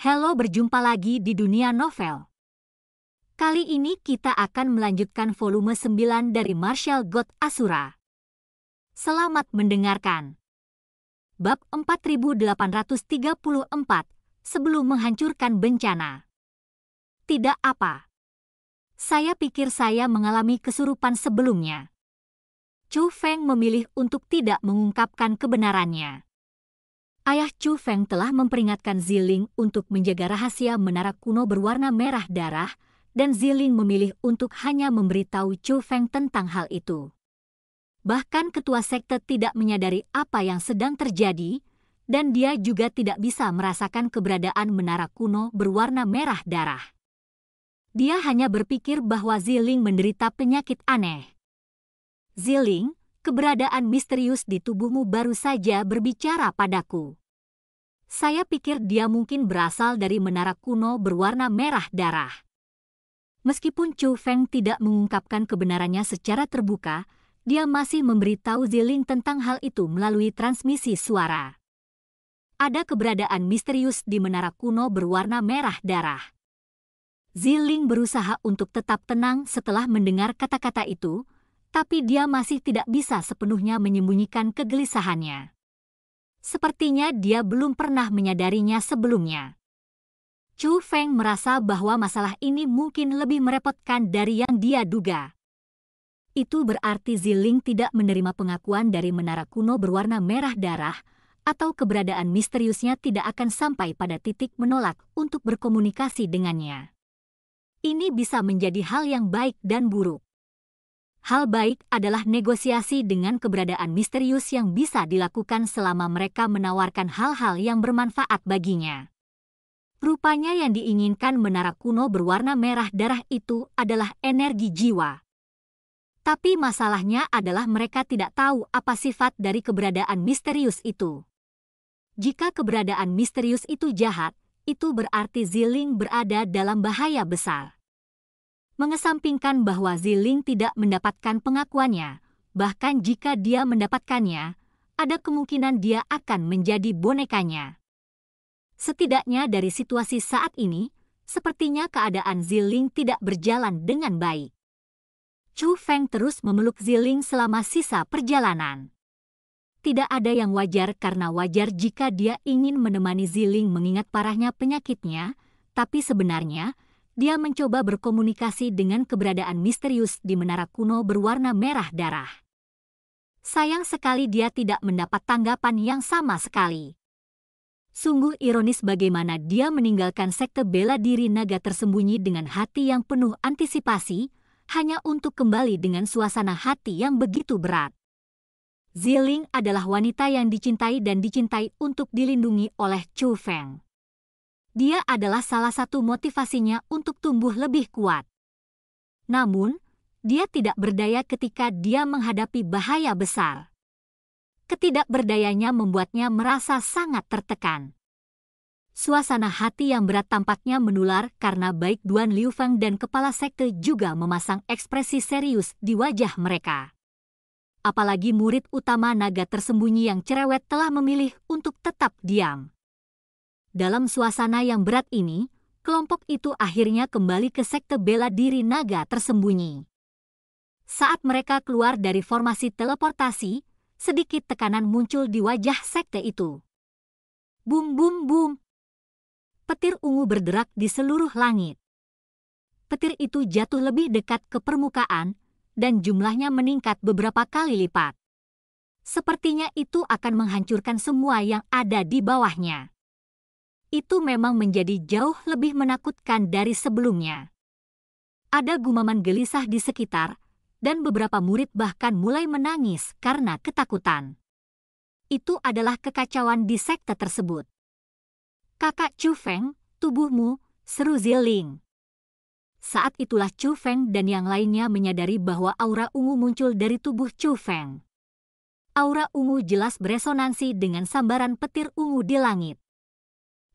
Halo, berjumpa lagi di dunia novel. Kali ini kita akan melanjutkan volume 9 dari Marshall God Asura. Selamat mendengarkan. Bab 4834 Sebelum menghancurkan bencana. Tidak apa. Saya pikir saya mengalami kesurupan sebelumnya. Chu Feng memilih untuk tidak mengungkapkan kebenarannya ayah Chu Feng telah memperingatkan Ziling untuk menjaga rahasia menara kuno berwarna merah darah, dan Ziling memilih untuk hanya memberitahu Chu Feng tentang hal itu. Bahkan ketua sekte tidak menyadari apa yang sedang terjadi, dan dia juga tidak bisa merasakan keberadaan menara kuno berwarna merah darah. Dia hanya berpikir bahwa Ziling menderita penyakit aneh. Ziling, keberadaan misterius di tubuhmu baru saja berbicara padaku. Saya pikir dia mungkin berasal dari menara kuno berwarna merah darah. Meskipun Chu Feng tidak mengungkapkan kebenarannya secara terbuka, dia masih memberitahu Ziling tentang hal itu melalui transmisi suara. Ada keberadaan misterius di menara kuno berwarna merah darah. Ziling berusaha untuk tetap tenang setelah mendengar kata-kata itu, tapi dia masih tidak bisa sepenuhnya menyembunyikan kegelisahannya. Sepertinya dia belum pernah menyadarinya sebelumnya. Chu Feng merasa bahwa masalah ini mungkin lebih merepotkan dari yang dia duga. Itu berarti Ziling tidak menerima pengakuan dari menara kuno berwarna merah darah atau keberadaan misteriusnya tidak akan sampai pada titik menolak untuk berkomunikasi dengannya. Ini bisa menjadi hal yang baik dan buruk. Hal baik adalah negosiasi dengan keberadaan misterius yang bisa dilakukan selama mereka menawarkan hal-hal yang bermanfaat baginya. Rupanya yang diinginkan menara kuno berwarna merah darah itu adalah energi jiwa. Tapi masalahnya adalah mereka tidak tahu apa sifat dari keberadaan misterius itu. Jika keberadaan misterius itu jahat, itu berarti Ziling berada dalam bahaya besar mengesampingkan bahwa Ziling tidak mendapatkan pengakuannya, bahkan jika dia mendapatkannya, ada kemungkinan dia akan menjadi bonekanya. Setidaknya dari situasi saat ini, sepertinya keadaan Ziling tidak berjalan dengan baik. Chu Feng terus memeluk Ziling selama sisa perjalanan. Tidak ada yang wajar karena wajar jika dia ingin menemani Ziling mengingat parahnya penyakitnya, tapi sebenarnya, dia mencoba berkomunikasi dengan keberadaan misterius di menara kuno berwarna merah darah. Sayang sekali dia tidak mendapat tanggapan yang sama sekali. Sungguh ironis bagaimana dia meninggalkan sekte bela diri naga tersembunyi dengan hati yang penuh antisipasi, hanya untuk kembali dengan suasana hati yang begitu berat. Ziling adalah wanita yang dicintai dan dicintai untuk dilindungi oleh Chu Feng dia adalah salah satu motivasinya untuk tumbuh lebih kuat. Namun, dia tidak berdaya ketika dia menghadapi bahaya besar. Ketidakberdayanya membuatnya merasa sangat tertekan. Suasana hati yang berat tampaknya menular karena baik Duan Liu Feng dan kepala sekte juga memasang ekspresi serius di wajah mereka. Apalagi murid utama naga tersembunyi yang cerewet telah memilih untuk tetap diam. Dalam suasana yang berat ini, kelompok itu akhirnya kembali ke sekte bela diri naga tersembunyi. Saat mereka keluar dari formasi teleportasi, sedikit tekanan muncul di wajah sekte itu. Bum bum bum. Petir ungu berderak di seluruh langit. Petir itu jatuh lebih dekat ke permukaan dan jumlahnya meningkat beberapa kali lipat. Sepertinya itu akan menghancurkan semua yang ada di bawahnya itu memang menjadi jauh lebih menakutkan dari sebelumnya. Ada gumaman gelisah di sekitar, dan beberapa murid bahkan mulai menangis karena ketakutan. Itu adalah kekacauan di sekte tersebut. Kakak Chu Feng, tubuhmu, seru Ziling. Saat itulah Chu Feng dan yang lainnya menyadari bahwa aura ungu muncul dari tubuh Chu Feng. Aura ungu jelas beresonansi dengan sambaran petir ungu di langit.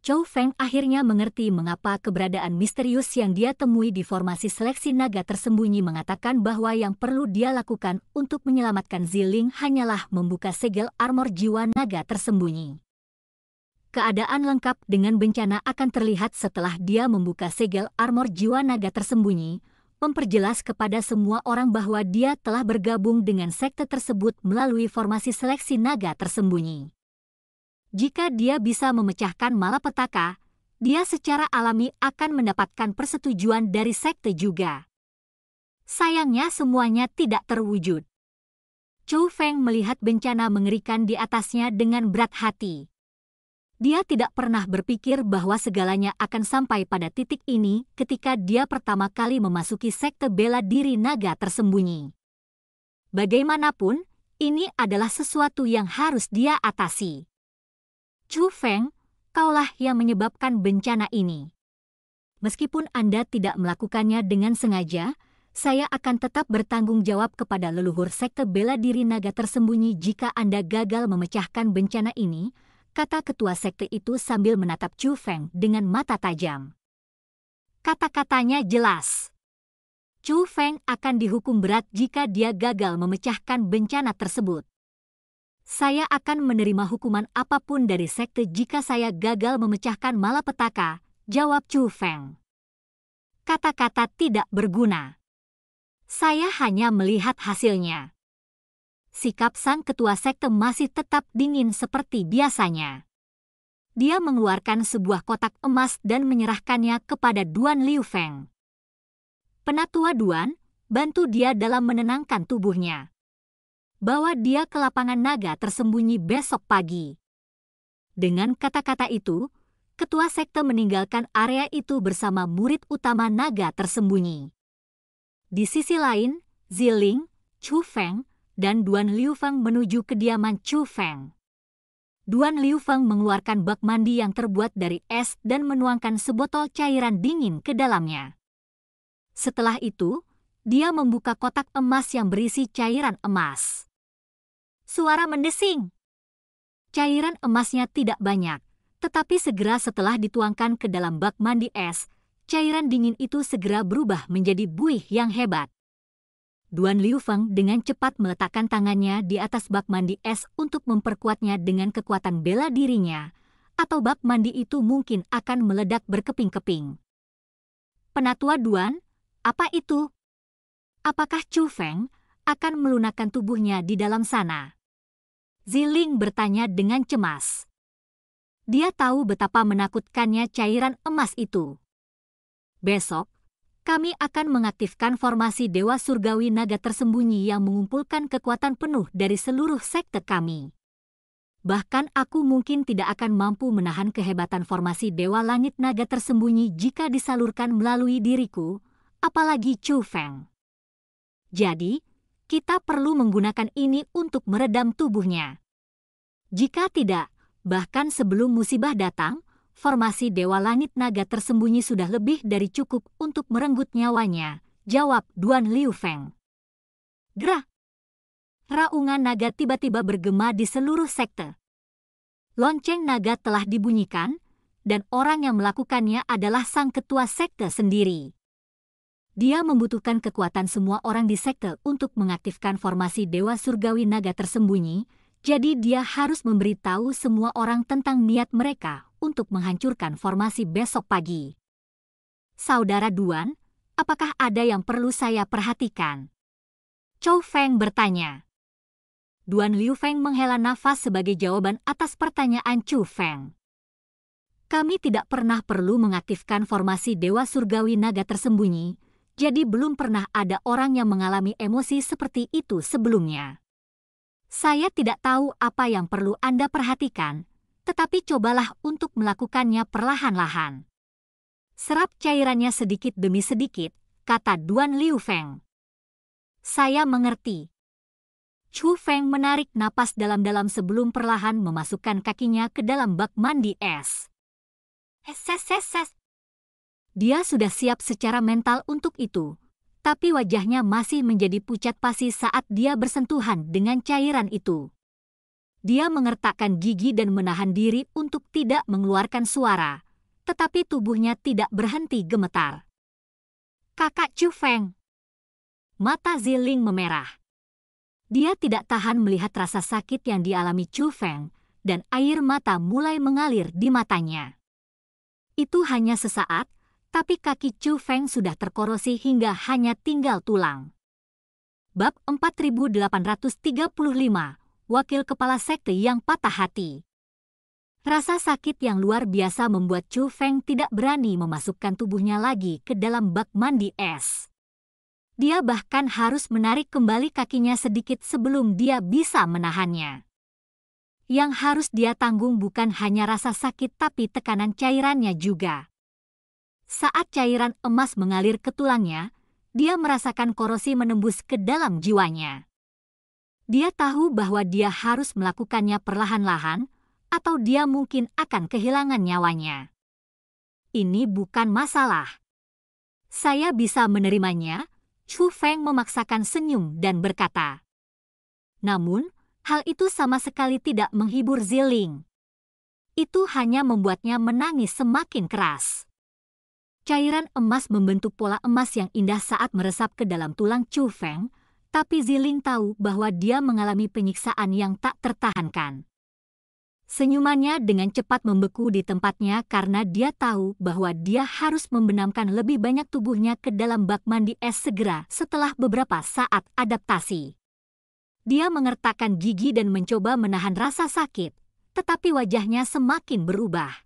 Chou Feng akhirnya mengerti mengapa keberadaan misterius yang dia temui di formasi seleksi naga tersembunyi mengatakan bahwa yang perlu dia lakukan untuk menyelamatkan Ziling hanyalah membuka segel armor jiwa naga tersembunyi. Keadaan lengkap dengan bencana akan terlihat setelah dia membuka segel armor jiwa naga tersembunyi, memperjelas kepada semua orang bahwa dia telah bergabung dengan sekte tersebut melalui formasi seleksi naga tersembunyi jika dia bisa memecahkan malapetaka, dia secara alami akan mendapatkan persetujuan dari sekte juga. Sayangnya semuanya tidak terwujud. Chou Feng melihat bencana mengerikan di atasnya dengan berat hati. Dia tidak pernah berpikir bahwa segalanya akan sampai pada titik ini ketika dia pertama kali memasuki sekte bela diri naga tersembunyi. Bagaimanapun, ini adalah sesuatu yang harus dia atasi. Chu Feng, kaulah yang menyebabkan bencana ini. Meskipun Anda tidak melakukannya dengan sengaja, saya akan tetap bertanggung jawab kepada leluhur sekte bela diri naga tersembunyi jika Anda gagal memecahkan bencana ini, kata ketua sekte itu sambil menatap Chu Feng dengan mata tajam. Kata-katanya jelas. Chu Feng akan dihukum berat jika dia gagal memecahkan bencana tersebut. Saya akan menerima hukuman apapun dari sekte jika saya gagal memecahkan malapetaka, jawab Chu Feng. Kata-kata tidak berguna. Saya hanya melihat hasilnya. Sikap sang ketua sekte masih tetap dingin seperti biasanya. Dia mengeluarkan sebuah kotak emas dan menyerahkannya kepada Duan Liu Feng. Penatua Duan, bantu dia dalam menenangkan tubuhnya bawa dia ke lapangan naga tersembunyi besok pagi. Dengan kata-kata itu, ketua sekte meninggalkan area itu bersama murid utama naga tersembunyi. Di sisi lain, Ziling, Chu Feng, dan Duan Liu Feng menuju kediaman Chu Feng. Duan Liu Feng mengeluarkan bak mandi yang terbuat dari es dan menuangkan sebotol cairan dingin ke dalamnya. Setelah itu, dia membuka kotak emas yang berisi cairan emas suara mendesing. Cairan emasnya tidak banyak, tetapi segera setelah dituangkan ke dalam bak mandi es, cairan dingin itu segera berubah menjadi buih yang hebat. Duan Liu Feng dengan cepat meletakkan tangannya di atas bak mandi es untuk memperkuatnya dengan kekuatan bela dirinya, atau bak mandi itu mungkin akan meledak berkeping-keping. Penatua Duan, apa itu? Apakah Chu Feng akan melunakkan tubuhnya di dalam sana? Ziling bertanya dengan cemas. Dia tahu betapa menakutkannya cairan emas itu. Besok, kami akan mengaktifkan formasi Dewa Surgawi Naga Tersembunyi yang mengumpulkan kekuatan penuh dari seluruh sekte kami. Bahkan aku mungkin tidak akan mampu menahan kehebatan formasi Dewa Langit Naga Tersembunyi jika disalurkan melalui diriku, apalagi Chu Feng. Jadi, kita perlu menggunakan ini untuk meredam tubuhnya. Jika tidak, bahkan sebelum musibah datang, formasi Dewa Langit Naga tersembunyi sudah lebih dari cukup untuk merenggut nyawanya, jawab Duan Liu Feng. Gerah! Raungan naga tiba-tiba bergema di seluruh sekte. Lonceng naga telah dibunyikan, dan orang yang melakukannya adalah sang ketua sekte sendiri dia membutuhkan kekuatan semua orang di sekte untuk mengaktifkan formasi Dewa Surgawi Naga tersembunyi, jadi dia harus memberitahu semua orang tentang niat mereka untuk menghancurkan formasi besok pagi. Saudara Duan, apakah ada yang perlu saya perhatikan? Chou Feng bertanya. Duan Liu Feng menghela nafas sebagai jawaban atas pertanyaan Chou Feng kami tidak pernah perlu mengaktifkan formasi Dewa Surgawi Naga tersembunyi, jadi belum pernah ada orang yang mengalami emosi seperti itu sebelumnya. Saya tidak tahu apa yang perlu Anda perhatikan, tetapi cobalah untuk melakukannya perlahan-lahan. Serap cairannya sedikit demi sedikit, kata Duan Liu Feng. Saya mengerti. Chu Feng menarik napas dalam-dalam sebelum perlahan memasukkan kakinya ke dalam bak mandi es. Ses, ses, ses. Dia sudah siap secara mental untuk itu, tapi wajahnya masih menjadi pucat pasi saat dia bersentuhan dengan cairan itu. Dia mengertakkan gigi dan menahan diri untuk tidak mengeluarkan suara, tetapi tubuhnya tidak berhenti gemetar. Kakak Chu Feng. Mata Ziling memerah. Dia tidak tahan melihat rasa sakit yang dialami Chu Feng, dan air mata mulai mengalir di matanya. Itu hanya sesaat, tapi kaki Chu Feng sudah terkorosi hingga hanya tinggal tulang. Bab 4835, Wakil Kepala Sekte yang Patah Hati Rasa sakit yang luar biasa membuat Chu Feng tidak berani memasukkan tubuhnya lagi ke dalam bak mandi es. Dia bahkan harus menarik kembali kakinya sedikit sebelum dia bisa menahannya yang harus dia tanggung bukan hanya rasa sakit tapi tekanan cairannya juga. Saat cairan emas mengalir ke tulangnya, dia merasakan korosi menembus ke dalam jiwanya. Dia tahu bahwa dia harus melakukannya perlahan-lahan, atau dia mungkin akan kehilangan nyawanya. Ini bukan masalah. Saya bisa menerimanya, Chu Feng memaksakan senyum dan berkata. Namun, hal itu sama sekali tidak menghibur Ziling. Itu hanya membuatnya menangis semakin keras. Cairan emas membentuk pola emas yang indah saat meresap ke dalam tulang Chu Feng, tapi Ziling tahu bahwa dia mengalami penyiksaan yang tak tertahankan. Senyumannya dengan cepat membeku di tempatnya karena dia tahu bahwa dia harus membenamkan lebih banyak tubuhnya ke dalam bak mandi es segera setelah beberapa saat adaptasi. Dia mengertakkan gigi dan mencoba menahan rasa sakit, tetapi wajahnya semakin berubah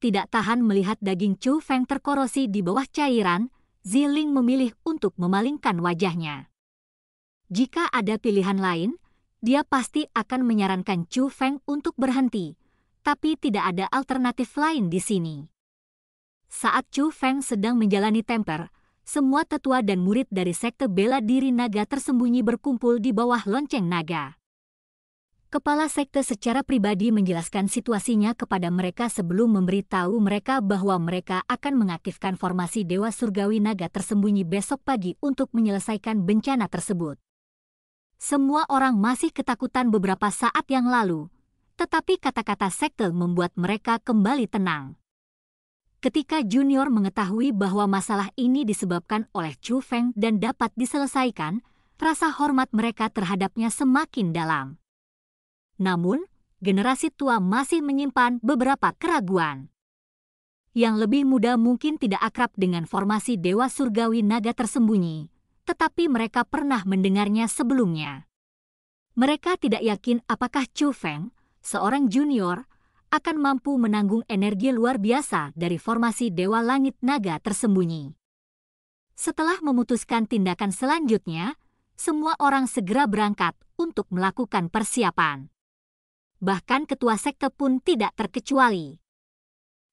tidak tahan melihat daging Chu Feng terkorosi di bawah cairan, Ziling memilih untuk memalingkan wajahnya. Jika ada pilihan lain, dia pasti akan menyarankan Chu Feng untuk berhenti, tapi tidak ada alternatif lain di sini. Saat Chu Feng sedang menjalani temper, semua tetua dan murid dari sekte bela diri naga tersembunyi berkumpul di bawah lonceng naga. Kepala sekte secara pribadi menjelaskan situasinya kepada mereka sebelum memberitahu mereka bahwa mereka akan mengaktifkan formasi Dewa Surgawi Naga tersembunyi besok pagi untuk menyelesaikan bencana tersebut. Semua orang masih ketakutan beberapa saat yang lalu, tetapi kata-kata sekte membuat mereka kembali tenang. Ketika Junior mengetahui bahwa masalah ini disebabkan oleh Chu Feng dan dapat diselesaikan, rasa hormat mereka terhadapnya semakin dalam. Namun, generasi tua masih menyimpan beberapa keraguan. Yang lebih muda mungkin tidak akrab dengan formasi Dewa Surgawi Naga tersembunyi, tetapi mereka pernah mendengarnya sebelumnya. Mereka tidak yakin apakah Chu Feng, seorang junior, akan mampu menanggung energi luar biasa dari formasi Dewa Langit Naga tersembunyi. Setelah memutuskan tindakan selanjutnya, semua orang segera berangkat untuk melakukan persiapan bahkan ketua sekte pun tidak terkecuali.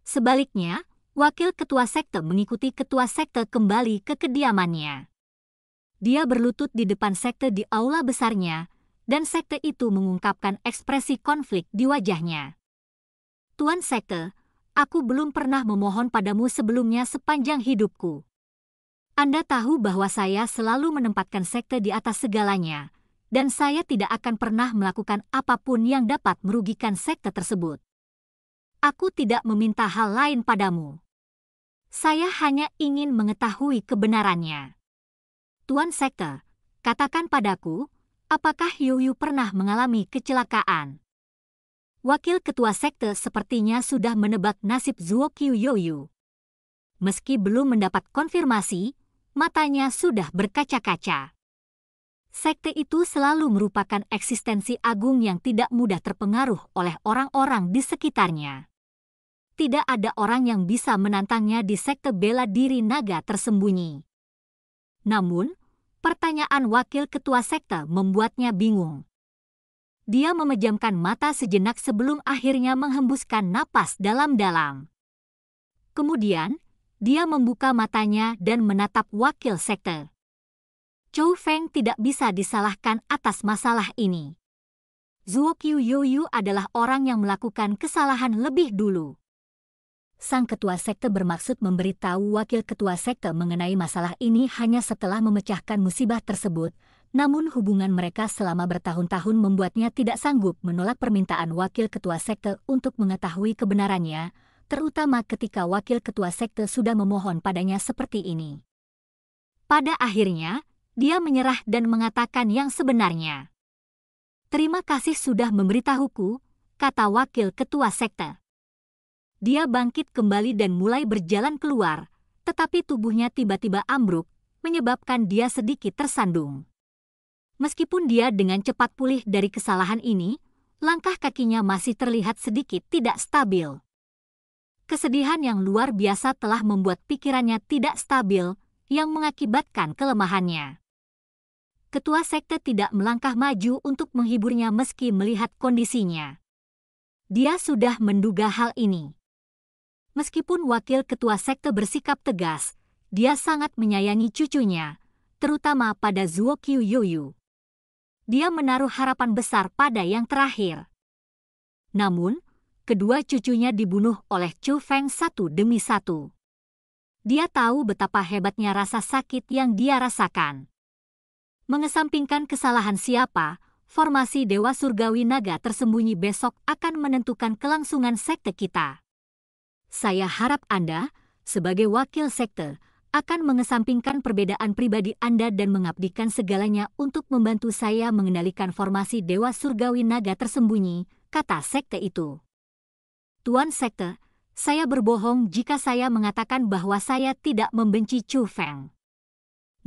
Sebaliknya, wakil ketua sekte mengikuti ketua sekte kembali ke kediamannya. Dia berlutut di depan sekte di aula besarnya, dan sekte itu mengungkapkan ekspresi konflik di wajahnya. Tuan sekte, aku belum pernah memohon padamu sebelumnya sepanjang hidupku. Anda tahu bahwa saya selalu menempatkan sekte di atas segalanya, dan saya tidak akan pernah melakukan apapun yang dapat merugikan sekte tersebut. Aku tidak meminta hal lain padamu. Saya hanya ingin mengetahui kebenarannya. Tuan Sekte, katakan padaku, apakah Yuyu pernah mengalami kecelakaan? Wakil Ketua Sekte sepertinya sudah menebak nasib Zuokyu Yuyu. Meski belum mendapat konfirmasi, matanya sudah berkaca-kaca sekte itu selalu merupakan eksistensi agung yang tidak mudah terpengaruh oleh orang-orang di sekitarnya. Tidak ada orang yang bisa menantangnya di sekte bela diri naga tersembunyi. Namun, pertanyaan wakil ketua sekte membuatnya bingung. Dia memejamkan mata sejenak sebelum akhirnya menghembuskan napas dalam-dalam. Kemudian, dia membuka matanya dan menatap wakil sekte. Chou Feng tidak bisa disalahkan atas masalah ini. Zhuo Qiuyu adalah orang yang melakukan kesalahan lebih dulu. Sang ketua sekte bermaksud memberitahu wakil ketua sekte mengenai masalah ini hanya setelah memecahkan musibah tersebut, namun hubungan mereka selama bertahun-tahun membuatnya tidak sanggup menolak permintaan wakil ketua sekte untuk mengetahui kebenarannya, terutama ketika wakil ketua sekte sudah memohon padanya seperti ini. Pada akhirnya, dia menyerah dan mengatakan yang sebenarnya. Terima kasih sudah memberitahuku, kata wakil ketua sekte. Dia bangkit kembali dan mulai berjalan keluar, tetapi tubuhnya tiba-tiba ambruk, menyebabkan dia sedikit tersandung. Meskipun dia dengan cepat pulih dari kesalahan ini, langkah kakinya masih terlihat sedikit tidak stabil. Kesedihan yang luar biasa telah membuat pikirannya tidak stabil, yang mengakibatkan kelemahannya ketua sekte tidak melangkah maju untuk menghiburnya meski melihat kondisinya. Dia sudah menduga hal ini. Meskipun wakil ketua sekte bersikap tegas, dia sangat menyayangi cucunya, terutama pada Zuo Yuyu. Dia menaruh harapan besar pada yang terakhir. Namun, kedua cucunya dibunuh oleh Chu Feng satu demi satu. Dia tahu betapa hebatnya rasa sakit yang dia rasakan mengesampingkan kesalahan siapa, formasi Dewa Surgawi Naga tersembunyi besok akan menentukan kelangsungan sekte kita. Saya harap Anda, sebagai wakil sekte, akan mengesampingkan perbedaan pribadi Anda dan mengabdikan segalanya untuk membantu saya mengendalikan formasi Dewa Surgawi Naga tersembunyi, kata sekte itu. Tuan Sekte, saya berbohong jika saya mengatakan bahwa saya tidak membenci Chu Feng.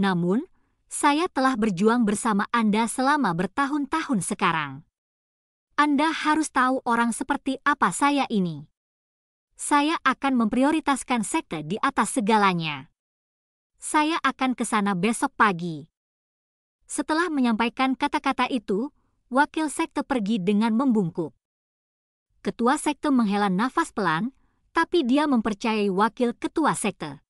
Namun, saya telah berjuang bersama Anda selama bertahun-tahun sekarang. Anda harus tahu orang seperti apa saya ini. Saya akan memprioritaskan sekte di atas segalanya. Saya akan ke sana besok pagi. Setelah menyampaikan kata-kata itu, wakil sekte pergi dengan membungkuk. Ketua sekte menghela nafas pelan, tapi dia mempercayai wakil ketua sekte.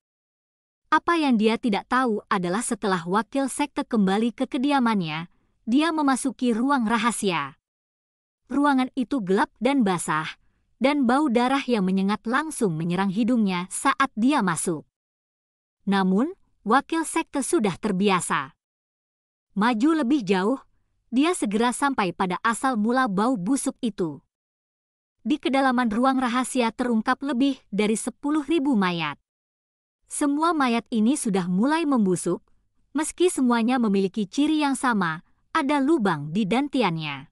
Apa yang dia tidak tahu adalah setelah wakil sekte kembali ke kediamannya, dia memasuki ruang rahasia. Ruangan itu gelap dan basah, dan bau darah yang menyengat langsung menyerang hidungnya saat dia masuk. Namun, wakil sekte sudah terbiasa. Maju lebih jauh, dia segera sampai pada asal mula bau busuk itu. Di kedalaman ruang rahasia terungkap lebih dari 10.000 mayat. Semua mayat ini sudah mulai membusuk, meski semuanya memiliki ciri yang sama, ada lubang di dantiannya.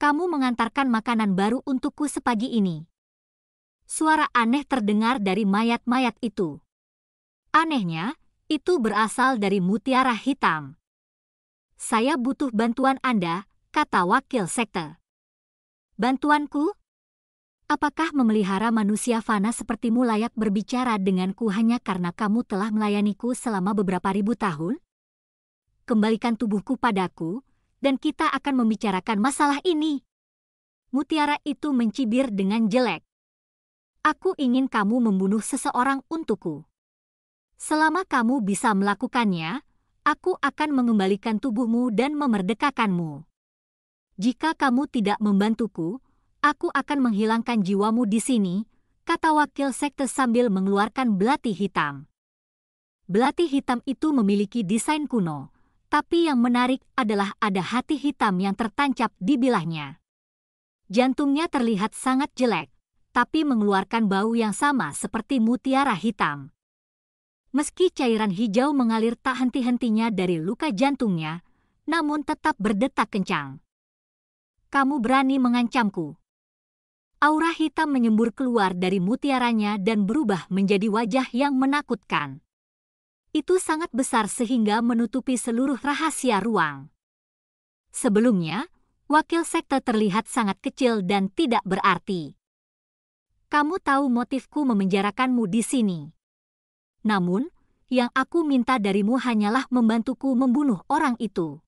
Kamu mengantarkan makanan baru untukku sepagi ini. Suara aneh terdengar dari mayat-mayat itu. Anehnya, itu berasal dari mutiara hitam. Saya butuh bantuan Anda, kata wakil sekte. Bantuanku? Apakah memelihara manusia fana sepertimu layak berbicara denganku hanya karena kamu telah melayaniku selama beberapa ribu tahun? Kembalikan tubuhku padaku, dan kita akan membicarakan masalah ini. Mutiara itu mencibir dengan jelek. Aku ingin kamu membunuh seseorang untukku. Selama kamu bisa melakukannya, aku akan mengembalikan tubuhmu dan memerdekakanmu. Jika kamu tidak membantuku, aku akan menghilangkan jiwamu di sini, kata wakil sekte sambil mengeluarkan belati hitam. Belati hitam itu memiliki desain kuno, tapi yang menarik adalah ada hati hitam yang tertancap di bilahnya. Jantungnya terlihat sangat jelek, tapi mengeluarkan bau yang sama seperti mutiara hitam. Meski cairan hijau mengalir tak henti-hentinya dari luka jantungnya, namun tetap berdetak kencang. Kamu berani mengancamku, aura hitam menyembur keluar dari mutiaranya dan berubah menjadi wajah yang menakutkan. Itu sangat besar sehingga menutupi seluruh rahasia ruang. Sebelumnya, wakil sekte terlihat sangat kecil dan tidak berarti. Kamu tahu motifku memenjarakanmu di sini. Namun, yang aku minta darimu hanyalah membantuku membunuh orang itu.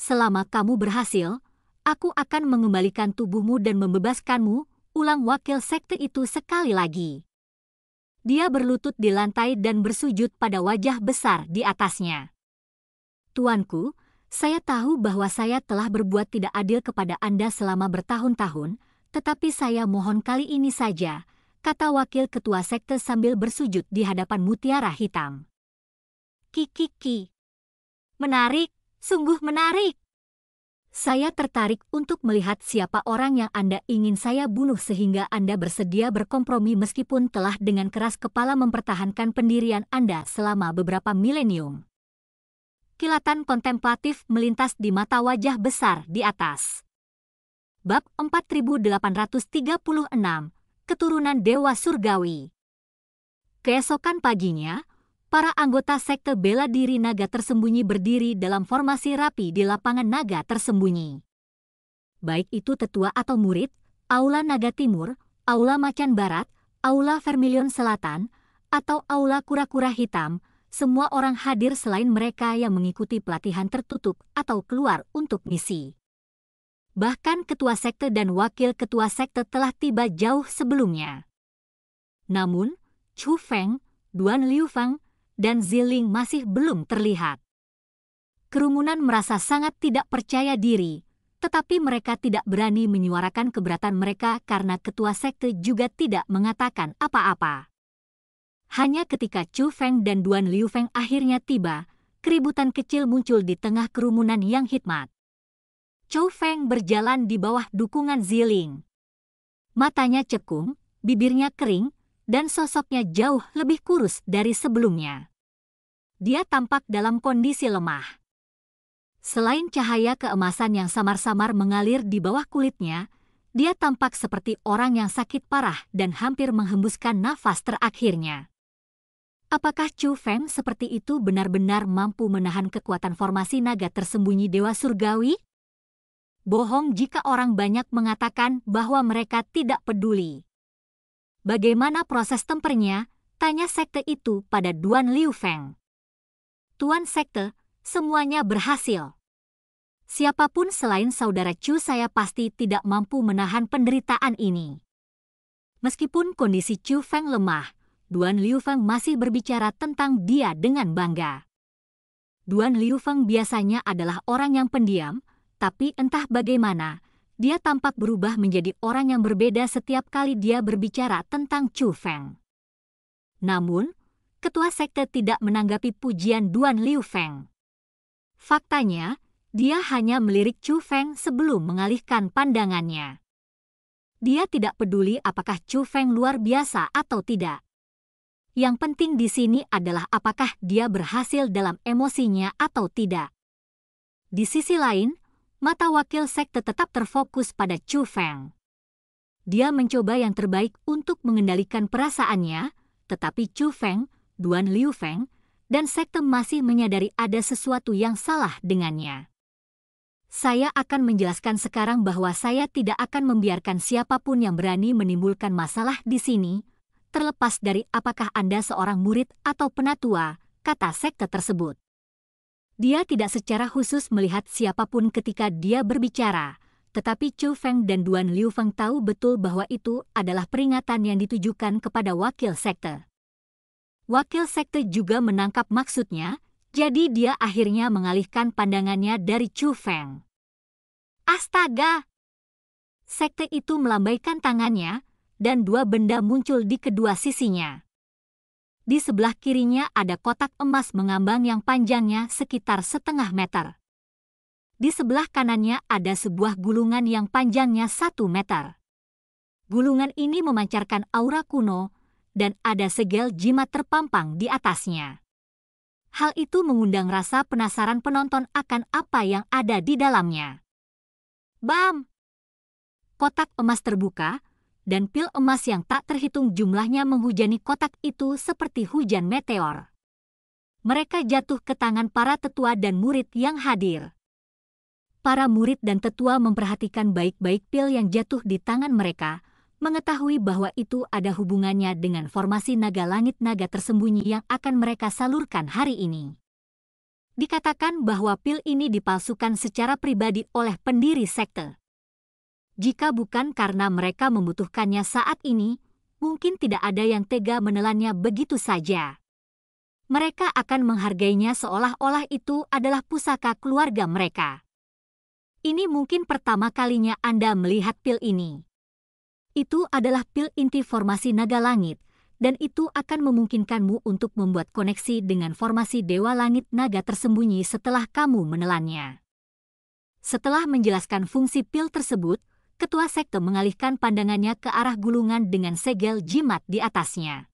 Selama kamu berhasil, aku akan mengembalikan tubuhmu dan membebaskanmu, ulang wakil sekte itu sekali lagi. Dia berlutut di lantai dan bersujud pada wajah besar di atasnya. Tuanku, saya tahu bahwa saya telah berbuat tidak adil kepada Anda selama bertahun-tahun, tetapi saya mohon kali ini saja, kata wakil ketua sekte sambil bersujud di hadapan mutiara hitam. Kiki, Menarik, sungguh menarik. Saya tertarik untuk melihat siapa orang yang Anda ingin saya bunuh sehingga Anda bersedia berkompromi meskipun telah dengan keras kepala mempertahankan pendirian Anda selama beberapa milenium. Kilatan kontemplatif melintas di mata wajah besar di atas. Bab 4836, Keturunan Dewa Surgawi Keesokan paginya, para anggota sekte bela diri naga tersembunyi berdiri dalam formasi rapi di lapangan naga tersembunyi. Baik itu tetua atau murid, Aula Naga Timur, Aula Macan Barat, Aula Vermilion Selatan, atau Aula Kura-Kura Hitam, semua orang hadir selain mereka yang mengikuti pelatihan tertutup atau keluar untuk misi. Bahkan ketua sekte dan wakil ketua sekte telah tiba jauh sebelumnya. Namun, Chu Feng, Duan Liu Fang, dan Ziling masih belum terlihat. Kerumunan merasa sangat tidak percaya diri, tetapi mereka tidak berani menyuarakan keberatan mereka karena ketua sekte juga tidak mengatakan apa-apa. Hanya ketika Chu Feng dan Duan Liu Feng akhirnya tiba, keributan kecil muncul di tengah kerumunan yang hikmat. Chu Feng berjalan di bawah dukungan Ziling. Matanya cekung, bibirnya kering, dan sosoknya jauh lebih kurus dari sebelumnya. Dia tampak dalam kondisi lemah. Selain cahaya keemasan yang samar-samar mengalir di bawah kulitnya, dia tampak seperti orang yang sakit parah dan hampir menghembuskan nafas terakhirnya. Apakah Chu Feng seperti itu benar-benar mampu menahan kekuatan formasi naga tersembunyi Dewa Surgawi? Bohong jika orang banyak mengatakan bahwa mereka tidak peduli. Bagaimana proses tempernya? Tanya sekte itu pada Duan Liu Feng. Tuan sekte, semuanya berhasil. Siapapun selain saudara Chu saya pasti tidak mampu menahan penderitaan ini. Meskipun kondisi Chu Feng lemah, Duan Liu Feng masih berbicara tentang dia dengan bangga. Duan Liu Feng biasanya adalah orang yang pendiam, tapi entah bagaimana, dia tampak berubah menjadi orang yang berbeda setiap kali dia berbicara tentang Chu Feng. Namun, ketua sekte tidak menanggapi pujian Duan Liu Feng. Faktanya, dia hanya melirik Chu Feng sebelum mengalihkan pandangannya. Dia tidak peduli apakah Chu Feng luar biasa atau tidak. Yang penting di sini adalah apakah dia berhasil dalam emosinya atau tidak. Di sisi lain, mata wakil sekte tetap terfokus pada Chu Feng. Dia mencoba yang terbaik untuk mengendalikan perasaannya, tetapi Chu Feng, Duan Liu Feng, dan sekte masih menyadari ada sesuatu yang salah dengannya. Saya akan menjelaskan sekarang bahwa saya tidak akan membiarkan siapapun yang berani menimbulkan masalah di sini, terlepas dari apakah Anda seorang murid atau penatua, kata sekte tersebut. Dia tidak secara khusus melihat siapapun ketika dia berbicara, tetapi Chu Feng dan Duan Liu Feng tahu betul bahwa itu adalah peringatan yang ditujukan kepada wakil sekte. Wakil sekte juga menangkap maksudnya, jadi dia akhirnya mengalihkan pandangannya dari Chu Feng. Astaga! Sekte itu melambaikan tangannya, dan dua benda muncul di kedua sisinya di sebelah kirinya ada kotak emas mengambang yang panjangnya sekitar setengah meter. Di sebelah kanannya ada sebuah gulungan yang panjangnya satu meter. Gulungan ini memancarkan aura kuno dan ada segel jimat terpampang di atasnya. Hal itu mengundang rasa penasaran penonton akan apa yang ada di dalamnya. Bam! Kotak emas terbuka, dan pil emas yang tak terhitung jumlahnya menghujani kotak itu seperti hujan meteor. Mereka jatuh ke tangan para tetua dan murid yang hadir. Para murid dan tetua memperhatikan baik-baik pil yang jatuh di tangan mereka, mengetahui bahwa itu ada hubungannya dengan formasi naga langit naga tersembunyi yang akan mereka salurkan hari ini. Dikatakan bahwa pil ini dipalsukan secara pribadi oleh pendiri sekte jika bukan karena mereka membutuhkannya saat ini, mungkin tidak ada yang tega menelannya begitu saja. Mereka akan menghargainya seolah-olah itu adalah pusaka keluarga mereka. Ini mungkin pertama kalinya Anda melihat pil ini. Itu adalah pil inti formasi naga langit, dan itu akan memungkinkanmu untuk membuat koneksi dengan formasi Dewa Langit Naga tersembunyi setelah kamu menelannya. Setelah menjelaskan fungsi pil tersebut, ketua sekte mengalihkan pandangannya ke arah gulungan dengan segel jimat di atasnya.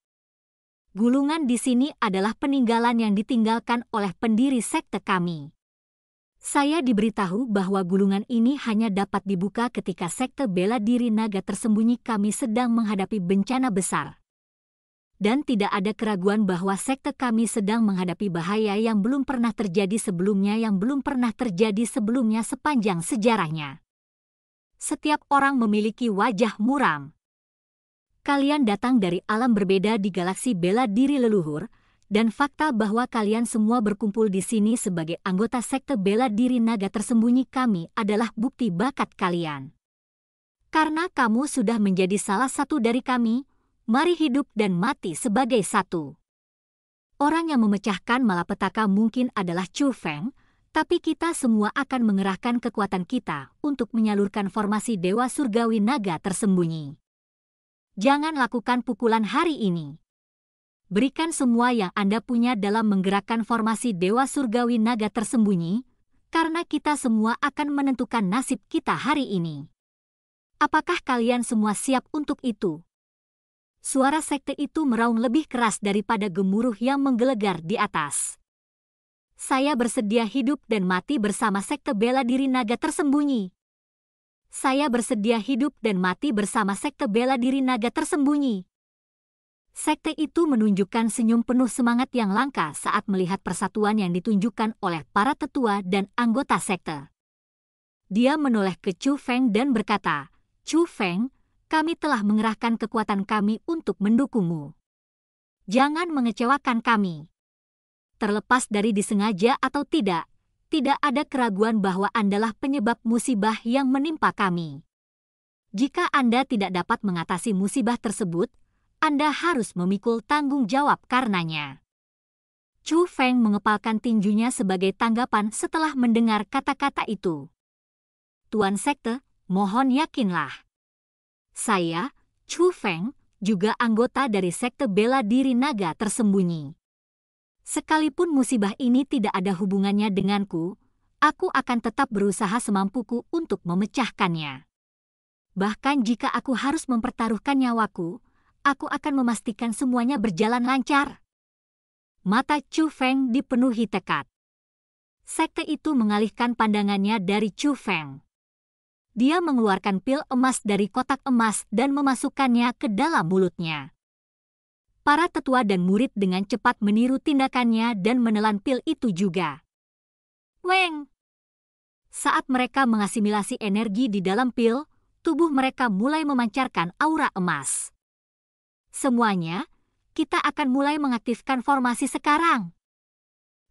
Gulungan di sini adalah peninggalan yang ditinggalkan oleh pendiri sekte kami. Saya diberitahu bahwa gulungan ini hanya dapat dibuka ketika sekte bela diri naga tersembunyi kami sedang menghadapi bencana besar dan tidak ada keraguan bahwa sekte kami sedang menghadapi bahaya yang belum pernah terjadi sebelumnya yang belum pernah terjadi sebelumnya sepanjang sejarahnya setiap orang memiliki wajah muram. Kalian datang dari alam berbeda di galaksi bela diri leluhur, dan fakta bahwa kalian semua berkumpul di sini sebagai anggota sekte bela diri naga tersembunyi kami adalah bukti bakat kalian. Karena kamu sudah menjadi salah satu dari kami, mari hidup dan mati sebagai satu. Orang yang memecahkan malapetaka mungkin adalah Chu Feng, tapi kita semua akan mengerahkan kekuatan kita untuk menyalurkan formasi Dewa Surgawi Naga tersembunyi. Jangan lakukan pukulan hari ini. Berikan semua yang Anda punya dalam menggerakkan formasi Dewa Surgawi Naga tersembunyi, karena kita semua akan menentukan nasib kita hari ini. Apakah kalian semua siap untuk itu? Suara sekte itu meraung lebih keras daripada gemuruh yang menggelegar di atas saya bersedia hidup dan mati bersama sekte bela diri naga tersembunyi. Saya bersedia hidup dan mati bersama sekte bela diri naga tersembunyi. Sekte itu menunjukkan senyum penuh semangat yang langka saat melihat persatuan yang ditunjukkan oleh para tetua dan anggota sekte. Dia menoleh ke Chu Feng dan berkata, Chu Feng, kami telah mengerahkan kekuatan kami untuk mendukungmu. Jangan mengecewakan kami terlepas dari disengaja atau tidak, tidak ada keraguan bahwa Andalah penyebab musibah yang menimpa kami. Jika Anda tidak dapat mengatasi musibah tersebut, Anda harus memikul tanggung jawab karenanya. Chu Feng mengepalkan tinjunya sebagai tanggapan setelah mendengar kata-kata itu. Tuan Sekte, mohon yakinlah. Saya, Chu Feng, juga anggota dari Sekte Bela Diri Naga Tersembunyi. Sekalipun musibah ini tidak ada hubungannya denganku, aku akan tetap berusaha semampuku untuk memecahkannya. Bahkan jika aku harus mempertaruhkan nyawaku, aku akan memastikan semuanya berjalan lancar. Mata Chu Feng dipenuhi tekad. Sekte itu mengalihkan pandangannya dari Chu Feng. Dia mengeluarkan pil emas dari kotak emas dan memasukkannya ke dalam mulutnya. Para tetua dan murid dengan cepat meniru tindakannya dan menelan pil itu juga. Weng! Saat mereka mengasimilasi energi di dalam pil, tubuh mereka mulai memancarkan aura emas. Semuanya, kita akan mulai mengaktifkan formasi sekarang.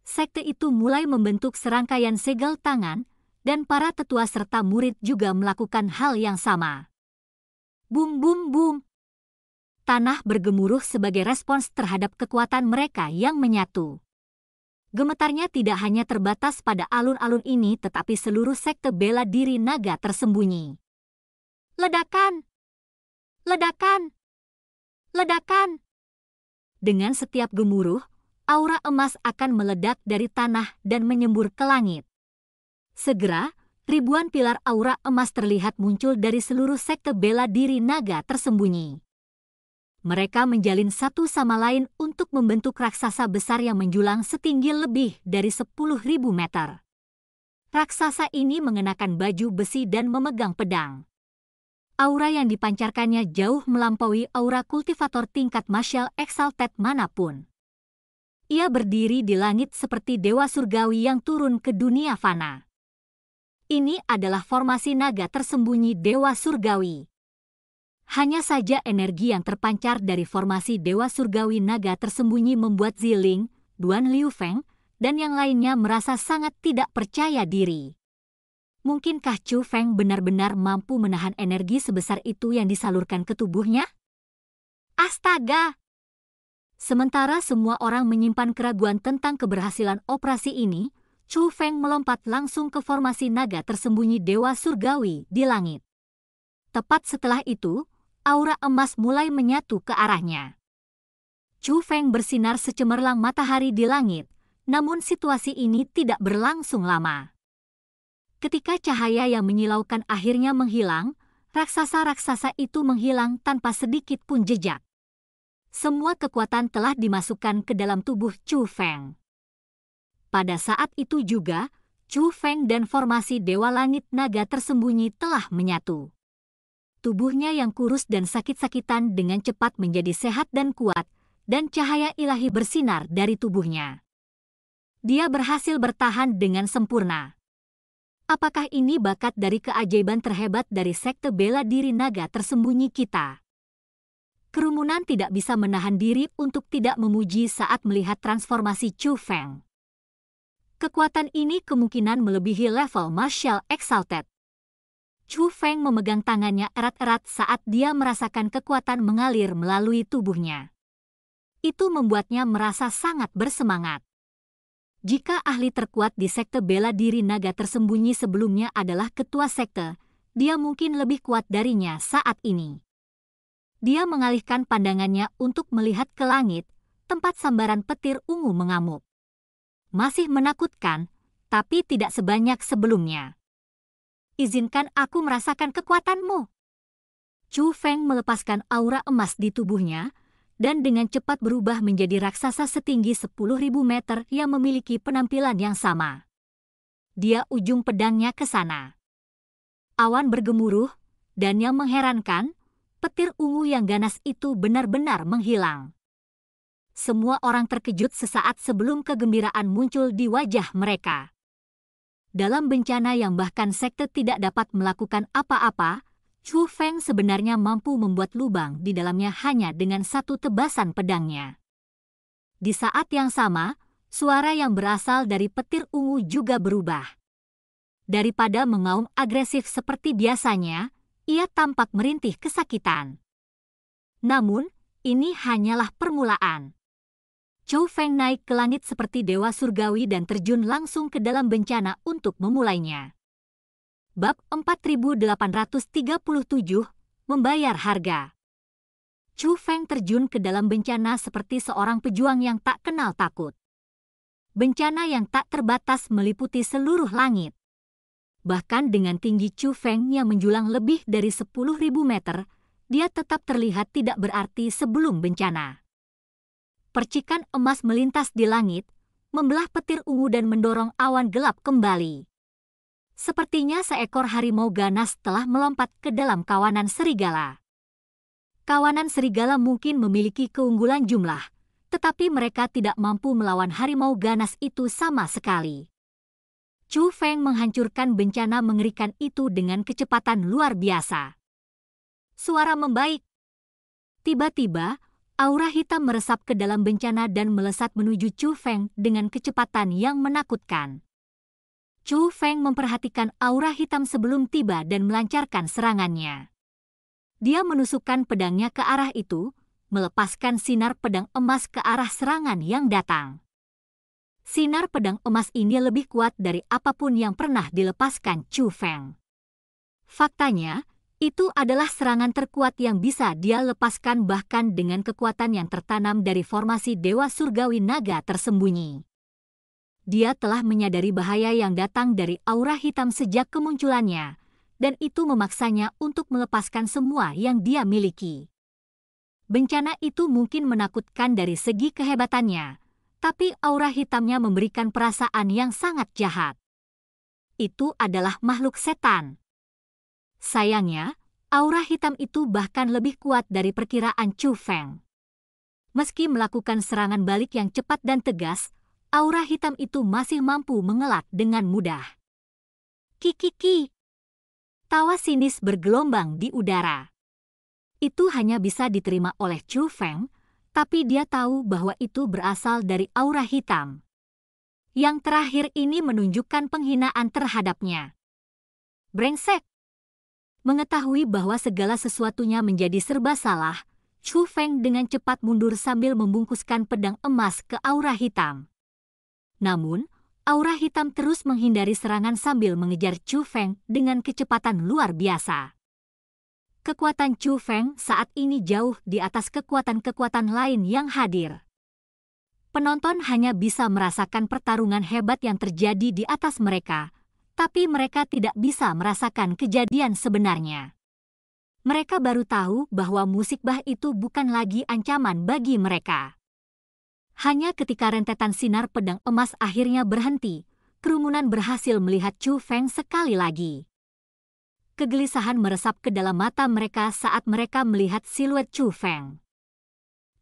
Sekte itu mulai membentuk serangkaian segel tangan, dan para tetua serta murid juga melakukan hal yang sama. Bum bum bum, tanah bergemuruh sebagai respons terhadap kekuatan mereka yang menyatu. Gemetarnya tidak hanya terbatas pada alun-alun ini tetapi seluruh sekte bela diri naga tersembunyi. Ledakan! Ledakan! Ledakan! Dengan setiap gemuruh, aura emas akan meledak dari tanah dan menyembur ke langit. Segera, ribuan pilar aura emas terlihat muncul dari seluruh sekte bela diri naga tersembunyi mereka menjalin satu sama lain untuk membentuk raksasa besar yang menjulang setinggi lebih dari 10.000 meter. Raksasa ini mengenakan baju besi dan memegang pedang. Aura yang dipancarkannya jauh melampaui aura kultivator tingkat Martial Exalted manapun. Ia berdiri di langit seperti dewa surgawi yang turun ke dunia fana. Ini adalah formasi naga tersembunyi dewa surgawi. Hanya saja energi yang terpancar dari formasi Dewa Surgawi Naga tersembunyi membuat Ziling, Duan Liu Feng, dan yang lainnya merasa sangat tidak percaya diri. Mungkinkah Chu Feng benar-benar mampu menahan energi sebesar itu yang disalurkan ke tubuhnya? Astaga! Sementara semua orang menyimpan keraguan tentang keberhasilan operasi ini, Chu Feng melompat langsung ke formasi naga tersembunyi Dewa Surgawi di langit. Tepat setelah itu, aura emas mulai menyatu ke arahnya. Chu Feng bersinar secemerlang matahari di langit, namun situasi ini tidak berlangsung lama. Ketika cahaya yang menyilaukan akhirnya menghilang, raksasa-raksasa itu menghilang tanpa sedikit pun jejak. Semua kekuatan telah dimasukkan ke dalam tubuh Chu Feng. Pada saat itu juga, Chu Feng dan formasi Dewa Langit Naga tersembunyi telah menyatu tubuhnya yang kurus dan sakit-sakitan dengan cepat menjadi sehat dan kuat, dan cahaya ilahi bersinar dari tubuhnya. Dia berhasil bertahan dengan sempurna. Apakah ini bakat dari keajaiban terhebat dari sekte bela diri naga tersembunyi kita? Kerumunan tidak bisa menahan diri untuk tidak memuji saat melihat transformasi Chu Feng. Kekuatan ini kemungkinan melebihi level martial exalted, Chu Feng memegang tangannya erat-erat saat dia merasakan kekuatan mengalir melalui tubuhnya. Itu membuatnya merasa sangat bersemangat. Jika ahli terkuat di sekte bela diri naga tersembunyi sebelumnya adalah ketua sekte, dia mungkin lebih kuat darinya saat ini. Dia mengalihkan pandangannya untuk melihat ke langit, tempat sambaran petir ungu mengamuk. Masih menakutkan, tapi tidak sebanyak sebelumnya izinkan aku merasakan kekuatanmu. Chu Feng melepaskan aura emas di tubuhnya, dan dengan cepat berubah menjadi raksasa setinggi 10.000 meter yang memiliki penampilan yang sama. Dia ujung pedangnya ke sana. Awan bergemuruh, dan yang mengherankan, petir ungu yang ganas itu benar-benar menghilang. Semua orang terkejut sesaat sebelum kegembiraan muncul di wajah mereka dalam bencana yang bahkan sekte tidak dapat melakukan apa-apa, Chu Feng sebenarnya mampu membuat lubang di dalamnya hanya dengan satu tebasan pedangnya. Di saat yang sama, suara yang berasal dari petir ungu juga berubah. Daripada mengaum agresif seperti biasanya, ia tampak merintih kesakitan. Namun, ini hanyalah permulaan. Chu Feng naik ke langit seperti dewa surgawi dan terjun langsung ke dalam bencana untuk memulainya. Bab 4837 Membayar Harga Chu Feng terjun ke dalam bencana seperti seorang pejuang yang tak kenal takut. Bencana yang tak terbatas meliputi seluruh langit. Bahkan dengan tinggi Chu Feng yang menjulang lebih dari 10.000 meter, dia tetap terlihat tidak berarti sebelum bencana percikan emas melintas di langit, membelah petir ungu dan mendorong awan gelap kembali. Sepertinya seekor harimau ganas telah melompat ke dalam kawanan serigala. Kawanan serigala mungkin memiliki keunggulan jumlah, tetapi mereka tidak mampu melawan harimau ganas itu sama sekali. Chu Feng menghancurkan bencana mengerikan itu dengan kecepatan luar biasa. Suara membaik. Tiba-tiba, Aura hitam meresap ke dalam bencana dan melesat menuju Chu Feng dengan kecepatan yang menakutkan. Chu Feng memperhatikan aura hitam sebelum tiba dan melancarkan serangannya. Dia menusukkan pedangnya ke arah itu, melepaskan sinar pedang emas ke arah serangan yang datang. Sinar pedang emas ini lebih kuat dari apapun yang pernah dilepaskan Chu Feng. Faktanya, itu adalah serangan terkuat yang bisa dia lepaskan bahkan dengan kekuatan yang tertanam dari formasi Dewa Surgawi Naga tersembunyi. Dia telah menyadari bahaya yang datang dari aura hitam sejak kemunculannya, dan itu memaksanya untuk melepaskan semua yang dia miliki. Bencana itu mungkin menakutkan dari segi kehebatannya, tapi aura hitamnya memberikan perasaan yang sangat jahat. Itu adalah makhluk setan Sayangnya, aura hitam itu bahkan lebih kuat dari perkiraan Chu Feng. Meski melakukan serangan balik yang cepat dan tegas, aura hitam itu masih mampu mengelak dengan mudah. Kiki Kikiki! Tawa sinis bergelombang di udara. Itu hanya bisa diterima oleh Chu Feng, tapi dia tahu bahwa itu berasal dari aura hitam. Yang terakhir ini menunjukkan penghinaan terhadapnya. Brengsek! Mengetahui bahwa segala sesuatunya menjadi serba salah, Chu Feng dengan cepat mundur sambil membungkuskan pedang emas ke aura hitam. Namun, aura hitam terus menghindari serangan sambil mengejar Chu Feng dengan kecepatan luar biasa. Kekuatan Chu Feng saat ini jauh di atas kekuatan-kekuatan lain yang hadir. Penonton hanya bisa merasakan pertarungan hebat yang terjadi di atas mereka, tapi mereka tidak bisa merasakan kejadian sebenarnya. Mereka baru tahu bahwa musibah itu bukan lagi ancaman bagi mereka. Hanya ketika rentetan sinar pedang emas akhirnya berhenti, kerumunan berhasil melihat Chu Feng sekali lagi. Kegelisahan meresap ke dalam mata mereka saat mereka melihat siluet Chu Feng.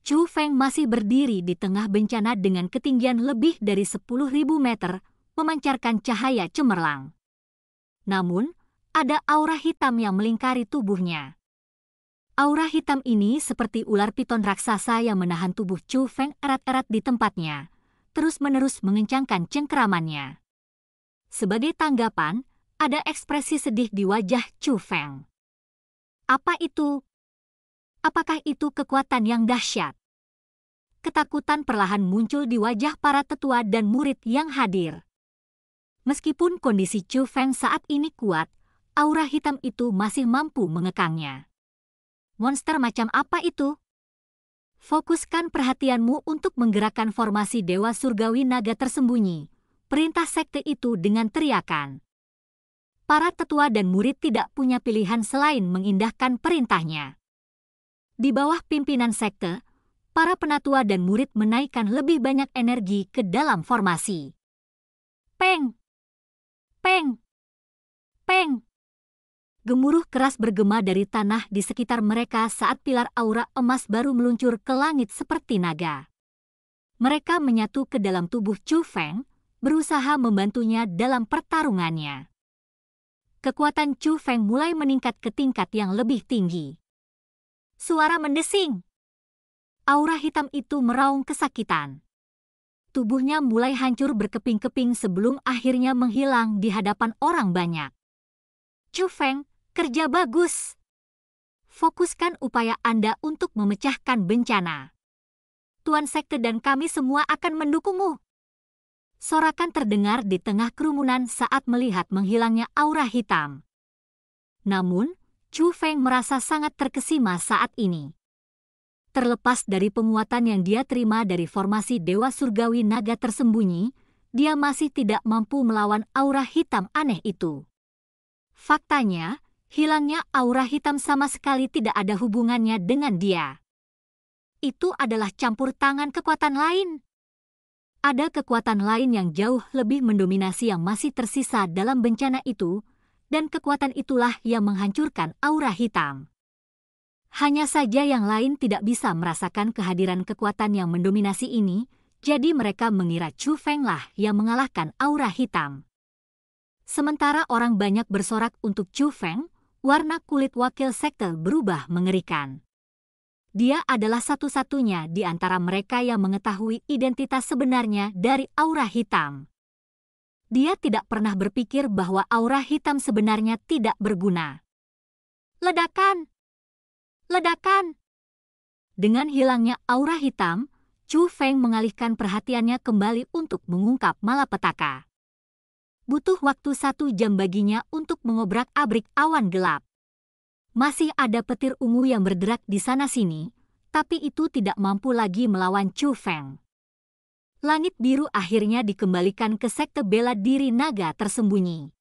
Chu Feng masih berdiri di tengah bencana dengan ketinggian lebih dari 10.000 meter, memancarkan cahaya cemerlang. Namun, ada aura hitam yang melingkari tubuhnya. Aura hitam ini seperti ular piton raksasa yang menahan tubuh Chu Feng erat-erat di tempatnya, terus-menerus mengencangkan cengkeramannya. Sebagai tanggapan, ada ekspresi sedih di wajah Chu Feng. Apa itu? Apakah itu kekuatan yang dahsyat? Ketakutan perlahan muncul di wajah para tetua dan murid yang hadir. Meskipun kondisi Chu Feng saat ini kuat, aura hitam itu masih mampu mengekangnya. Monster macam apa itu? Fokuskan perhatianmu untuk menggerakkan formasi Dewa Surgawi Naga tersembunyi. Perintah sekte itu dengan teriakan. Para tetua dan murid tidak punya pilihan selain mengindahkan perintahnya. Di bawah pimpinan sekte, para penatua dan murid menaikkan lebih banyak energi ke dalam formasi. Peng! Peng! Peng! Gemuruh keras bergema dari tanah di sekitar mereka saat pilar aura emas baru meluncur ke langit seperti naga. Mereka menyatu ke dalam tubuh Chu Feng, berusaha membantunya dalam pertarungannya. Kekuatan Chu Feng mulai meningkat ke tingkat yang lebih tinggi. Suara mendesing. Aura hitam itu meraung kesakitan tubuhnya mulai hancur berkeping-keping sebelum akhirnya menghilang di hadapan orang banyak. Chu Feng, kerja bagus! Fokuskan upaya Anda untuk memecahkan bencana. Tuan Sekte dan kami semua akan mendukungmu. Sorakan terdengar di tengah kerumunan saat melihat menghilangnya aura hitam. Namun, Chu Feng merasa sangat terkesima saat ini terlepas dari penguatan yang dia terima dari formasi Dewa Surgawi Naga tersembunyi, dia masih tidak mampu melawan aura hitam aneh itu. Faktanya, hilangnya aura hitam sama sekali tidak ada hubungannya dengan dia. Itu adalah campur tangan kekuatan lain. Ada kekuatan lain yang jauh lebih mendominasi yang masih tersisa dalam bencana itu, dan kekuatan itulah yang menghancurkan aura hitam. Hanya saja yang lain tidak bisa merasakan kehadiran kekuatan yang mendominasi ini, jadi mereka mengira Chu Feng lah yang mengalahkan aura hitam. Sementara orang banyak bersorak untuk Chu Feng, warna kulit wakil sekte berubah mengerikan. Dia adalah satu-satunya di antara mereka yang mengetahui identitas sebenarnya dari aura hitam. Dia tidak pernah berpikir bahwa aura hitam sebenarnya tidak berguna. Ledakan! Ledakan! Dengan hilangnya aura hitam, Chu Feng mengalihkan perhatiannya kembali untuk mengungkap malapetaka. Butuh waktu satu jam baginya untuk mengobrak-abrik awan gelap. Masih ada petir ungu yang berderak di sana-sini, tapi itu tidak mampu lagi melawan Chu Feng. Langit biru akhirnya dikembalikan ke sekte bela diri naga tersembunyi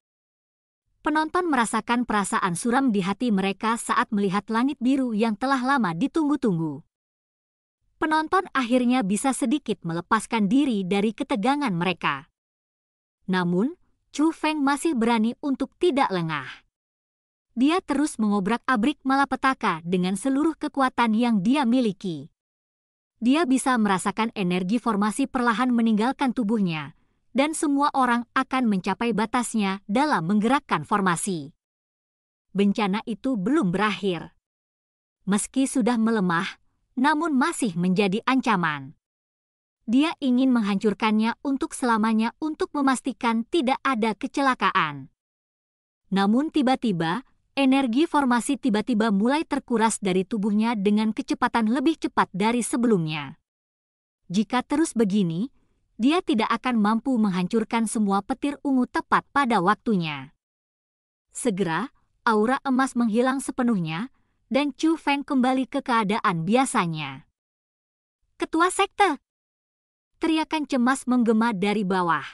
penonton merasakan perasaan suram di hati mereka saat melihat langit biru yang telah lama ditunggu-tunggu. Penonton akhirnya bisa sedikit melepaskan diri dari ketegangan mereka. Namun, Chu Feng masih berani untuk tidak lengah dia terus mengobrak-abrik malapetaka dengan seluruh kekuatan yang dia miliki. Dia bisa merasakan energi formasi perlahan meninggalkan tubuhnya, dan semua orang akan mencapai batasnya dalam menggerakkan formasi. Bencana itu belum berakhir. Meski sudah melemah, namun masih menjadi ancaman. Dia ingin menghancurkannya untuk selamanya untuk memastikan tidak ada kecelakaan. Namun tiba-tiba, energi formasi tiba-tiba mulai terkuras dari tubuhnya dengan kecepatan lebih cepat dari sebelumnya. Jika terus begini, dia tidak akan mampu menghancurkan semua petir ungu tepat pada waktunya. Segera, aura emas menghilang sepenuhnya, dan Chu Feng kembali ke keadaan biasanya. Ketua Sekte! Teriakan cemas menggema dari bawah.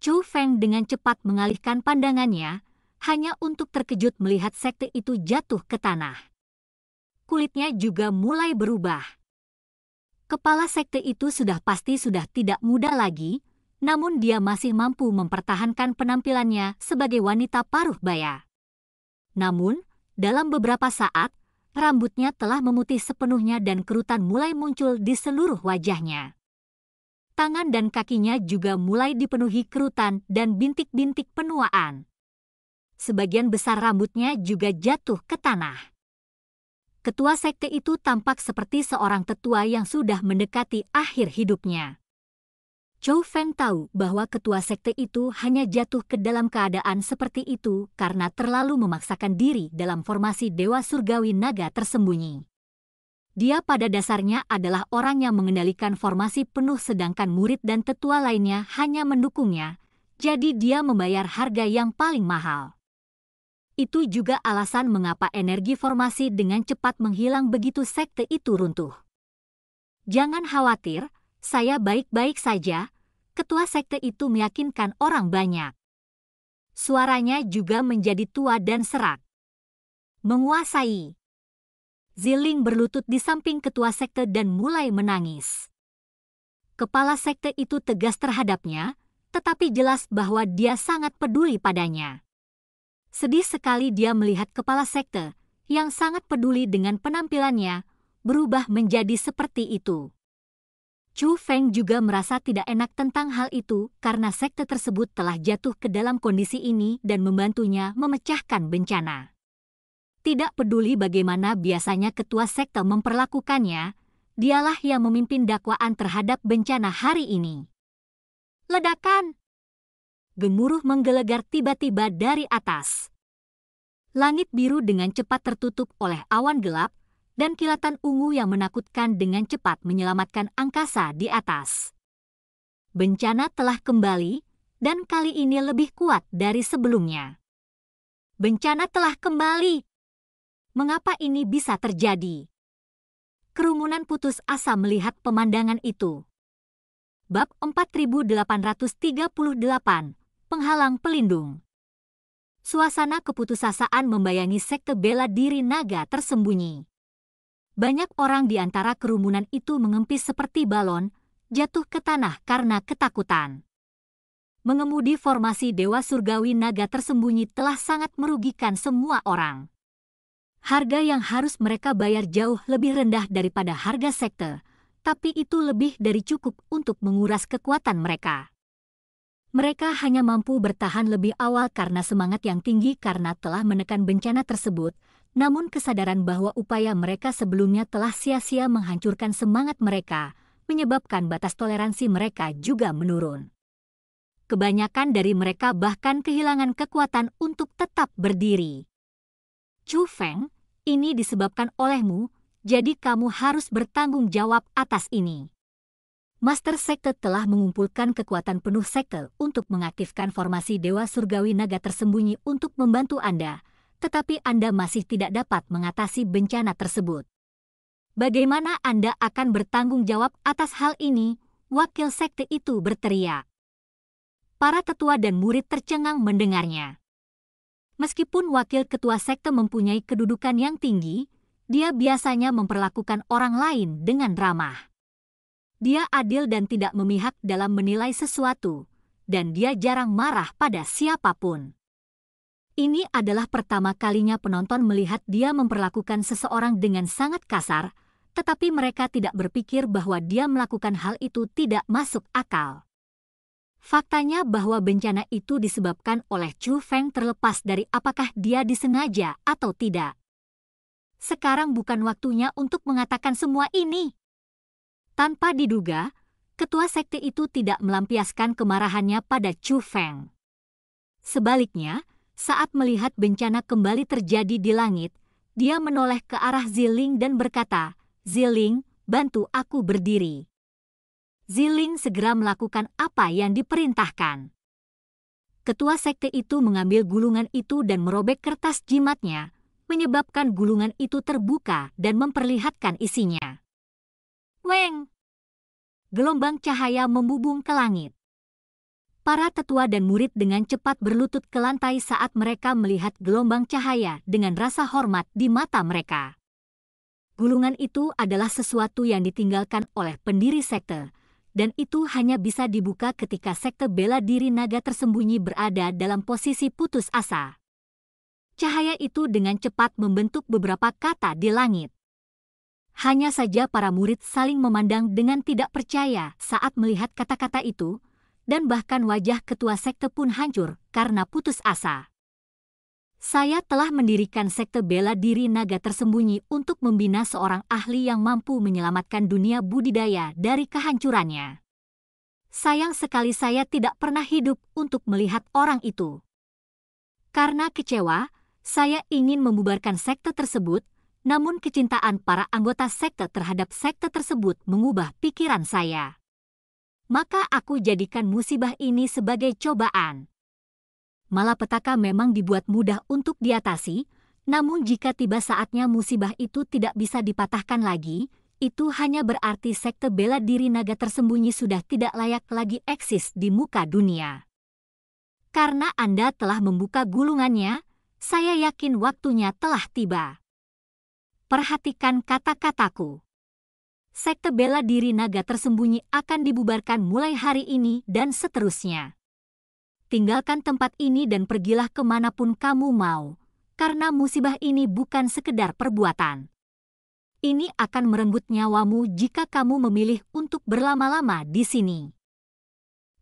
Chu Feng dengan cepat mengalihkan pandangannya, hanya untuk terkejut melihat sekte itu jatuh ke tanah. Kulitnya juga mulai berubah. Kepala sekte itu sudah pasti sudah tidak muda lagi, namun dia masih mampu mempertahankan penampilannya sebagai wanita paruh baya. Namun, dalam beberapa saat, rambutnya telah memutih sepenuhnya dan kerutan mulai muncul di seluruh wajahnya. Tangan dan kakinya juga mulai dipenuhi kerutan dan bintik-bintik penuaan. Sebagian besar rambutnya juga jatuh ke tanah ketua sekte itu tampak seperti seorang tetua yang sudah mendekati akhir hidupnya. Chow Feng tahu bahwa ketua sekte itu hanya jatuh ke dalam keadaan seperti itu karena terlalu memaksakan diri dalam formasi Dewa Surgawi Naga tersembunyi. Dia pada dasarnya adalah orang yang mengendalikan formasi penuh sedangkan murid dan tetua lainnya hanya mendukungnya, jadi dia membayar harga yang paling mahal. Itu juga alasan mengapa energi formasi dengan cepat menghilang begitu sekte itu runtuh. Jangan khawatir, saya baik-baik saja. Ketua sekte itu meyakinkan orang banyak. Suaranya juga menjadi tua dan serak. Menguasai. Ziling berlutut di samping ketua sekte dan mulai menangis. Kepala sekte itu tegas terhadapnya, tetapi jelas bahwa dia sangat peduli padanya. Sedih sekali dia melihat kepala sekte yang sangat peduli dengan penampilannya berubah menjadi seperti itu. Chu Feng juga merasa tidak enak tentang hal itu karena sekte tersebut telah jatuh ke dalam kondisi ini dan membantunya memecahkan bencana. Tidak peduli bagaimana biasanya ketua sekte memperlakukannya, dialah yang memimpin dakwaan terhadap bencana hari ini. Ledakan! gemuruh menggelegar tiba-tiba dari atas. Langit biru dengan cepat tertutup oleh awan gelap, dan kilatan ungu yang menakutkan dengan cepat menyelamatkan angkasa di atas. Bencana telah kembali, dan kali ini lebih kuat dari sebelumnya. Bencana telah kembali. Mengapa ini bisa terjadi? Kerumunan putus asa melihat pemandangan itu. Bab 4838 penghalang pelindung. Suasana keputusasaan membayangi sekte bela diri naga tersembunyi. Banyak orang di antara kerumunan itu mengempis seperti balon, jatuh ke tanah karena ketakutan. Mengemudi formasi Dewa Surgawi Naga tersembunyi telah sangat merugikan semua orang. Harga yang harus mereka bayar jauh lebih rendah daripada harga sekte, tapi itu lebih dari cukup untuk menguras kekuatan mereka mereka hanya mampu bertahan lebih awal karena semangat yang tinggi karena telah menekan bencana tersebut, namun kesadaran bahwa upaya mereka sebelumnya telah sia-sia menghancurkan semangat mereka, menyebabkan batas toleransi mereka juga menurun. Kebanyakan dari mereka bahkan kehilangan kekuatan untuk tetap berdiri. Chu Feng, ini disebabkan olehmu, jadi kamu harus bertanggung jawab atas ini. Master Sekte telah mengumpulkan kekuatan penuh Sekte untuk mengaktifkan formasi Dewa Surgawi Naga tersembunyi untuk membantu Anda, tetapi Anda masih tidak dapat mengatasi bencana tersebut. Bagaimana Anda akan bertanggung jawab atas hal ini? Wakil Sekte itu berteriak. Para tetua dan murid tercengang mendengarnya. Meskipun Wakil Ketua Sekte mempunyai kedudukan yang tinggi, dia biasanya memperlakukan orang lain dengan ramah. Dia adil dan tidak memihak dalam menilai sesuatu, dan dia jarang marah pada siapapun. Ini adalah pertama kalinya penonton melihat dia memperlakukan seseorang dengan sangat kasar, tetapi mereka tidak berpikir bahwa dia melakukan hal itu tidak masuk akal. Faktanya bahwa bencana itu disebabkan oleh Chu Feng terlepas dari apakah dia disengaja atau tidak. Sekarang bukan waktunya untuk mengatakan semua ini. Tanpa diduga, ketua sekte itu tidak melampiaskan kemarahannya pada Chu Feng. Sebaliknya, saat melihat bencana kembali terjadi di langit, dia menoleh ke arah Ziling dan berkata, Ziling, bantu aku berdiri. Ziling segera melakukan apa yang diperintahkan. Ketua sekte itu mengambil gulungan itu dan merobek kertas jimatnya, menyebabkan gulungan itu terbuka dan memperlihatkan isinya. Weng! Gelombang cahaya membubung ke langit. Para tetua dan murid dengan cepat berlutut ke lantai saat mereka melihat gelombang cahaya dengan rasa hormat di mata mereka. Gulungan itu adalah sesuatu yang ditinggalkan oleh pendiri sekte, dan itu hanya bisa dibuka ketika sekte bela diri naga tersembunyi berada dalam posisi putus asa. Cahaya itu dengan cepat membentuk beberapa kata di langit. Hanya saja para murid saling memandang dengan tidak percaya saat melihat kata-kata itu, dan bahkan wajah ketua sekte pun hancur karena putus asa. Saya telah mendirikan sekte bela diri naga tersembunyi untuk membina seorang ahli yang mampu menyelamatkan dunia budidaya dari kehancurannya. Sayang sekali saya tidak pernah hidup untuk melihat orang itu. Karena kecewa, saya ingin membubarkan sekte tersebut namun kecintaan para anggota sekte terhadap sekte tersebut mengubah pikiran saya. Maka aku jadikan musibah ini sebagai cobaan. Malapetaka memang dibuat mudah untuk diatasi, namun jika tiba saatnya musibah itu tidak bisa dipatahkan lagi, itu hanya berarti sekte bela diri naga tersembunyi sudah tidak layak lagi eksis di muka dunia. Karena Anda telah membuka gulungannya, saya yakin waktunya telah tiba perhatikan kata-kataku. Sekte bela diri naga tersembunyi akan dibubarkan mulai hari ini dan seterusnya. Tinggalkan tempat ini dan pergilah kemanapun kamu mau, karena musibah ini bukan sekedar perbuatan. Ini akan merenggut nyawamu jika kamu memilih untuk berlama-lama di sini.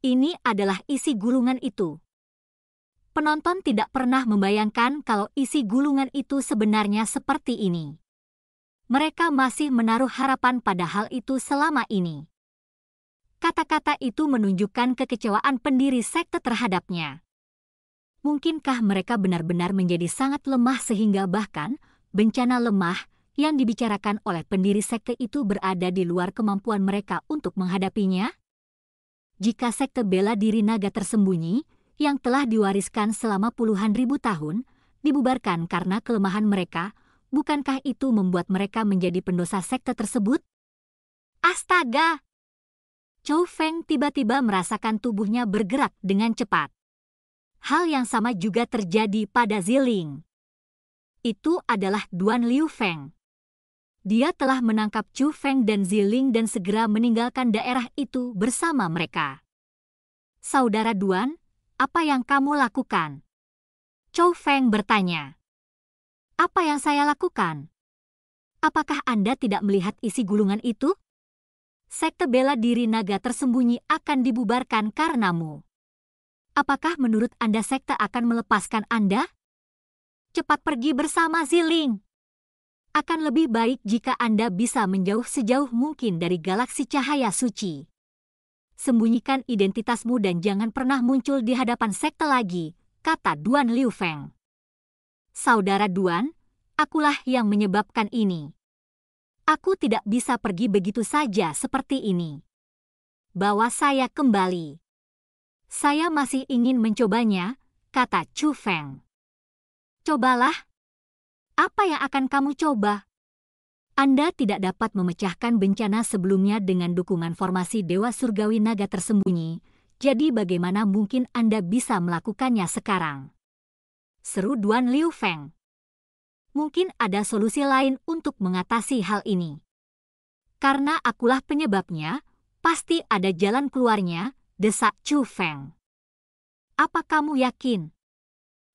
Ini adalah isi gulungan itu. Penonton tidak pernah membayangkan kalau isi gulungan itu sebenarnya seperti ini mereka masih menaruh harapan pada hal itu selama ini. Kata-kata itu menunjukkan kekecewaan pendiri sekte terhadapnya. Mungkinkah mereka benar-benar menjadi sangat lemah sehingga bahkan bencana lemah yang dibicarakan oleh pendiri sekte itu berada di luar kemampuan mereka untuk menghadapinya? Jika sekte bela diri naga tersembunyi yang telah diwariskan selama puluhan ribu tahun dibubarkan karena kelemahan mereka, bukankah itu membuat mereka menjadi pendosa sekte tersebut? Astaga! Chou Feng tiba-tiba merasakan tubuhnya bergerak dengan cepat. Hal yang sama juga terjadi pada Ziling. Itu adalah Duan Liu Feng. Dia telah menangkap Chu Feng dan Ziling dan segera meninggalkan daerah itu bersama mereka. Saudara Duan, apa yang kamu lakukan? Chou Feng bertanya. Apa yang saya lakukan? Apakah Anda tidak melihat isi gulungan itu? Sekte bela diri naga tersembunyi akan dibubarkan karenamu. Apakah menurut Anda sekte akan melepaskan Anda? Cepat pergi bersama Ziling. Akan lebih baik jika Anda bisa menjauh sejauh mungkin dari galaksi cahaya suci. Sembunyikan identitasmu dan jangan pernah muncul di hadapan sekte lagi, kata Duan Liu Feng saudara Duan, akulah yang menyebabkan ini. Aku tidak bisa pergi begitu saja seperti ini. Bawa saya kembali. Saya masih ingin mencobanya, kata Chu Feng. Cobalah. Apa yang akan kamu coba? Anda tidak dapat memecahkan bencana sebelumnya dengan dukungan formasi Dewa Surgawi Naga tersembunyi, jadi bagaimana mungkin Anda bisa melakukannya sekarang? seru Duan Liu Feng. Mungkin ada solusi lain untuk mengatasi hal ini. Karena akulah penyebabnya, pasti ada jalan keluarnya, desak Chu Feng. Apa kamu yakin?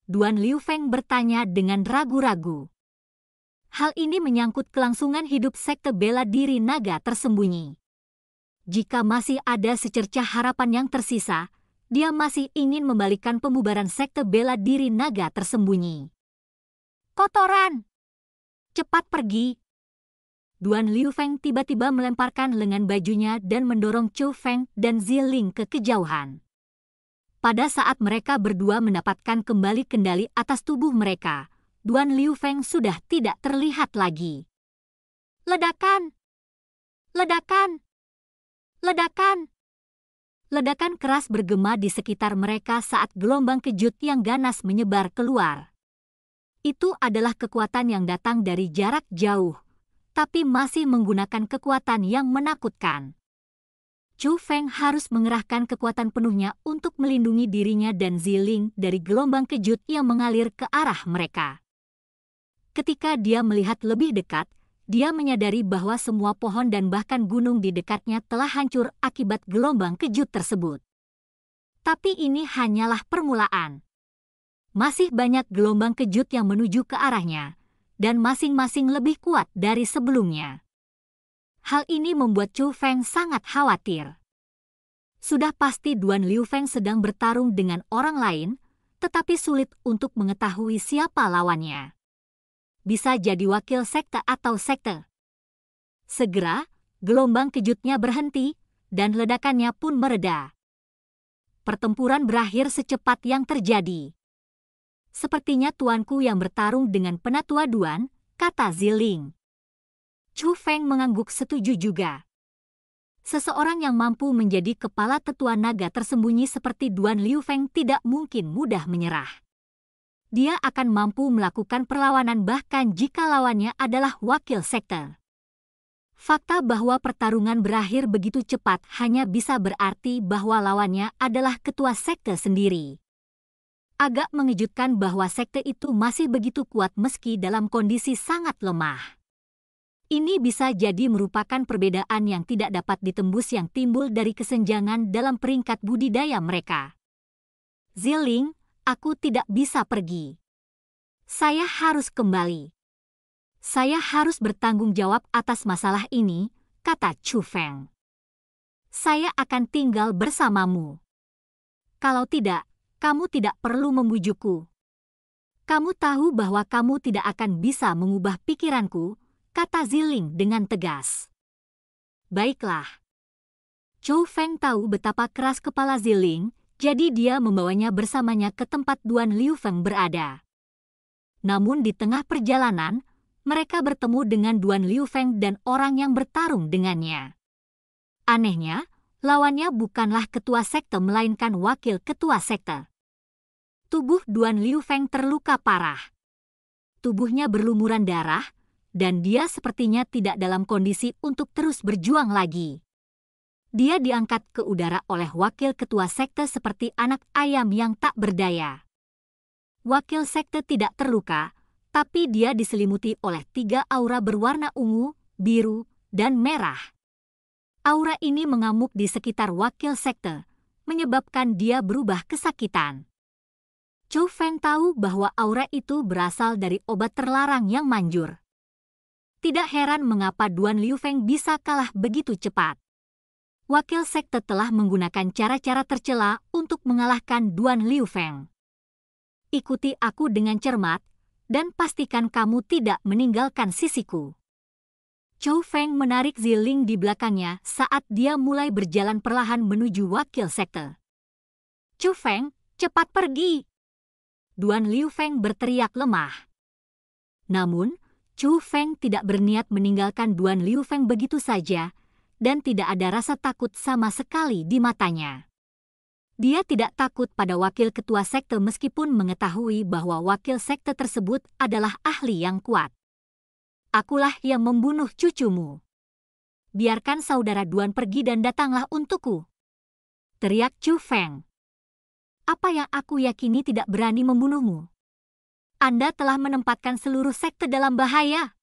Duan Liu Feng bertanya dengan ragu-ragu. Hal ini menyangkut kelangsungan hidup sekte bela diri naga tersembunyi. Jika masih ada secercah harapan yang tersisa, dia masih ingin membalikan pembubaran sekte bela diri naga tersembunyi. Kotoran! Cepat pergi! Duan Liu Feng tiba-tiba melemparkan lengan bajunya dan mendorong Chou Feng dan Ziling ke kejauhan. Pada saat mereka berdua mendapatkan kembali kendali atas tubuh mereka, Duan Liu Feng sudah tidak terlihat lagi. Ledakan! Ledakan! Ledakan! ledakan keras bergema di sekitar mereka saat gelombang kejut yang ganas menyebar keluar. Itu adalah kekuatan yang datang dari jarak jauh, tapi masih menggunakan kekuatan yang menakutkan. Chu Feng harus mengerahkan kekuatan penuhnya untuk melindungi dirinya dan Ziling dari gelombang kejut yang mengalir ke arah mereka. Ketika dia melihat lebih dekat, dia menyadari bahwa semua pohon dan bahkan gunung di dekatnya telah hancur akibat gelombang kejut tersebut. Tapi ini hanyalah permulaan. Masih banyak gelombang kejut yang menuju ke arahnya, dan masing-masing lebih kuat dari sebelumnya. Hal ini membuat Chu Feng sangat khawatir. Sudah pasti Duan Liu Feng sedang bertarung dengan orang lain, tetapi sulit untuk mengetahui siapa lawannya bisa jadi wakil sekte atau sekte. Segera, gelombang kejutnya berhenti, dan ledakannya pun mereda. Pertempuran berakhir secepat yang terjadi. Sepertinya tuanku yang bertarung dengan penatua Duan, kata Ziling. Chu Feng mengangguk setuju juga. Seseorang yang mampu menjadi kepala tetua naga tersembunyi seperti Duan Liu Feng tidak mungkin mudah menyerah dia akan mampu melakukan perlawanan bahkan jika lawannya adalah wakil sektor. Fakta bahwa pertarungan berakhir begitu cepat hanya bisa berarti bahwa lawannya adalah ketua sekte sendiri. Agak mengejutkan bahwa sekte itu masih begitu kuat meski dalam kondisi sangat lemah. Ini bisa jadi merupakan perbedaan yang tidak dapat ditembus yang timbul dari kesenjangan dalam peringkat budidaya mereka. Ziling. Aku tidak bisa pergi. Saya harus kembali. Saya harus bertanggung jawab atas masalah ini, kata Chu Feng. Saya akan tinggal bersamamu. Kalau tidak, kamu tidak perlu membujukku. Kamu tahu bahwa kamu tidak akan bisa mengubah pikiranku, kata Ziling dengan tegas. Baiklah. Chou Feng tahu betapa keras kepala Ziling jadi dia membawanya bersamanya ke tempat Duan Liu Feng berada. Namun di tengah perjalanan, mereka bertemu dengan Duan Liu Feng dan orang yang bertarung dengannya. Anehnya, lawannya bukanlah ketua sekte melainkan wakil ketua sekte. Tubuh Duan Liu Feng terluka parah. Tubuhnya berlumuran darah, dan dia sepertinya tidak dalam kondisi untuk terus berjuang lagi dia diangkat ke udara oleh wakil ketua sekte seperti anak ayam yang tak berdaya. Wakil sekte tidak terluka, tapi dia diselimuti oleh tiga aura berwarna ungu, biru, dan merah. Aura ini mengamuk di sekitar wakil sekte, menyebabkan dia berubah kesakitan. Chou Feng tahu bahwa aura itu berasal dari obat terlarang yang manjur. Tidak heran mengapa Duan Liu Feng bisa kalah begitu cepat wakil sekte telah menggunakan cara-cara tercela untuk mengalahkan Duan Liu Feng. Ikuti aku dengan cermat dan pastikan kamu tidak meninggalkan sisiku. Chou Feng menarik Ziling di belakangnya saat dia mulai berjalan perlahan menuju wakil sekte. Chou Feng, cepat pergi! Duan Liu Feng berteriak lemah. Namun, Chou Feng tidak berniat meninggalkan Duan Liu Feng begitu saja dan tidak ada rasa takut sama sekali di matanya. Dia tidak takut pada wakil ketua sekte meskipun mengetahui bahwa wakil sekte tersebut adalah ahli yang kuat. Akulah yang membunuh cucumu. Biarkan saudara Duan pergi dan datanglah untukku. Teriak Chu Feng. Apa yang aku yakini tidak berani membunuhmu. Anda telah menempatkan seluruh sekte dalam bahaya.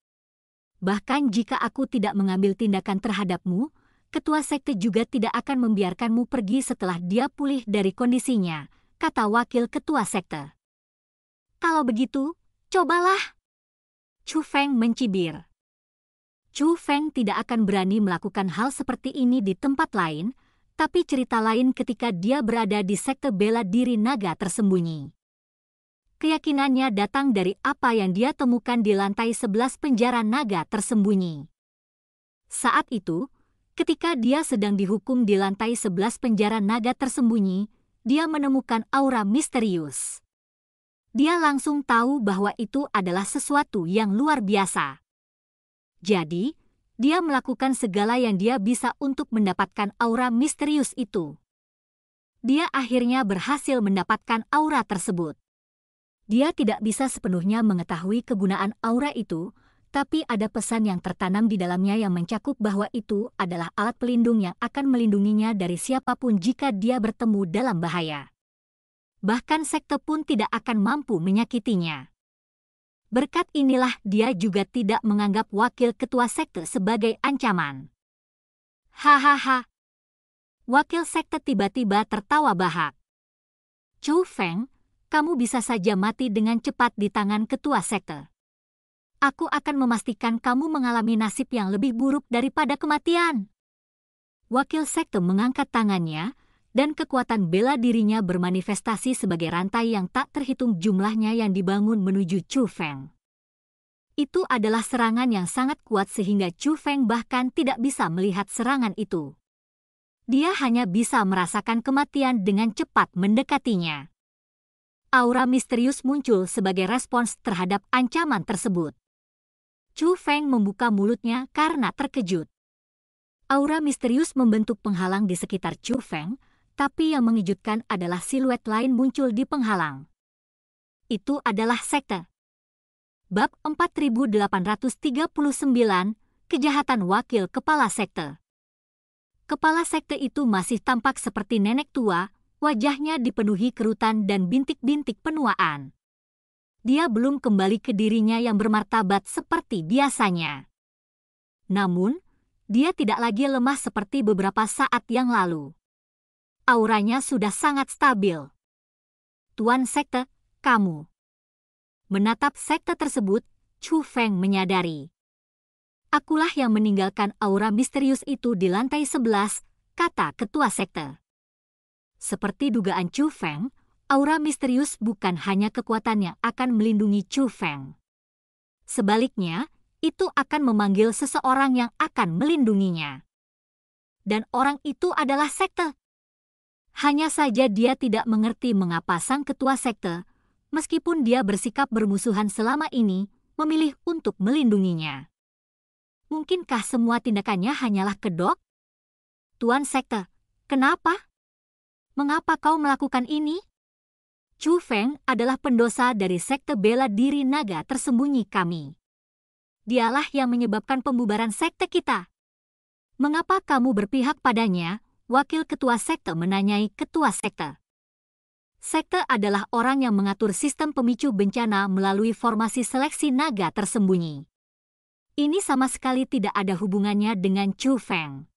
Bahkan jika aku tidak mengambil tindakan terhadapmu, ketua sekte juga tidak akan membiarkanmu pergi setelah dia pulih dari kondisinya, kata wakil ketua sekte. Kalau begitu, cobalah. Chu Feng mencibir. Chu Feng tidak akan berani melakukan hal seperti ini di tempat lain, tapi cerita lain ketika dia berada di sekte bela diri naga tersembunyi keyakinannya datang dari apa yang dia temukan di lantai sebelas penjara naga tersembunyi. Saat itu, ketika dia sedang dihukum di lantai sebelas penjara naga tersembunyi, dia menemukan aura misterius. Dia langsung tahu bahwa itu adalah sesuatu yang luar biasa. Jadi, dia melakukan segala yang dia bisa untuk mendapatkan aura misterius itu dia akhirnya berhasil mendapatkan aura tersebut. Dia tidak bisa sepenuhnya mengetahui kegunaan aura itu, tapi ada pesan yang tertanam di dalamnya yang mencakup bahwa itu adalah alat pelindung yang akan melindunginya dari siapapun jika dia bertemu dalam bahaya. Bahkan sekte pun tidak akan mampu menyakitinya. Berkat inilah dia juga tidak menganggap wakil ketua sekte sebagai ancaman. Hahaha. Wakil sekte tiba-tiba tertawa bahak. Chou Feng, kamu bisa saja mati dengan cepat di tangan ketua sekte. Aku akan memastikan kamu mengalami nasib yang lebih buruk daripada kematian. Wakil sekte mengangkat tangannya, dan kekuatan bela dirinya bermanifestasi sebagai rantai yang tak terhitung jumlahnya yang dibangun menuju Chu Feng. Itu adalah serangan yang sangat kuat sehingga Chu Feng bahkan tidak bisa melihat serangan itu. Dia hanya bisa merasakan kematian dengan cepat mendekatinya aura misterius muncul sebagai respons terhadap ancaman tersebut. Chu Feng membuka mulutnya karena terkejut. Aura misterius membentuk penghalang di sekitar Chu Feng, tapi yang mengejutkan adalah siluet lain muncul di penghalang. Itu adalah sekte. Bab 4839, Kejahatan Wakil Kepala Sekte. Kepala sekte itu masih tampak seperti nenek tua Wajahnya dipenuhi kerutan dan bintik-bintik penuaan. Dia belum kembali ke dirinya yang bermartabat seperti biasanya. Namun, dia tidak lagi lemah seperti beberapa saat yang lalu. Auranya sudah sangat stabil. Tuan Sekte, kamu. Menatap Sekte tersebut, Chu Feng menyadari. Akulah yang meninggalkan aura misterius itu di lantai 11, kata ketua Sekte. Seperti dugaan Chu Feng, aura misterius bukan hanya kekuatan yang akan melindungi Chu Feng. Sebaliknya, itu akan memanggil seseorang yang akan melindunginya. Dan orang itu adalah sekte. Hanya saja dia tidak mengerti mengapa sang ketua sekte, meskipun dia bersikap bermusuhan selama ini, memilih untuk melindunginya. Mungkinkah semua tindakannya hanyalah kedok? Tuan Sekte, kenapa? mengapa kau melakukan ini? Chu Feng adalah pendosa dari sekte bela diri naga tersembunyi kami. Dialah yang menyebabkan pembubaran sekte kita. Mengapa kamu berpihak padanya? Wakil ketua sekte menanyai ketua sekte. Sekte adalah orang yang mengatur sistem pemicu bencana melalui formasi seleksi naga tersembunyi. Ini sama sekali tidak ada hubungannya dengan Chu Feng.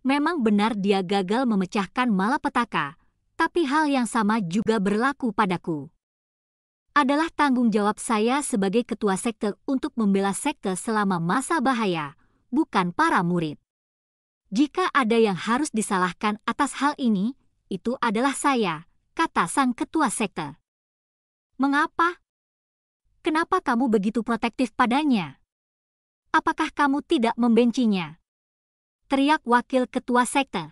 Memang benar dia gagal memecahkan malapetaka, tapi hal yang sama juga berlaku padaku. Adalah tanggung jawab saya sebagai ketua sekte untuk membela sekte selama masa bahaya, bukan para murid. Jika ada yang harus disalahkan atas hal ini, itu adalah saya, kata sang ketua sekte. Mengapa? Kenapa kamu begitu protektif padanya? Apakah kamu tidak membencinya? teriak wakil ketua sekte.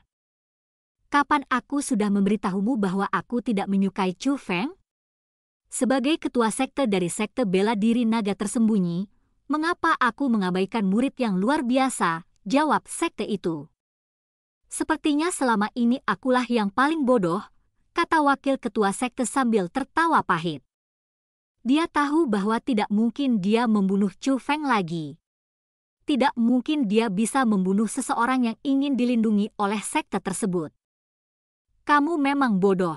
Kapan aku sudah memberitahumu bahwa aku tidak menyukai Chu Feng? Sebagai ketua sekte dari sekte bela diri naga tersembunyi, mengapa aku mengabaikan murid yang luar biasa? Jawab sekte itu. Sepertinya selama ini akulah yang paling bodoh, kata wakil ketua sekte sambil tertawa pahit. Dia tahu bahwa tidak mungkin dia membunuh Chu Feng lagi tidak mungkin dia bisa membunuh seseorang yang ingin dilindungi oleh sekte tersebut. Kamu memang bodoh.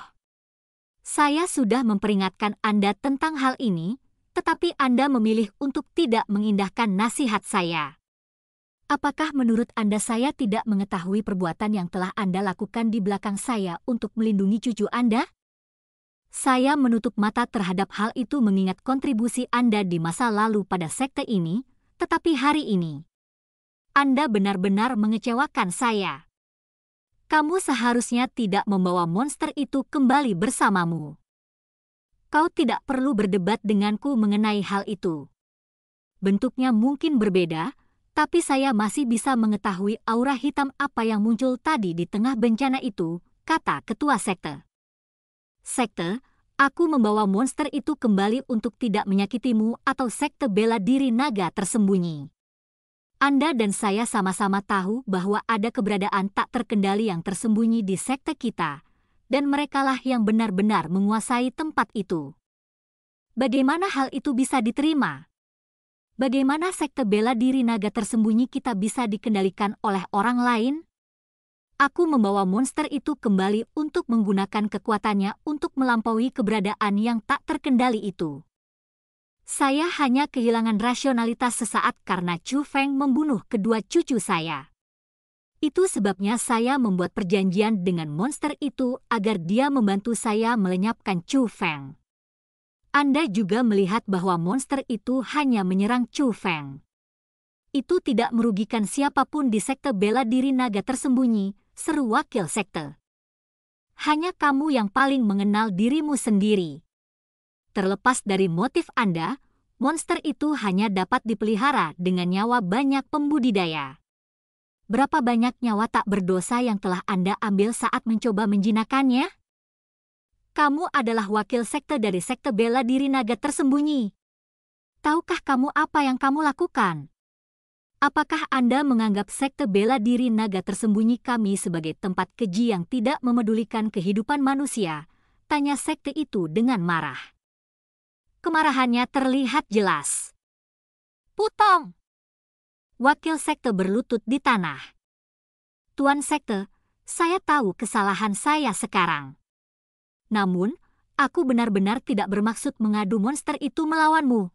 Saya sudah memperingatkan Anda tentang hal ini, tetapi Anda memilih untuk tidak mengindahkan nasihat saya. Apakah menurut Anda saya tidak mengetahui perbuatan yang telah Anda lakukan di belakang saya untuk melindungi cucu Anda? Saya menutup mata terhadap hal itu mengingat kontribusi Anda di masa lalu pada sekte ini, tetapi hari ini Anda benar-benar mengecewakan saya. Kamu seharusnya tidak membawa monster itu kembali bersamamu. Kau tidak perlu berdebat denganku mengenai hal itu. Bentuknya mungkin berbeda, tapi saya masih bisa mengetahui aura hitam apa yang muncul tadi di tengah bencana itu, kata ketua sekte. Sekte, Aku membawa monster itu kembali untuk tidak menyakitimu atau sekte bela diri naga tersembunyi. Anda dan saya sama-sama tahu bahwa ada keberadaan tak terkendali yang tersembunyi di sekte kita, dan merekalah yang benar-benar menguasai tempat itu. Bagaimana hal itu bisa diterima? Bagaimana sekte bela diri naga tersembunyi kita bisa dikendalikan oleh orang lain? aku membawa monster itu kembali untuk menggunakan kekuatannya untuk melampaui keberadaan yang tak terkendali itu. Saya hanya kehilangan rasionalitas sesaat karena Chu Feng membunuh kedua cucu saya. Itu sebabnya saya membuat perjanjian dengan monster itu agar dia membantu saya melenyapkan Chu Feng. Anda juga melihat bahwa monster itu hanya menyerang Chu Feng itu tidak merugikan siapapun di sekte bela diri naga tersembunyi, seru wakil sekte. Hanya kamu yang paling mengenal dirimu sendiri. Terlepas dari motif Anda, monster itu hanya dapat dipelihara dengan nyawa banyak pembudidaya. Berapa banyak nyawa tak berdosa yang telah Anda ambil saat mencoba menjinakannya? Kamu adalah wakil sekte dari sekte bela diri naga tersembunyi. Tahukah kamu apa yang kamu lakukan? Apakah Anda menganggap sekte bela diri naga tersembunyi kami sebagai tempat keji yang tidak memedulikan kehidupan manusia? Tanya sekte itu dengan marah. Kemarahannya terlihat jelas. Putong! Wakil sekte berlutut di tanah. Tuan sekte, saya tahu kesalahan saya sekarang. Namun, aku benar-benar tidak bermaksud mengadu monster itu melawanmu.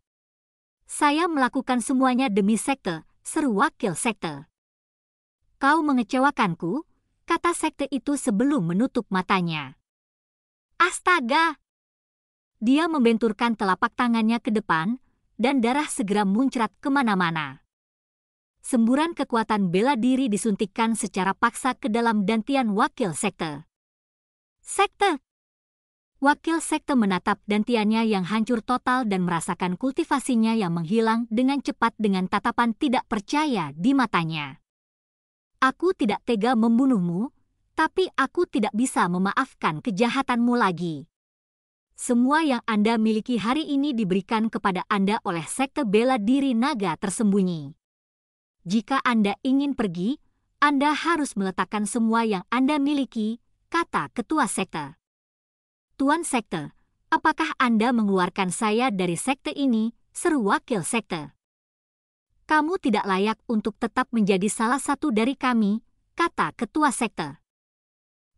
Saya melakukan semuanya demi sekte, seru wakil sekte. Kau mengecewakanku, kata sekte itu sebelum menutup matanya. Astaga! Dia membenturkan telapak tangannya ke depan, dan darah segera muncrat kemana-mana. Semburan kekuatan bela diri disuntikkan secara paksa ke dalam dantian wakil sekte. Sekte, Wakil sekte menatap dantiannya yang hancur total dan merasakan kultivasinya yang menghilang dengan cepat dengan tatapan tidak percaya di matanya. Aku tidak tega membunuhmu, tapi aku tidak bisa memaafkan kejahatanmu lagi. Semua yang Anda miliki hari ini diberikan kepada Anda oleh sekte bela diri naga tersembunyi. Jika Anda ingin pergi, Anda harus meletakkan semua yang Anda miliki, kata ketua sekte. Tuan Sekte, apakah Anda mengeluarkan saya dari sekte ini, seru wakil sekte. Kamu tidak layak untuk tetap menjadi salah satu dari kami, kata ketua sekte.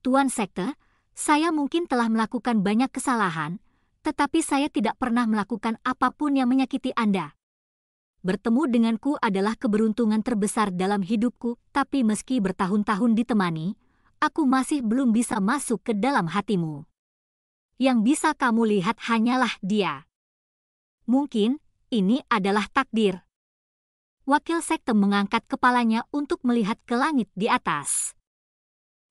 Tuan Sekte, saya mungkin telah melakukan banyak kesalahan, tetapi saya tidak pernah melakukan apapun yang menyakiti Anda. Bertemu denganku adalah keberuntungan terbesar dalam hidupku, tapi meski bertahun-tahun ditemani, aku masih belum bisa masuk ke dalam hatimu yang bisa kamu lihat hanyalah dia. Mungkin ini adalah takdir. Wakil sekte mengangkat kepalanya untuk melihat ke langit di atas.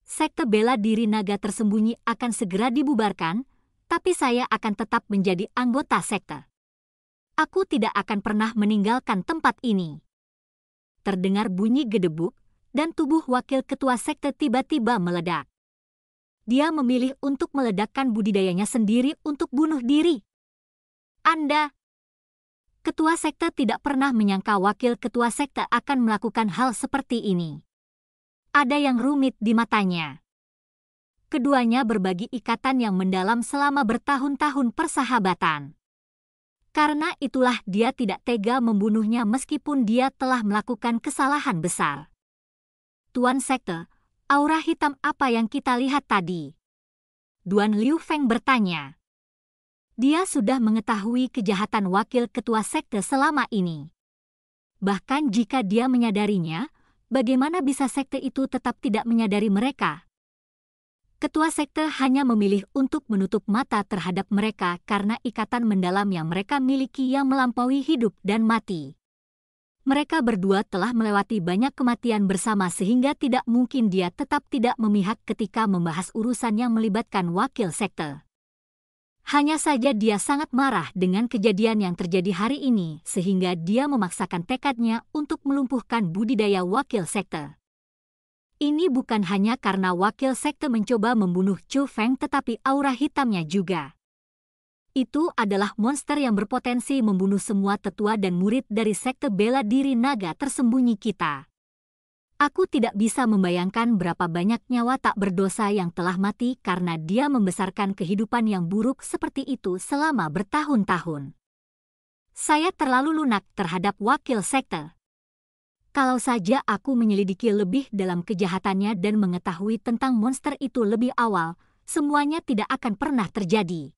Sekte bela diri naga tersembunyi akan segera dibubarkan, tapi saya akan tetap menjadi anggota sekte. Aku tidak akan pernah meninggalkan tempat ini. Terdengar bunyi gedebuk, dan tubuh wakil ketua sekte tiba-tiba meledak dia memilih untuk meledakkan budidayanya sendiri untuk bunuh diri. Anda, ketua sekte tidak pernah menyangka wakil ketua sekte akan melakukan hal seperti ini. Ada yang rumit di matanya. Keduanya berbagi ikatan yang mendalam selama bertahun-tahun persahabatan. Karena itulah dia tidak tega membunuhnya meskipun dia telah melakukan kesalahan besar. Tuan Sekte, aura hitam apa yang kita lihat tadi? Duan Liu Feng bertanya. Dia sudah mengetahui kejahatan wakil ketua sekte selama ini. Bahkan jika dia menyadarinya, bagaimana bisa sekte itu tetap tidak menyadari mereka? Ketua sekte hanya memilih untuk menutup mata terhadap mereka karena ikatan mendalam yang mereka miliki yang melampaui hidup dan mati mereka berdua telah melewati banyak kematian bersama sehingga tidak mungkin dia tetap tidak memihak ketika membahas urusan yang melibatkan wakil sekte. Hanya saja dia sangat marah dengan kejadian yang terjadi hari ini sehingga dia memaksakan tekadnya untuk melumpuhkan budidaya wakil sekte. Ini bukan hanya karena wakil sekte mencoba membunuh Chu Feng tetapi aura hitamnya juga itu adalah monster yang berpotensi membunuh semua tetua dan murid dari sekte bela diri naga tersembunyi kita. Aku tidak bisa membayangkan berapa banyak nyawa tak berdosa yang telah mati karena dia membesarkan kehidupan yang buruk seperti itu selama bertahun-tahun. Saya terlalu lunak terhadap wakil sekte. Kalau saja aku menyelidiki lebih dalam kejahatannya dan mengetahui tentang monster itu lebih awal, semuanya tidak akan pernah terjadi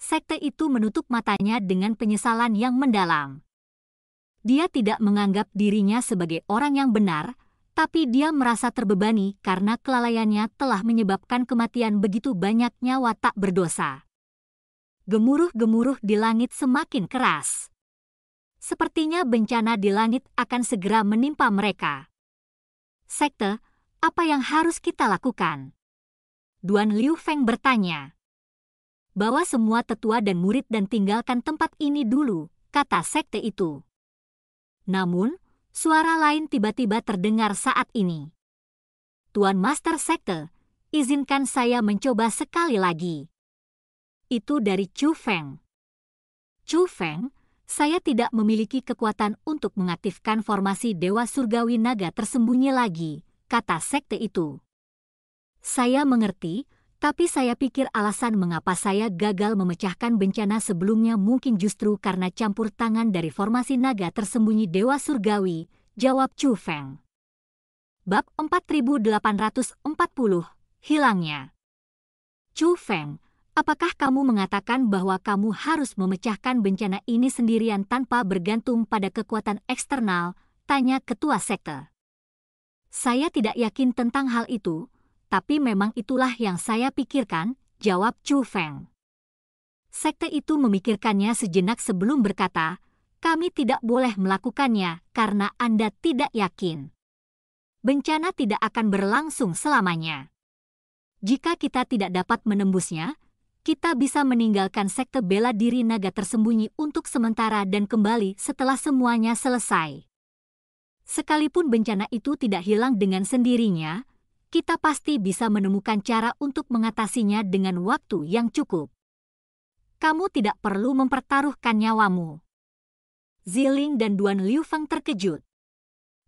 sekte itu menutup matanya dengan penyesalan yang mendalam. Dia tidak menganggap dirinya sebagai orang yang benar, tapi dia merasa terbebani karena kelalaiannya telah menyebabkan kematian begitu banyaknya watak berdosa. Gemuruh-gemuruh di langit semakin keras. Sepertinya bencana di langit akan segera menimpa mereka. Sekte, apa yang harus kita lakukan? Duan Liu Feng bertanya bawa semua tetua dan murid dan tinggalkan tempat ini dulu, kata sekte itu. Namun, suara lain tiba-tiba terdengar saat ini. Tuan Master Sekte, izinkan saya mencoba sekali lagi. Itu dari Chu Feng. Chu Feng, saya tidak memiliki kekuatan untuk mengaktifkan formasi Dewa Surgawi Naga tersembunyi lagi, kata sekte itu. Saya mengerti tapi saya pikir alasan mengapa saya gagal memecahkan bencana sebelumnya mungkin justru karena campur tangan dari formasi naga tersembunyi Dewa Surgawi, jawab Chu Feng. Bab 4840, Hilangnya Chu Feng, apakah kamu mengatakan bahwa kamu harus memecahkan bencana ini sendirian tanpa bergantung pada kekuatan eksternal? Tanya ketua sekte. Saya tidak yakin tentang hal itu, tapi memang itulah yang saya pikirkan, jawab Chu Feng. Sekte itu memikirkannya sejenak sebelum berkata, kami tidak boleh melakukannya karena Anda tidak yakin. Bencana tidak akan berlangsung selamanya. Jika kita tidak dapat menembusnya, kita bisa meninggalkan sekte bela diri naga tersembunyi untuk sementara dan kembali setelah semuanya selesai. Sekalipun bencana itu tidak hilang dengan sendirinya, kita pasti bisa menemukan cara untuk mengatasinya dengan waktu yang cukup. Kamu tidak perlu mempertaruhkan nyawamu. Ziling dan Duan Liu Fang terkejut.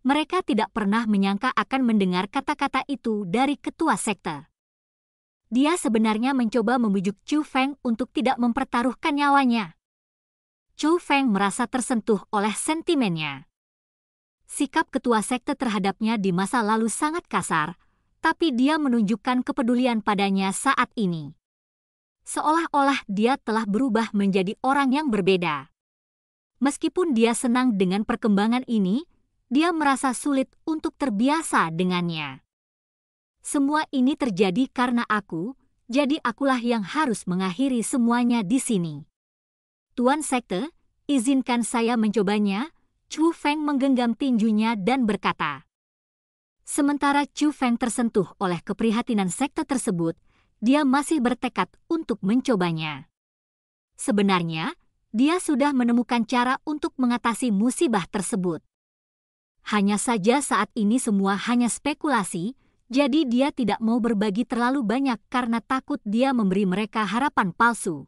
Mereka tidak pernah menyangka akan mendengar kata-kata itu dari ketua sekte. Dia sebenarnya mencoba membujuk Chu Feng untuk tidak mempertaruhkan nyawanya. Chu Feng merasa tersentuh oleh sentimennya. Sikap ketua sekte terhadapnya di masa lalu sangat kasar, tapi dia menunjukkan kepedulian padanya saat ini. Seolah-olah dia telah berubah menjadi orang yang berbeda. Meskipun dia senang dengan perkembangan ini, dia merasa sulit untuk terbiasa dengannya. Semua ini terjadi karena aku, jadi akulah yang harus mengakhiri semuanya di sini. Tuan Sekte, izinkan saya mencobanya, Chu Feng menggenggam tinjunya dan berkata, Sementara Chu Feng tersentuh oleh keprihatinan sekte tersebut, dia masih bertekad untuk mencobanya. Sebenarnya, dia sudah menemukan cara untuk mengatasi musibah tersebut. Hanya saja saat ini semua hanya spekulasi, jadi dia tidak mau berbagi terlalu banyak karena takut dia memberi mereka harapan palsu.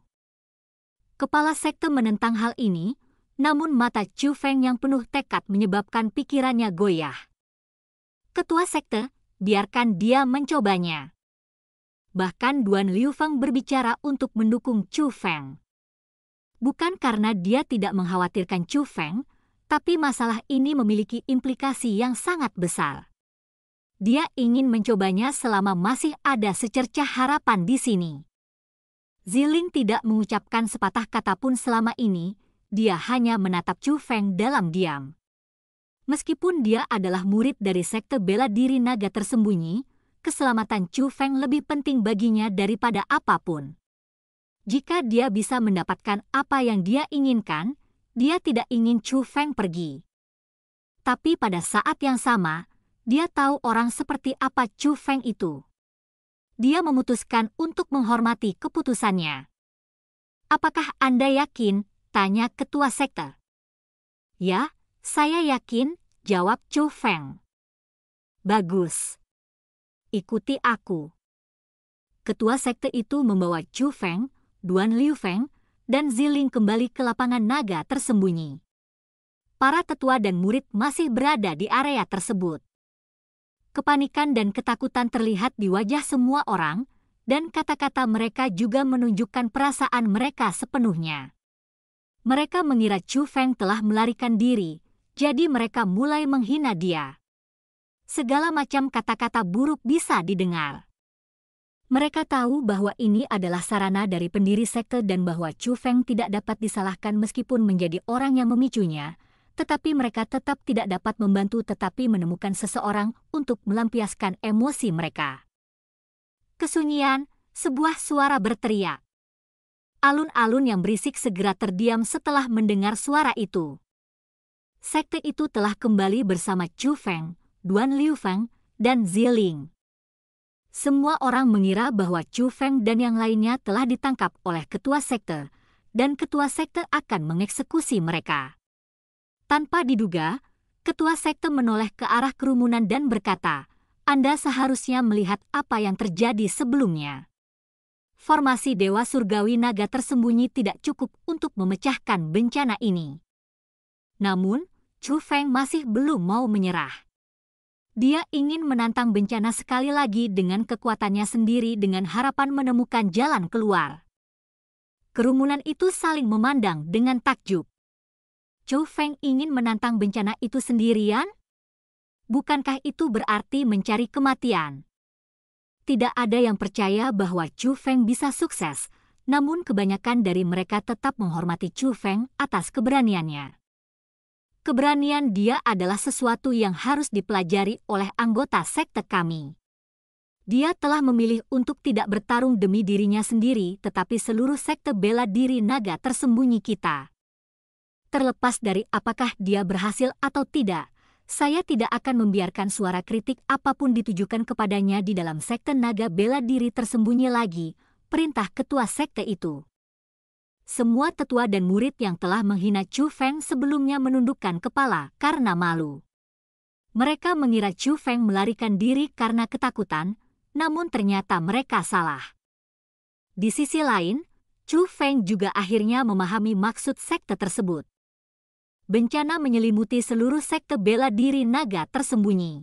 Kepala sekte menentang hal ini, namun mata Chu Feng yang penuh tekad menyebabkan pikirannya goyah ketua sekte, biarkan dia mencobanya. Bahkan Duan Liu Feng berbicara untuk mendukung Chu Feng. Bukan karena dia tidak mengkhawatirkan Chu Feng, tapi masalah ini memiliki implikasi yang sangat besar. Dia ingin mencobanya selama masih ada secercah harapan di sini. Ziling tidak mengucapkan sepatah kata pun selama ini, dia hanya menatap Chu Feng dalam diam. Meskipun dia adalah murid dari sekte bela diri naga tersembunyi, keselamatan Chu Feng lebih penting baginya daripada apapun. Jika dia bisa mendapatkan apa yang dia inginkan, dia tidak ingin Chu Feng pergi. Tapi pada saat yang sama, dia tahu orang seperti apa Chu Feng itu. Dia memutuskan untuk menghormati keputusannya. Apakah Anda yakin? Tanya ketua sekte. Ya, saya yakin, jawab Chu Feng. Bagus. Ikuti aku. Ketua sekte itu membawa Chu Feng, Duan Liu Feng, dan Ziling kembali ke lapangan naga tersembunyi. Para tetua dan murid masih berada di area tersebut. Kepanikan dan ketakutan terlihat di wajah semua orang, dan kata-kata mereka juga menunjukkan perasaan mereka sepenuhnya. Mereka mengira Chu Feng telah melarikan diri, jadi mereka mulai menghina dia. Segala macam kata-kata buruk bisa didengar. Mereka tahu bahwa ini adalah sarana dari pendiri sekte dan bahwa Chu Feng tidak dapat disalahkan meskipun menjadi orang yang memicunya, tetapi mereka tetap tidak dapat membantu tetapi menemukan seseorang untuk melampiaskan emosi mereka. Kesunyian, sebuah suara berteriak. Alun-alun yang berisik segera terdiam setelah mendengar suara itu sekte itu telah kembali bersama Chu Feng, Duan Liu Feng, dan Ziling. Semua orang mengira bahwa Chu Feng dan yang lainnya telah ditangkap oleh ketua sekte, dan ketua sekte akan mengeksekusi mereka. Tanpa diduga, ketua sekte menoleh ke arah kerumunan dan berkata, Anda seharusnya melihat apa yang terjadi sebelumnya. Formasi Dewa Surgawi Naga tersembunyi tidak cukup untuk memecahkan bencana ini. Namun, Chu Feng masih belum mau menyerah. Dia ingin menantang bencana sekali lagi dengan kekuatannya sendiri dengan harapan menemukan jalan keluar. Kerumunan itu saling memandang dengan takjub. Chu Feng ingin menantang bencana itu sendirian? Bukankah itu berarti mencari kematian? Tidak ada yang percaya bahwa Chu Feng bisa sukses, namun kebanyakan dari mereka tetap menghormati Chu Feng atas keberaniannya keberanian dia adalah sesuatu yang harus dipelajari oleh anggota sekte kami. Dia telah memilih untuk tidak bertarung demi dirinya sendiri, tetapi seluruh sekte bela diri naga tersembunyi kita. Terlepas dari apakah dia berhasil atau tidak, saya tidak akan membiarkan suara kritik apapun ditujukan kepadanya di dalam sekte naga bela diri tersembunyi lagi, perintah ketua sekte itu semua tetua dan murid yang telah menghina Chu Feng sebelumnya menundukkan kepala karena malu. Mereka mengira Chu Feng melarikan diri karena ketakutan, namun ternyata mereka salah. Di sisi lain, Chu Feng juga akhirnya memahami maksud sekte tersebut. Bencana menyelimuti seluruh sekte bela diri naga tersembunyi.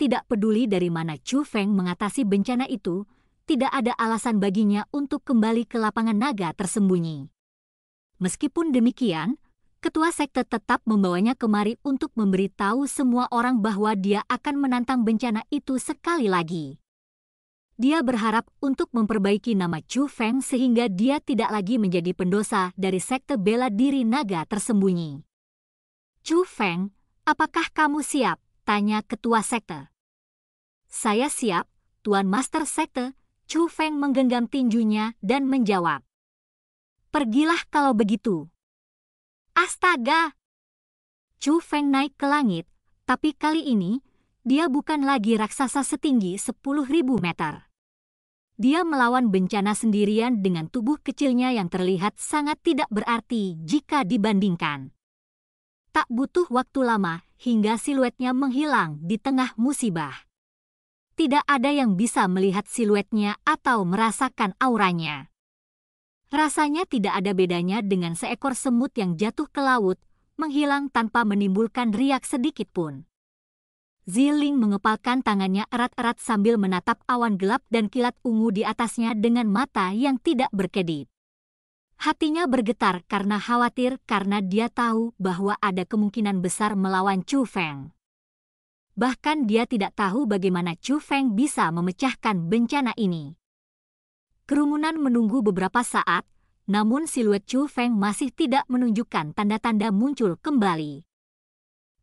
Tidak peduli dari mana Chu Feng mengatasi bencana itu, tidak ada alasan baginya untuk kembali ke lapangan naga tersembunyi. Meskipun demikian, ketua sekte tetap membawanya kemari untuk memberitahu semua orang bahwa dia akan menantang bencana itu sekali lagi. Dia berharap untuk memperbaiki nama Chu Feng sehingga dia tidak lagi menjadi pendosa dari sekte bela diri naga tersembunyi. Chu Feng, apakah kamu siap? Tanya ketua sekte. Saya siap, Tuan Master Sekte, Chu Feng menggenggam tinjunya dan menjawab. Pergilah kalau begitu. Astaga! Chu Feng naik ke langit, tapi kali ini dia bukan lagi raksasa setinggi 10.000 meter. Dia melawan bencana sendirian dengan tubuh kecilnya yang terlihat sangat tidak berarti jika dibandingkan. Tak butuh waktu lama hingga siluetnya menghilang di tengah musibah tidak ada yang bisa melihat siluetnya atau merasakan auranya. Rasanya tidak ada bedanya dengan seekor semut yang jatuh ke laut, menghilang tanpa menimbulkan riak sedikit pun. Ziling mengepalkan tangannya erat-erat sambil menatap awan gelap dan kilat ungu di atasnya dengan mata yang tidak berkedip. Hatinya bergetar karena khawatir karena dia tahu bahwa ada kemungkinan besar melawan Chu Feng bahkan dia tidak tahu bagaimana Chu Feng bisa memecahkan bencana ini. Kerumunan menunggu beberapa saat, namun siluet Chu Feng masih tidak menunjukkan tanda-tanda muncul kembali.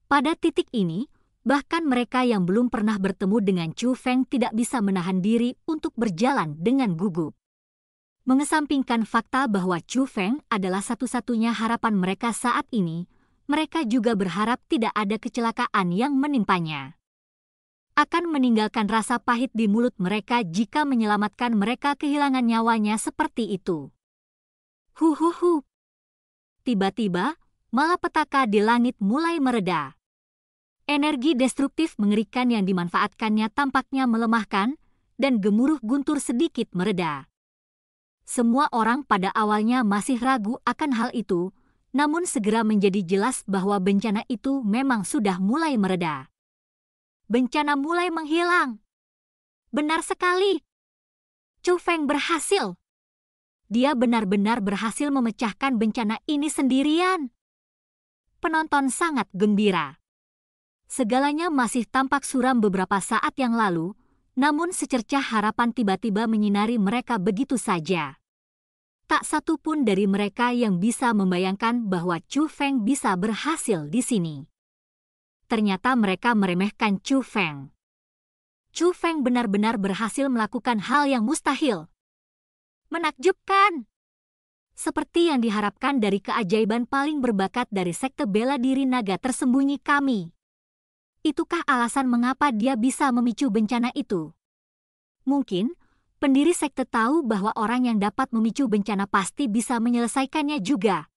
Pada titik ini, bahkan mereka yang belum pernah bertemu dengan Chu Feng tidak bisa menahan diri untuk berjalan dengan gugup. Mengesampingkan fakta bahwa Chu Feng adalah satu-satunya harapan mereka saat ini, mereka juga berharap tidak ada kecelakaan yang menimpanya. Akan meninggalkan rasa pahit di mulut mereka jika menyelamatkan mereka kehilangan nyawanya seperti itu. Huhuhu. Tiba-tiba, malapetaka di langit mulai mereda. Energi destruktif mengerikan yang dimanfaatkannya tampaknya melemahkan, dan gemuruh guntur sedikit mereda. Semua orang pada awalnya masih ragu akan hal itu, namun segera menjadi jelas bahwa bencana itu memang sudah mulai mereda. Bencana mulai menghilang. Benar sekali. Chu Feng berhasil. Dia benar-benar berhasil memecahkan bencana ini sendirian. Penonton sangat gembira. Segalanya masih tampak suram beberapa saat yang lalu, namun secercah harapan tiba-tiba menyinari mereka begitu saja tak satu pun dari mereka yang bisa membayangkan bahwa Chu Feng bisa berhasil di sini. Ternyata mereka meremehkan Chu Feng. Chu Feng benar-benar berhasil melakukan hal yang mustahil. Menakjubkan! Seperti yang diharapkan dari keajaiban paling berbakat dari sekte bela diri naga tersembunyi kami. Itukah alasan mengapa dia bisa memicu bencana itu? Mungkin pendiri sekte tahu bahwa orang yang dapat memicu bencana pasti bisa menyelesaikannya juga.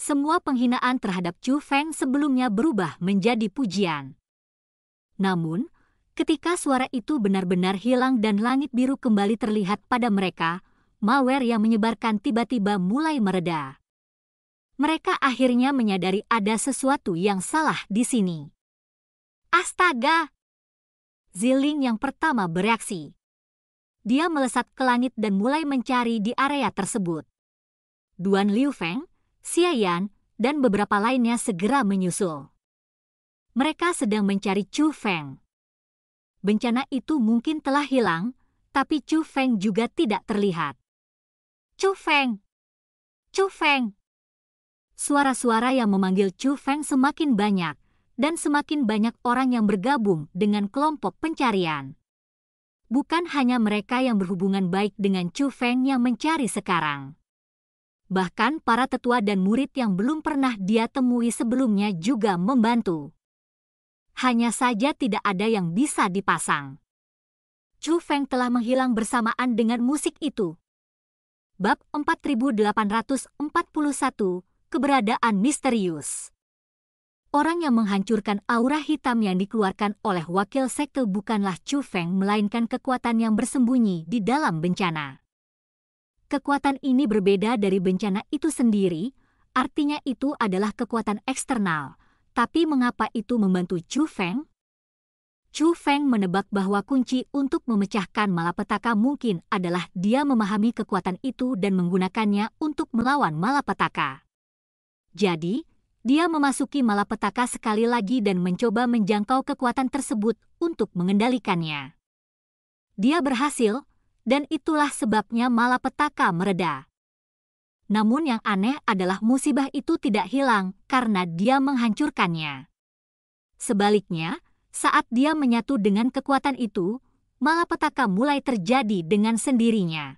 Semua penghinaan terhadap Chu Feng sebelumnya berubah menjadi pujian. Namun, ketika suara itu benar-benar hilang dan langit biru kembali terlihat pada mereka, malware yang menyebarkan tiba-tiba mulai mereda. Mereka akhirnya menyadari ada sesuatu yang salah di sini. Astaga! Ziling yang pertama bereaksi. Dia melesat ke langit dan mulai mencari di area tersebut. Duan Liu Feng, Xia Yan, dan beberapa lainnya segera menyusul. Mereka sedang mencari Chu Feng. Bencana itu mungkin telah hilang, tapi Chu Feng juga tidak terlihat. Chu Feng! Chu Feng! Suara-suara yang memanggil Chu Feng semakin banyak, dan semakin banyak orang yang bergabung dengan kelompok pencarian bukan hanya mereka yang berhubungan baik dengan Chu Feng yang mencari sekarang. Bahkan para tetua dan murid yang belum pernah dia temui sebelumnya juga membantu. Hanya saja tidak ada yang bisa dipasang. Chu Feng telah menghilang bersamaan dengan musik itu. Bab 4841, Keberadaan Misterius Orang yang menghancurkan aura hitam yang dikeluarkan oleh wakil sekte bukanlah Chu Feng melainkan kekuatan yang bersembunyi di dalam bencana. Kekuatan ini berbeda dari bencana itu sendiri, artinya itu adalah kekuatan eksternal. Tapi mengapa itu membantu Chu Feng? Chu Feng menebak bahwa kunci untuk memecahkan malapetaka mungkin adalah dia memahami kekuatan itu dan menggunakannya untuk melawan malapetaka. Jadi, dia memasuki malapetaka sekali lagi dan mencoba menjangkau kekuatan tersebut untuk mengendalikannya. Dia berhasil, dan itulah sebabnya malapetaka mereda. Namun yang aneh adalah musibah itu tidak hilang karena dia menghancurkannya. Sebaliknya, saat dia menyatu dengan kekuatan itu, malapetaka mulai terjadi dengan sendirinya.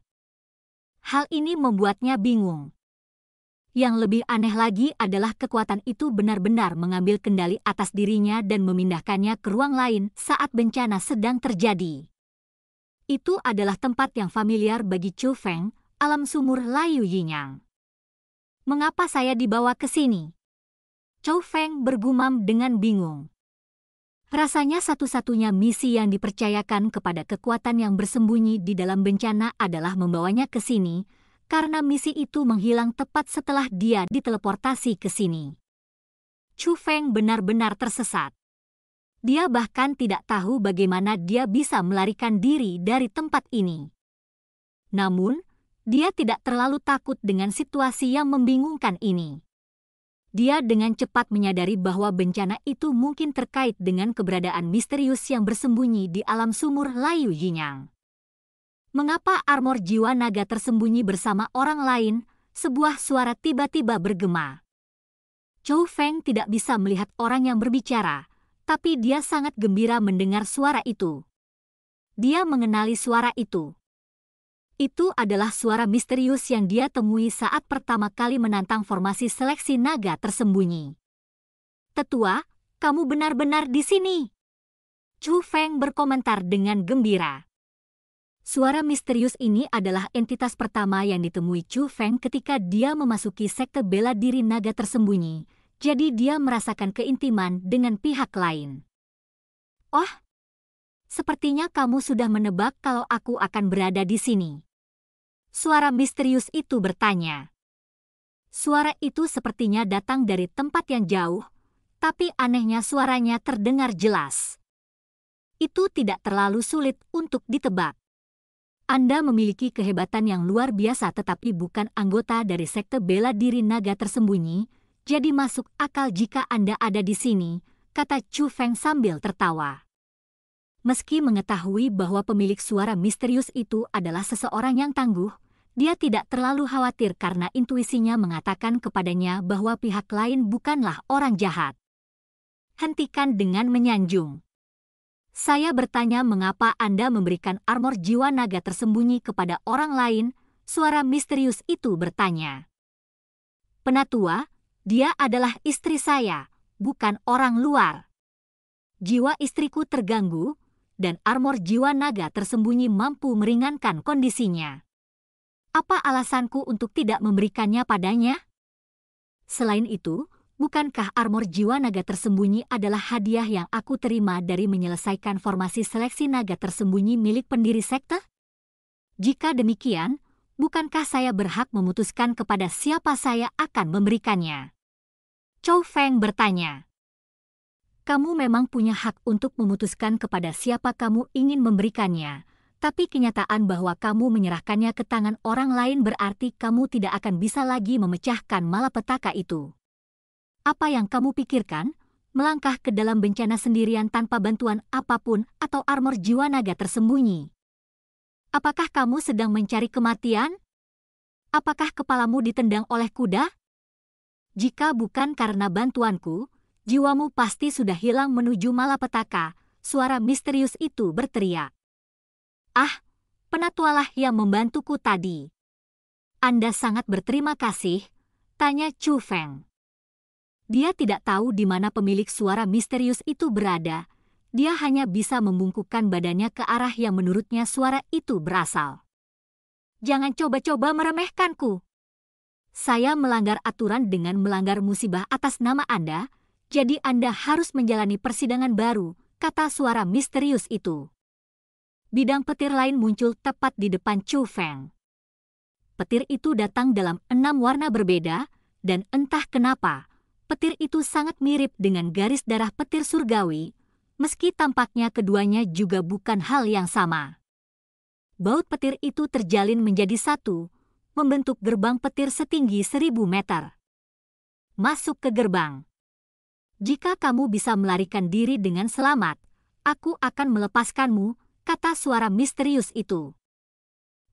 Hal ini membuatnya bingung. Yang lebih aneh lagi adalah kekuatan itu benar-benar mengambil kendali atas dirinya dan memindahkannya ke ruang lain saat bencana sedang terjadi. Itu adalah tempat yang familiar bagi Chu Feng, alam sumur Layu Yinyang. Mengapa saya dibawa ke sini? Chou Feng bergumam dengan bingung. Rasanya satu-satunya misi yang dipercayakan kepada kekuatan yang bersembunyi di dalam bencana adalah membawanya ke sini, karena misi itu menghilang tepat setelah dia diteleportasi ke sini. Chu Feng benar-benar tersesat. Dia bahkan tidak tahu bagaimana dia bisa melarikan diri dari tempat ini. Namun, dia tidak terlalu takut dengan situasi yang membingungkan ini. Dia dengan cepat menyadari bahwa bencana itu mungkin terkait dengan keberadaan misterius yang bersembunyi di alam sumur Layu Yinyang. Mengapa armor jiwa naga tersembunyi bersama orang lain? Sebuah suara tiba-tiba bergema. Chu Feng tidak bisa melihat orang yang berbicara, tapi dia sangat gembira mendengar suara itu. Dia mengenali suara itu. Itu adalah suara misterius yang dia temui saat pertama kali menantang formasi seleksi naga tersembunyi. Tetua, kamu benar-benar di sini. Chu Feng berkomentar dengan gembira. Suara misterius ini adalah entitas pertama yang ditemui Chu Feng ketika dia memasuki sekte bela diri naga tersembunyi, jadi dia merasakan keintiman dengan pihak lain. Oh, sepertinya kamu sudah menebak kalau aku akan berada di sini. Suara misterius itu bertanya. Suara itu sepertinya datang dari tempat yang jauh, tapi anehnya suaranya terdengar jelas. Itu tidak terlalu sulit untuk ditebak. Anda memiliki kehebatan yang luar biasa tetapi bukan anggota dari sekte bela diri naga tersembunyi, jadi masuk akal jika Anda ada di sini, kata Chu Feng sambil tertawa. Meski mengetahui bahwa pemilik suara misterius itu adalah seseorang yang tangguh, dia tidak terlalu khawatir karena intuisinya mengatakan kepadanya bahwa pihak lain bukanlah orang jahat. Hentikan dengan menyanjung. Saya bertanya mengapa Anda memberikan armor jiwa naga tersembunyi kepada orang lain, suara misterius itu bertanya. Penatua, dia adalah istri saya, bukan orang luar. Jiwa istriku terganggu, dan armor jiwa naga tersembunyi mampu meringankan kondisinya. Apa alasanku untuk tidak memberikannya padanya? Selain itu, Bukankah armor jiwa naga tersembunyi adalah hadiah yang aku terima dari menyelesaikan formasi seleksi naga tersembunyi milik pendiri sekte? Jika demikian, bukankah saya berhak memutuskan kepada siapa saya akan memberikannya? Chou Feng bertanya. Kamu memang punya hak untuk memutuskan kepada siapa kamu ingin memberikannya, tapi kenyataan bahwa kamu menyerahkannya ke tangan orang lain berarti kamu tidak akan bisa lagi memecahkan malapetaka itu apa yang kamu pikirkan, melangkah ke dalam bencana sendirian tanpa bantuan apapun atau armor jiwa naga tersembunyi. Apakah kamu sedang mencari kematian? Apakah kepalamu ditendang oleh kuda? Jika bukan karena bantuanku, jiwamu pasti sudah hilang menuju malapetaka, suara misterius itu berteriak. Ah, penatualah yang membantuku tadi. Anda sangat berterima kasih, tanya Chu Feng. Dia tidak tahu di mana pemilik suara misterius itu berada. Dia hanya bisa membungkukkan badannya ke arah yang menurutnya suara itu berasal. Jangan coba-coba meremehkanku. Saya melanggar aturan dengan melanggar musibah atas nama Anda, jadi Anda harus menjalani persidangan baru, kata suara misterius itu. Bidang petir lain muncul tepat di depan Chu Feng petir itu datang dalam enam warna berbeda, dan entah kenapa, petir itu sangat mirip dengan garis darah petir surgawi, meski tampaknya keduanya juga bukan hal yang sama. Baut petir itu terjalin menjadi satu, membentuk gerbang petir setinggi seribu meter. Masuk ke gerbang. Jika kamu bisa melarikan diri dengan selamat, aku akan melepaskanmu, kata suara misterius itu.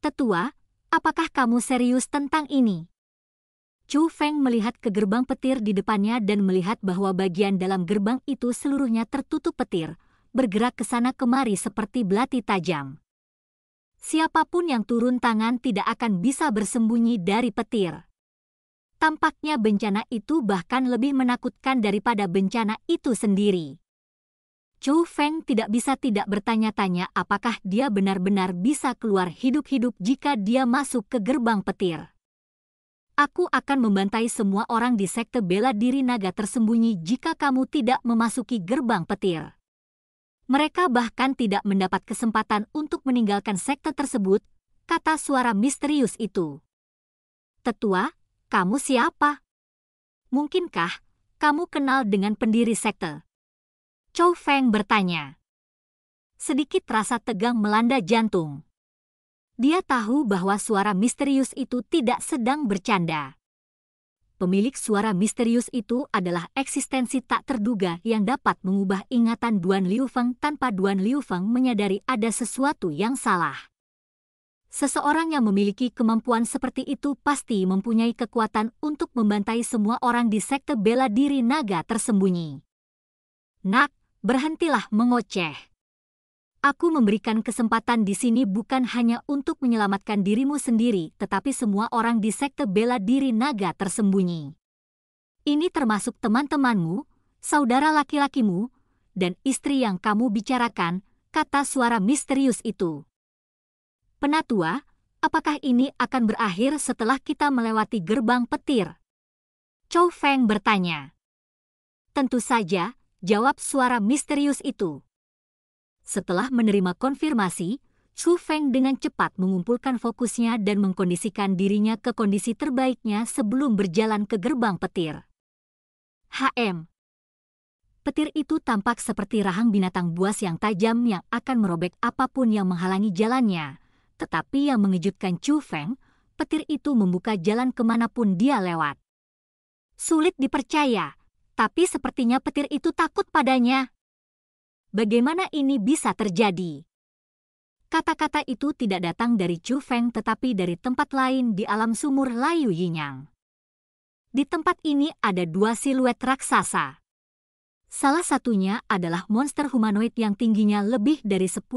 Tetua, apakah kamu serius tentang ini? Chu Feng melihat ke gerbang petir di depannya dan melihat bahwa bagian dalam gerbang itu seluruhnya tertutup petir, bergerak ke sana kemari seperti belati tajam. Siapapun yang turun tangan tidak akan bisa bersembunyi dari petir. Tampaknya bencana itu bahkan lebih menakutkan daripada bencana itu sendiri. Chu Feng tidak bisa tidak bertanya-tanya apakah dia benar-benar bisa keluar hidup-hidup jika dia masuk ke gerbang petir. Aku akan membantai semua orang di sekte bela diri naga tersembunyi jika kamu tidak memasuki gerbang petir. Mereka bahkan tidak mendapat kesempatan untuk meninggalkan sekte tersebut, kata suara misterius itu. Tetua, kamu siapa? Mungkinkah kamu kenal dengan pendiri sekte? Chou Feng bertanya. Sedikit rasa tegang melanda jantung. Dia tahu bahwa suara misterius itu tidak sedang bercanda. Pemilik suara misterius itu adalah eksistensi tak terduga yang dapat mengubah ingatan Duan Liu Feng tanpa Duan Liu Feng menyadari ada sesuatu yang salah. Seseorang yang memiliki kemampuan seperti itu pasti mempunyai kekuatan untuk membantai semua orang di sekte bela diri naga tersembunyi. Nak, berhentilah mengoceh. Aku memberikan kesempatan di sini bukan hanya untuk menyelamatkan dirimu sendiri, tetapi semua orang di sekte bela diri naga tersembunyi. Ini termasuk teman-temanmu, saudara laki-lakimu, dan istri yang kamu bicarakan, kata suara misterius itu. Penatua, apakah ini akan berakhir setelah kita melewati gerbang petir? Chou Feng bertanya. Tentu saja, jawab suara misterius itu. Setelah menerima konfirmasi, Chu Feng dengan cepat mengumpulkan fokusnya dan mengkondisikan dirinya ke kondisi terbaiknya sebelum berjalan ke gerbang petir. HM Petir itu tampak seperti rahang binatang buas yang tajam yang akan merobek apapun yang menghalangi jalannya. Tetapi yang mengejutkan Chu Feng, petir itu membuka jalan kemanapun dia lewat. Sulit dipercaya, tapi sepertinya petir itu takut padanya. Bagaimana ini bisa terjadi? Kata-kata itu tidak datang dari Chu Feng tetapi dari tempat lain di alam sumur Layu Yinyang. Di tempat ini ada dua siluet raksasa. Salah satunya adalah monster humanoid yang tingginya lebih dari 10.000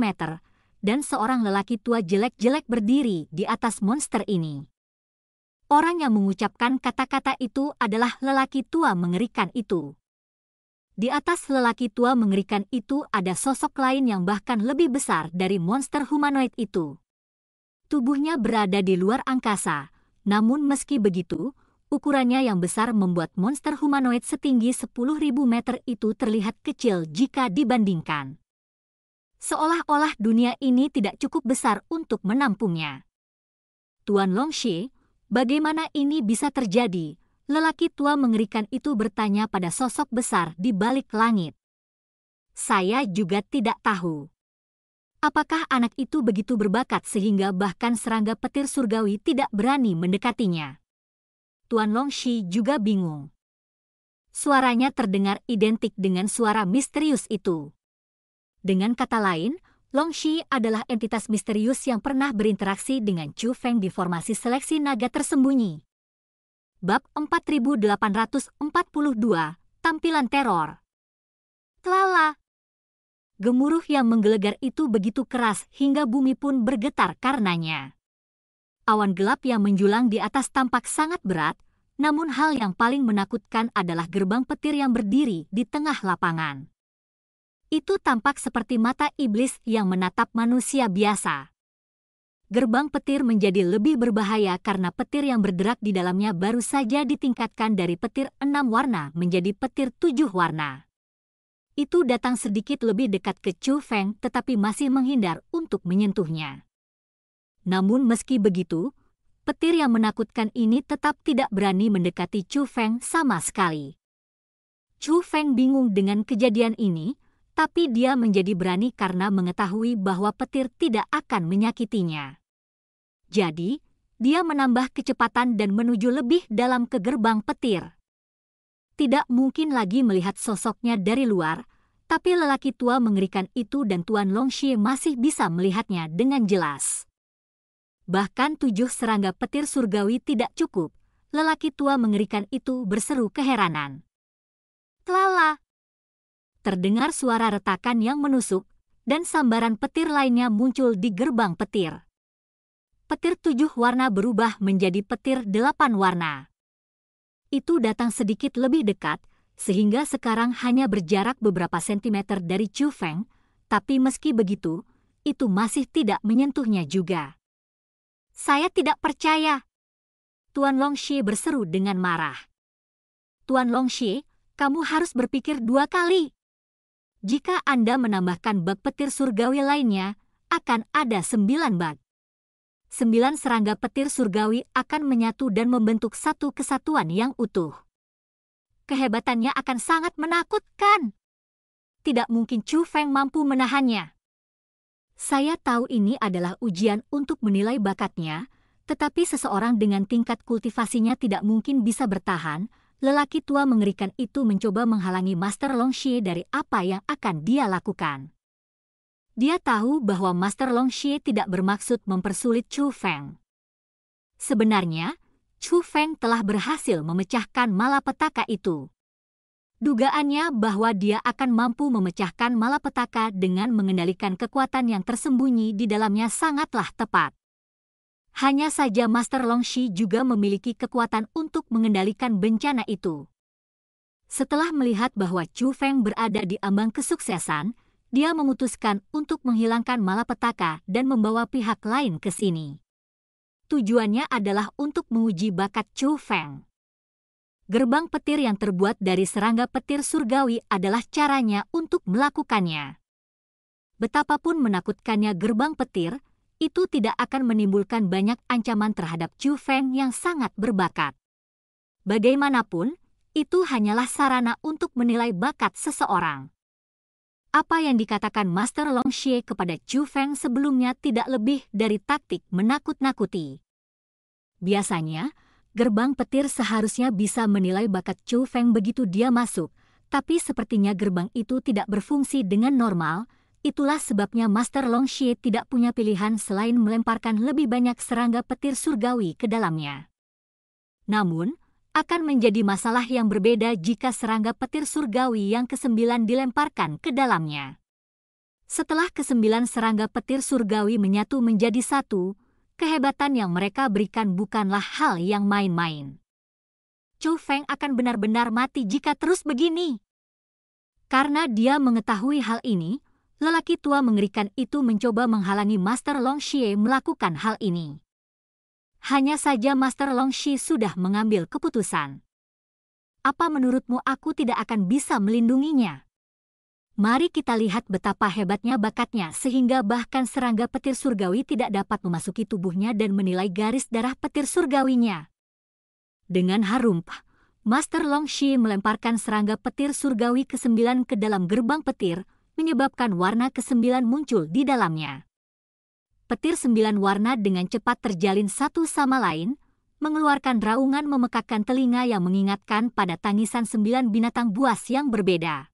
meter dan seorang lelaki tua jelek-jelek berdiri di atas monster ini. Orang yang mengucapkan kata-kata itu adalah lelaki tua mengerikan itu. Di atas lelaki tua mengerikan itu ada sosok lain yang bahkan lebih besar dari monster humanoid itu. Tubuhnya berada di luar angkasa, namun meski begitu, ukurannya yang besar membuat monster humanoid setinggi 10.000 meter itu terlihat kecil jika dibandingkan. Seolah-olah dunia ini tidak cukup besar untuk menampungnya. Tuan Longxi, bagaimana ini bisa terjadi? lelaki tua mengerikan itu bertanya pada sosok besar di balik langit. Saya juga tidak tahu. Apakah anak itu begitu berbakat sehingga bahkan serangga petir surgawi tidak berani mendekatinya? Tuan Longshi juga bingung. Suaranya terdengar identik dengan suara misterius itu. Dengan kata lain, Longshi adalah entitas misterius yang pernah berinteraksi dengan Chu Feng di formasi seleksi naga tersembunyi. Bab 4842, Tampilan Teror. Lala. Gemuruh yang menggelegar itu begitu keras hingga bumi pun bergetar karenanya. Awan gelap yang menjulang di atas tampak sangat berat, namun hal yang paling menakutkan adalah gerbang petir yang berdiri di tengah lapangan. Itu tampak seperti mata iblis yang menatap manusia biasa gerbang petir menjadi lebih berbahaya karena petir yang bergerak di dalamnya baru saja ditingkatkan dari petir enam warna menjadi petir tujuh warna. Itu datang sedikit lebih dekat ke Chu Feng tetapi masih menghindar untuk menyentuhnya. Namun meski begitu, petir yang menakutkan ini tetap tidak berani mendekati Chu Feng sama sekali. Chu Feng bingung dengan kejadian ini, tapi dia menjadi berani karena mengetahui bahwa petir tidak akan menyakitinya. Jadi, dia menambah kecepatan dan menuju lebih dalam ke gerbang petir. Tidak mungkin lagi melihat sosoknya dari luar, tapi lelaki tua mengerikan itu dan Tuan Longxi masih bisa melihatnya dengan jelas. Bahkan tujuh serangga petir surgawi tidak cukup. Lelaki tua mengerikan itu berseru keheranan. Lala! Terdengar suara retakan yang menusuk, dan sambaran petir lainnya muncul di gerbang petir petir tujuh warna berubah menjadi petir delapan warna. Itu datang sedikit lebih dekat, sehingga sekarang hanya berjarak beberapa sentimeter dari Chu Feng, tapi meski begitu, itu masih tidak menyentuhnya juga. Saya tidak percaya. Tuan Long Xie berseru dengan marah. Tuan Long Xie, kamu harus berpikir dua kali. Jika Anda menambahkan bak petir surgawi lainnya, akan ada sembilan bak sembilan serangga petir surgawi akan menyatu dan membentuk satu kesatuan yang utuh. Kehebatannya akan sangat menakutkan. Tidak mungkin Chu Feng mampu menahannya. Saya tahu ini adalah ujian untuk menilai bakatnya, tetapi seseorang dengan tingkat kultivasinya tidak mungkin bisa bertahan. Lelaki tua mengerikan itu mencoba menghalangi Master Long Xie dari apa yang akan dia lakukan. Dia tahu bahwa Master Xie tidak bermaksud mempersulit Chu Feng. Sebenarnya, Chu Feng telah berhasil memecahkan malapetaka itu. Dugaannya bahwa dia akan mampu memecahkan malapetaka dengan mengendalikan kekuatan yang tersembunyi di dalamnya sangatlah tepat. Hanya saja Master Longxi juga memiliki kekuatan untuk mengendalikan bencana itu. Setelah melihat bahwa Chu Feng berada di ambang kesuksesan, dia memutuskan untuk menghilangkan malapetaka dan membawa pihak lain ke sini. Tujuannya adalah untuk menguji bakat Chu Feng. Gerbang petir yang terbuat dari serangga petir surgawi adalah caranya untuk melakukannya. Betapapun menakutkannya gerbang petir, itu tidak akan menimbulkan banyak ancaman terhadap Chu Feng yang sangat berbakat. Bagaimanapun, itu hanyalah sarana untuk menilai bakat seseorang apa yang dikatakan Master Long Xie kepada Chu Feng sebelumnya tidak lebih dari taktik menakut-nakuti. Biasanya, gerbang petir seharusnya bisa menilai bakat Chu Feng begitu dia masuk, tapi sepertinya gerbang itu tidak berfungsi dengan normal, Itulah sebabnya Master Long Xie tidak punya pilihan selain melemparkan lebih banyak serangga petir surgawi ke dalamnya. Namun, akan menjadi masalah yang berbeda jika serangga petir surgawi yang kesembilan dilemparkan ke dalamnya. Setelah kesembilan serangga petir surgawi menyatu menjadi satu, kehebatan yang mereka berikan bukanlah hal yang main-main. Chou Feng akan benar-benar mati jika terus begini. Karena dia mengetahui hal ini, lelaki tua mengerikan itu mencoba menghalangi Master Long Xie melakukan hal ini. Hanya saja Master Long Shi sudah mengambil keputusan. Apa menurutmu aku tidak akan bisa melindunginya? Mari kita lihat betapa hebatnya bakatnya sehingga bahkan serangga petir surgawi tidak dapat memasuki tubuhnya dan menilai garis darah petir surgawinya. Dengan harum, Master Long Shi melemparkan serangga petir surgawi ke-9 ke dalam gerbang petir, menyebabkan warna ke-9 muncul di dalamnya. Petir sembilan warna dengan cepat terjalin satu sama lain, mengeluarkan raungan memekakkan telinga yang mengingatkan pada tangisan sembilan binatang buas yang berbeda.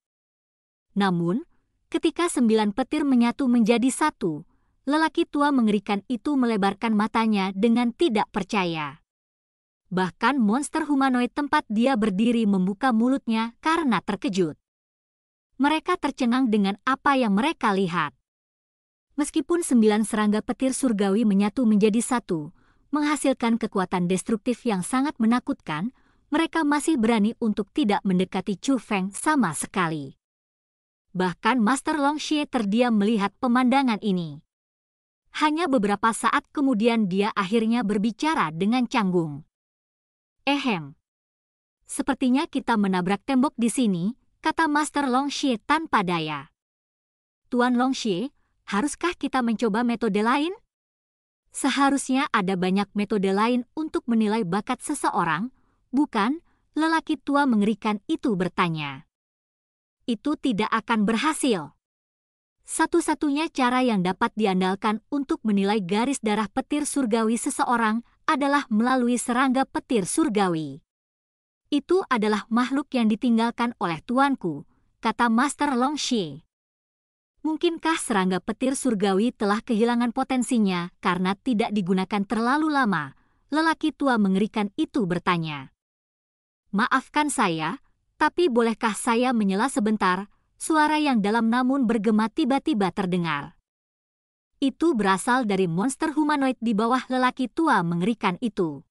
Namun, ketika sembilan petir menyatu menjadi satu, lelaki tua mengerikan itu melebarkan matanya dengan tidak percaya. Bahkan monster humanoid tempat dia berdiri membuka mulutnya karena terkejut. Mereka tercengang dengan apa yang mereka lihat. Meskipun sembilan serangga petir surgawi menyatu menjadi satu, menghasilkan kekuatan destruktif yang sangat menakutkan, mereka masih berani untuk tidak mendekati Chu Feng sama sekali. Bahkan Master Long Xie terdiam melihat pemandangan ini. Hanya beberapa saat kemudian dia akhirnya berbicara dengan canggung. Ehem. Sepertinya kita menabrak tembok di sini, kata Master Long Xie tanpa daya. Tuan Long Xie, haruskah kita mencoba metode lain? Seharusnya ada banyak metode lain untuk menilai bakat seseorang, bukan lelaki tua mengerikan itu bertanya. Itu tidak akan berhasil. Satu-satunya cara yang dapat diandalkan untuk menilai garis darah petir surgawi seseorang adalah melalui serangga petir surgawi. Itu adalah makhluk yang ditinggalkan oleh tuanku, kata Master Long Longxi. Mungkinkah serangga petir surgawi telah kehilangan potensinya karena tidak digunakan terlalu lama? Lelaki tua mengerikan itu bertanya. Maafkan saya, tapi bolehkah saya menyela sebentar? Suara yang dalam namun bergema tiba-tiba terdengar. Itu berasal dari monster humanoid di bawah lelaki tua mengerikan itu.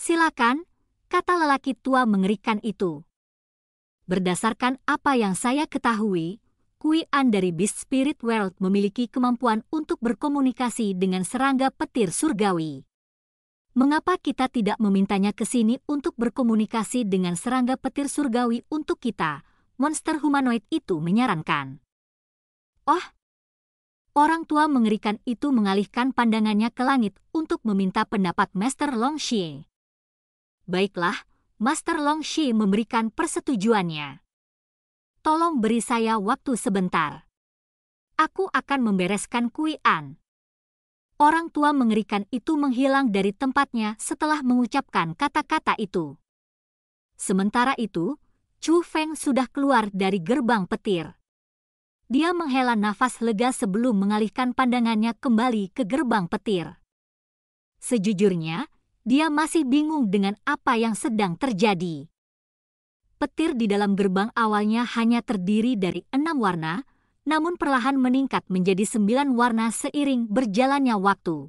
Silakan, kata lelaki tua mengerikan itu. Berdasarkan apa yang saya ketahui, Kui'an An dari Beast Spirit World memiliki kemampuan untuk berkomunikasi dengan serangga petir surgawi. Mengapa kita tidak memintanya ke sini untuk berkomunikasi dengan serangga petir surgawi untuk kita? Monster humanoid itu menyarankan. Oh, orang tua mengerikan itu mengalihkan pandangannya ke langit untuk meminta pendapat Master Long Xie. Baiklah, Master Long Xie memberikan persetujuannya tolong beri saya waktu sebentar. Aku akan membereskan Kui Orang tua mengerikan itu menghilang dari tempatnya setelah mengucapkan kata-kata itu. Sementara itu, Chu Feng sudah keluar dari gerbang petir. Dia menghela nafas lega sebelum mengalihkan pandangannya kembali ke gerbang petir. Sejujurnya, dia masih bingung dengan apa yang sedang terjadi petir di dalam gerbang awalnya hanya terdiri dari enam warna, namun perlahan meningkat menjadi sembilan warna seiring berjalannya waktu.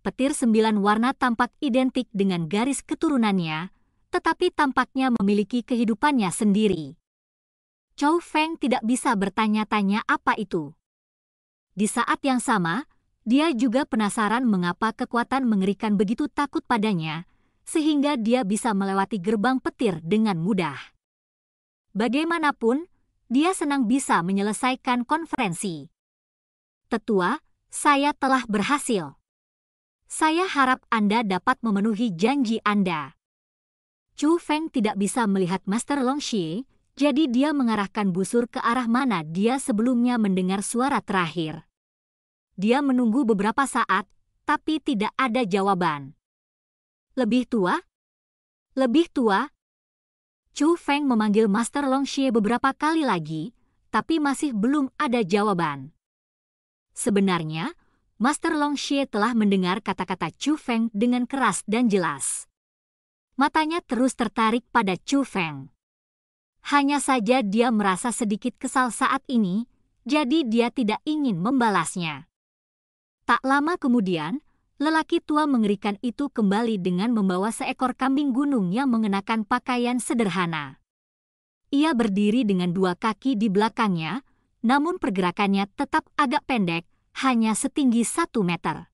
Petir sembilan warna tampak identik dengan garis keturunannya, tetapi tampaknya memiliki kehidupannya sendiri. Chou Feng tidak bisa bertanya-tanya apa itu. Di saat yang sama, dia juga penasaran mengapa kekuatan mengerikan begitu takut padanya, sehingga dia bisa melewati gerbang petir dengan mudah. Bagaimanapun, dia senang bisa menyelesaikan konferensi. Tetua, saya telah berhasil. Saya harap Anda dapat memenuhi janji Anda. Chu Feng tidak bisa melihat Master Long Xie, jadi dia mengarahkan busur ke arah mana dia sebelumnya mendengar suara terakhir. Dia menunggu beberapa saat, tapi tidak ada jawaban. Lebih tua? Lebih tua? Chu Feng memanggil Master Long Xie beberapa kali lagi, tapi masih belum ada jawaban. Sebenarnya, Master Long Xie telah mendengar kata-kata Chu Feng dengan keras dan jelas. Matanya terus tertarik pada Chu Feng. Hanya saja dia merasa sedikit kesal saat ini, jadi dia tidak ingin membalasnya. Tak lama kemudian, lelaki tua mengerikan itu kembali dengan membawa seekor kambing gunung yang mengenakan pakaian sederhana. Ia berdiri dengan dua kaki di belakangnya, namun pergerakannya tetap agak pendek, hanya setinggi satu meter.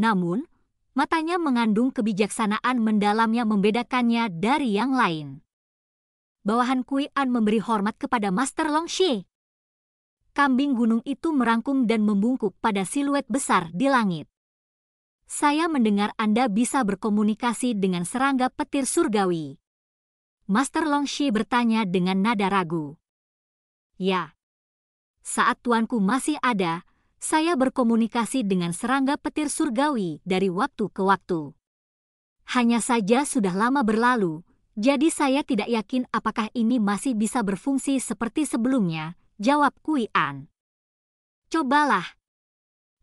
Namun, matanya mengandung kebijaksanaan mendalam yang membedakannya dari yang lain. Bawahan Kui An memberi hormat kepada Master Long Shi. Kambing gunung itu merangkum dan membungkuk pada siluet besar di langit saya mendengar Anda bisa berkomunikasi dengan serangga petir surgawi. Master Longxi bertanya dengan nada ragu. Ya. Saat tuanku masih ada, saya berkomunikasi dengan serangga petir surgawi dari waktu ke waktu. Hanya saja sudah lama berlalu, jadi saya tidak yakin apakah ini masih bisa berfungsi seperti sebelumnya, jawab Kui An. Cobalah,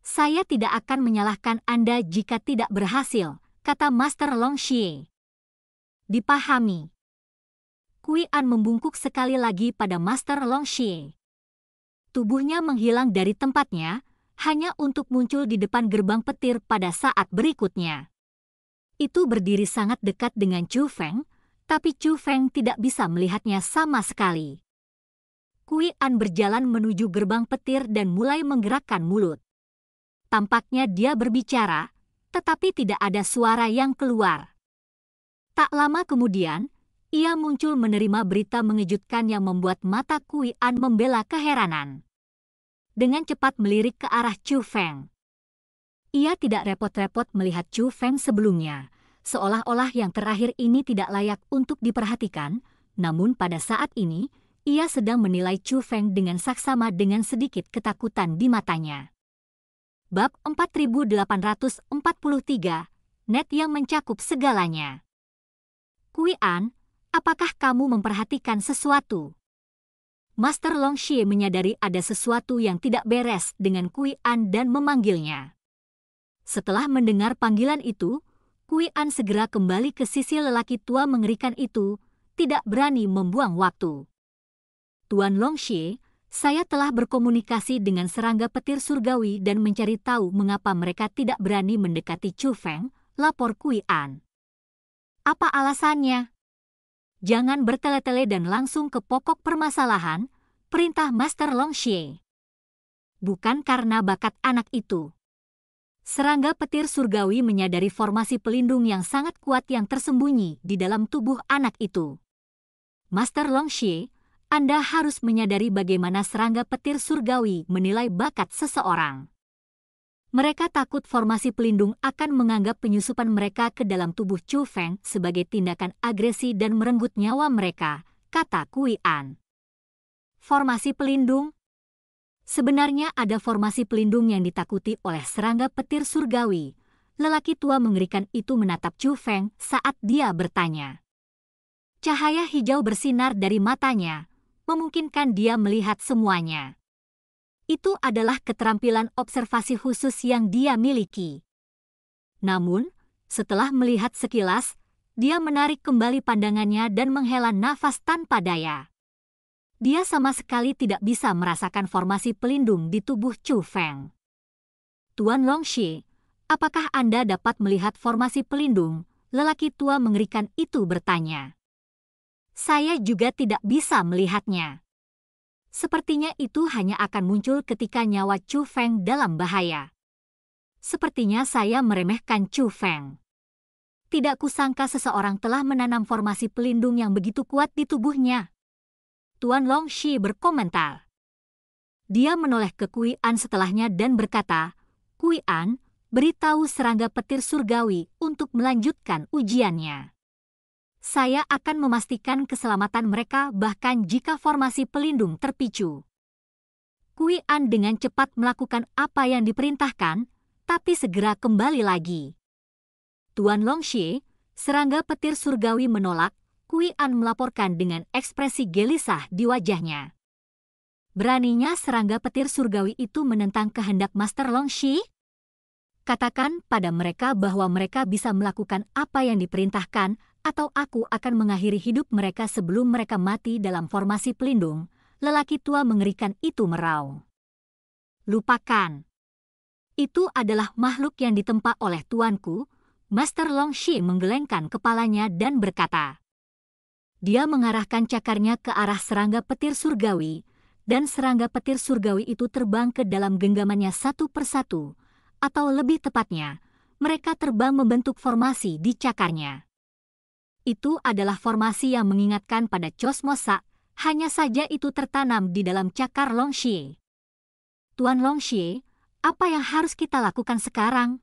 saya tidak akan menyalahkan Anda jika tidak berhasil, kata Master Long Xie. Dipahami. Kui An membungkuk sekali lagi pada Master Long Xie. Tubuhnya menghilang dari tempatnya, hanya untuk muncul di depan gerbang petir pada saat berikutnya. Itu berdiri sangat dekat dengan Chu Feng, tapi Chu Feng tidak bisa melihatnya sama sekali. Kui An berjalan menuju gerbang petir dan mulai menggerakkan mulut. Tampaknya dia berbicara, tetapi tidak ada suara yang keluar. Tak lama kemudian, ia muncul menerima berita mengejutkan yang membuat mata Kui An membela keheranan. Dengan cepat melirik ke arah Chu Feng. Ia tidak repot-repot melihat Chu Feng sebelumnya, seolah-olah yang terakhir ini tidak layak untuk diperhatikan, namun pada saat ini, ia sedang menilai Chu Feng dengan saksama dengan sedikit ketakutan di matanya bab 4843, net yang mencakup segalanya. Kui An, apakah kamu memperhatikan sesuatu? Master long xie menyadari ada sesuatu yang tidak beres dengan Kui An dan memanggilnya. Setelah mendengar panggilan itu, Kui An segera kembali ke sisi lelaki tua mengerikan itu, tidak berani membuang waktu. Tuan long xie saya telah berkomunikasi dengan serangga petir surgawi dan mencari tahu mengapa mereka tidak berani mendekati Chu Feng, lapor Kui An. Apa alasannya? Jangan bertele-tele dan langsung ke pokok permasalahan, perintah Master Long Xie. Bukan karena bakat anak itu. Serangga petir surgawi menyadari formasi pelindung yang sangat kuat yang tersembunyi di dalam tubuh anak itu. Master Long Xie anda harus menyadari bagaimana serangga petir surgawi menilai bakat seseorang. Mereka takut formasi pelindung akan menganggap penyusupan mereka ke dalam tubuh Chu Feng sebagai tindakan agresi dan merenggut nyawa mereka, kata Kui An. Formasi pelindung Sebenarnya ada formasi pelindung yang ditakuti oleh serangga petir surgawi. Lelaki tua mengerikan itu menatap Chu Feng saat dia bertanya. Cahaya hijau bersinar dari matanya, memungkinkan dia melihat semuanya. Itu adalah keterampilan observasi khusus yang dia miliki. Namun, setelah melihat sekilas, dia menarik kembali pandangannya dan menghela nafas tanpa daya. Dia sama sekali tidak bisa merasakan formasi pelindung di tubuh Chu Feng. Tuan Longxi, apakah Anda dapat melihat formasi pelindung? Lelaki tua mengerikan itu bertanya saya juga tidak bisa melihatnya. Sepertinya itu hanya akan muncul ketika nyawa Chu Feng dalam bahaya. Sepertinya saya meremehkan Chu Feng. Tidak kusangka seseorang telah menanam formasi pelindung yang begitu kuat di tubuhnya. Tuan Long Shi berkomentar. Dia menoleh ke Kui An setelahnya dan berkata, Kui An, beritahu serangga petir surgawi untuk melanjutkan ujiannya saya akan memastikan keselamatan mereka bahkan jika formasi pelindung terpicu. Kui An dengan cepat melakukan apa yang diperintahkan, tapi segera kembali lagi. Tuan Long Xie, serangga petir surgawi menolak, Kui An melaporkan dengan ekspresi gelisah di wajahnya. Beraninya serangga petir surgawi itu menentang kehendak Master Long Shi? Katakan pada mereka bahwa mereka bisa melakukan apa yang diperintahkan atau aku akan mengakhiri hidup mereka sebelum mereka mati dalam formasi pelindung, lelaki tua mengerikan itu meraung. Lupakan. Itu adalah makhluk yang ditempa oleh tuanku, Master Long Shi. menggelengkan kepalanya dan berkata. Dia mengarahkan cakarnya ke arah serangga petir surgawi, dan serangga petir surgawi itu terbang ke dalam genggamannya satu persatu, atau lebih tepatnya, mereka terbang membentuk formasi di cakarnya itu adalah formasi yang mengingatkan pada Chosmosa, hanya saja itu tertanam di dalam cakar Longxie. Tuan Longxie, apa yang harus kita lakukan sekarang?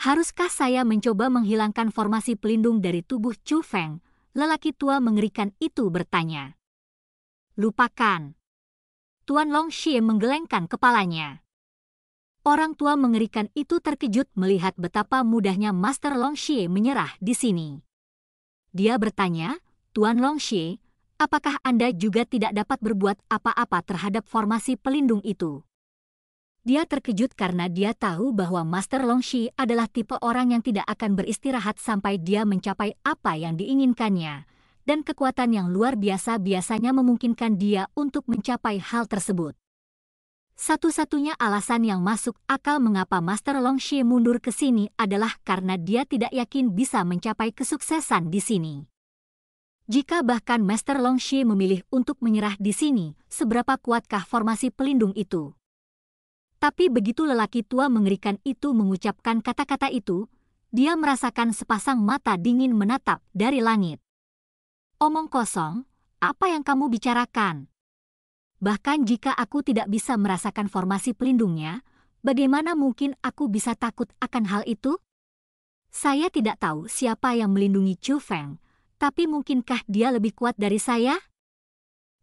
Haruskah saya mencoba menghilangkan formasi pelindung dari tubuh Chu Feng? Lelaki tua mengerikan itu bertanya. Lupakan. Tuan Long Longxie menggelengkan kepalanya. Orang tua mengerikan itu terkejut melihat betapa mudahnya Master Long Longxie menyerah di sini. Dia bertanya, Tuan Longxie, apakah Anda juga tidak dapat berbuat apa-apa terhadap formasi pelindung itu? Dia terkejut karena dia tahu bahwa Master Longxi adalah tipe orang yang tidak akan beristirahat sampai dia mencapai apa yang diinginkannya, dan kekuatan yang luar biasa biasanya memungkinkan dia untuk mencapai hal tersebut. Satu-satunya alasan yang masuk akal mengapa Master Long Shi mundur ke sini adalah karena dia tidak yakin bisa mencapai kesuksesan di sini. Jika bahkan Master Long Shi memilih untuk menyerah di sini, seberapa kuatkah formasi pelindung itu? Tapi begitu lelaki tua mengerikan itu mengucapkan kata-kata itu, dia merasakan sepasang mata dingin menatap dari langit. Omong kosong, apa yang kamu bicarakan? Bahkan jika aku tidak bisa merasakan formasi pelindungnya, bagaimana mungkin aku bisa takut akan hal itu? Saya tidak tahu siapa yang melindungi Chu Feng, tapi mungkinkah dia lebih kuat dari saya?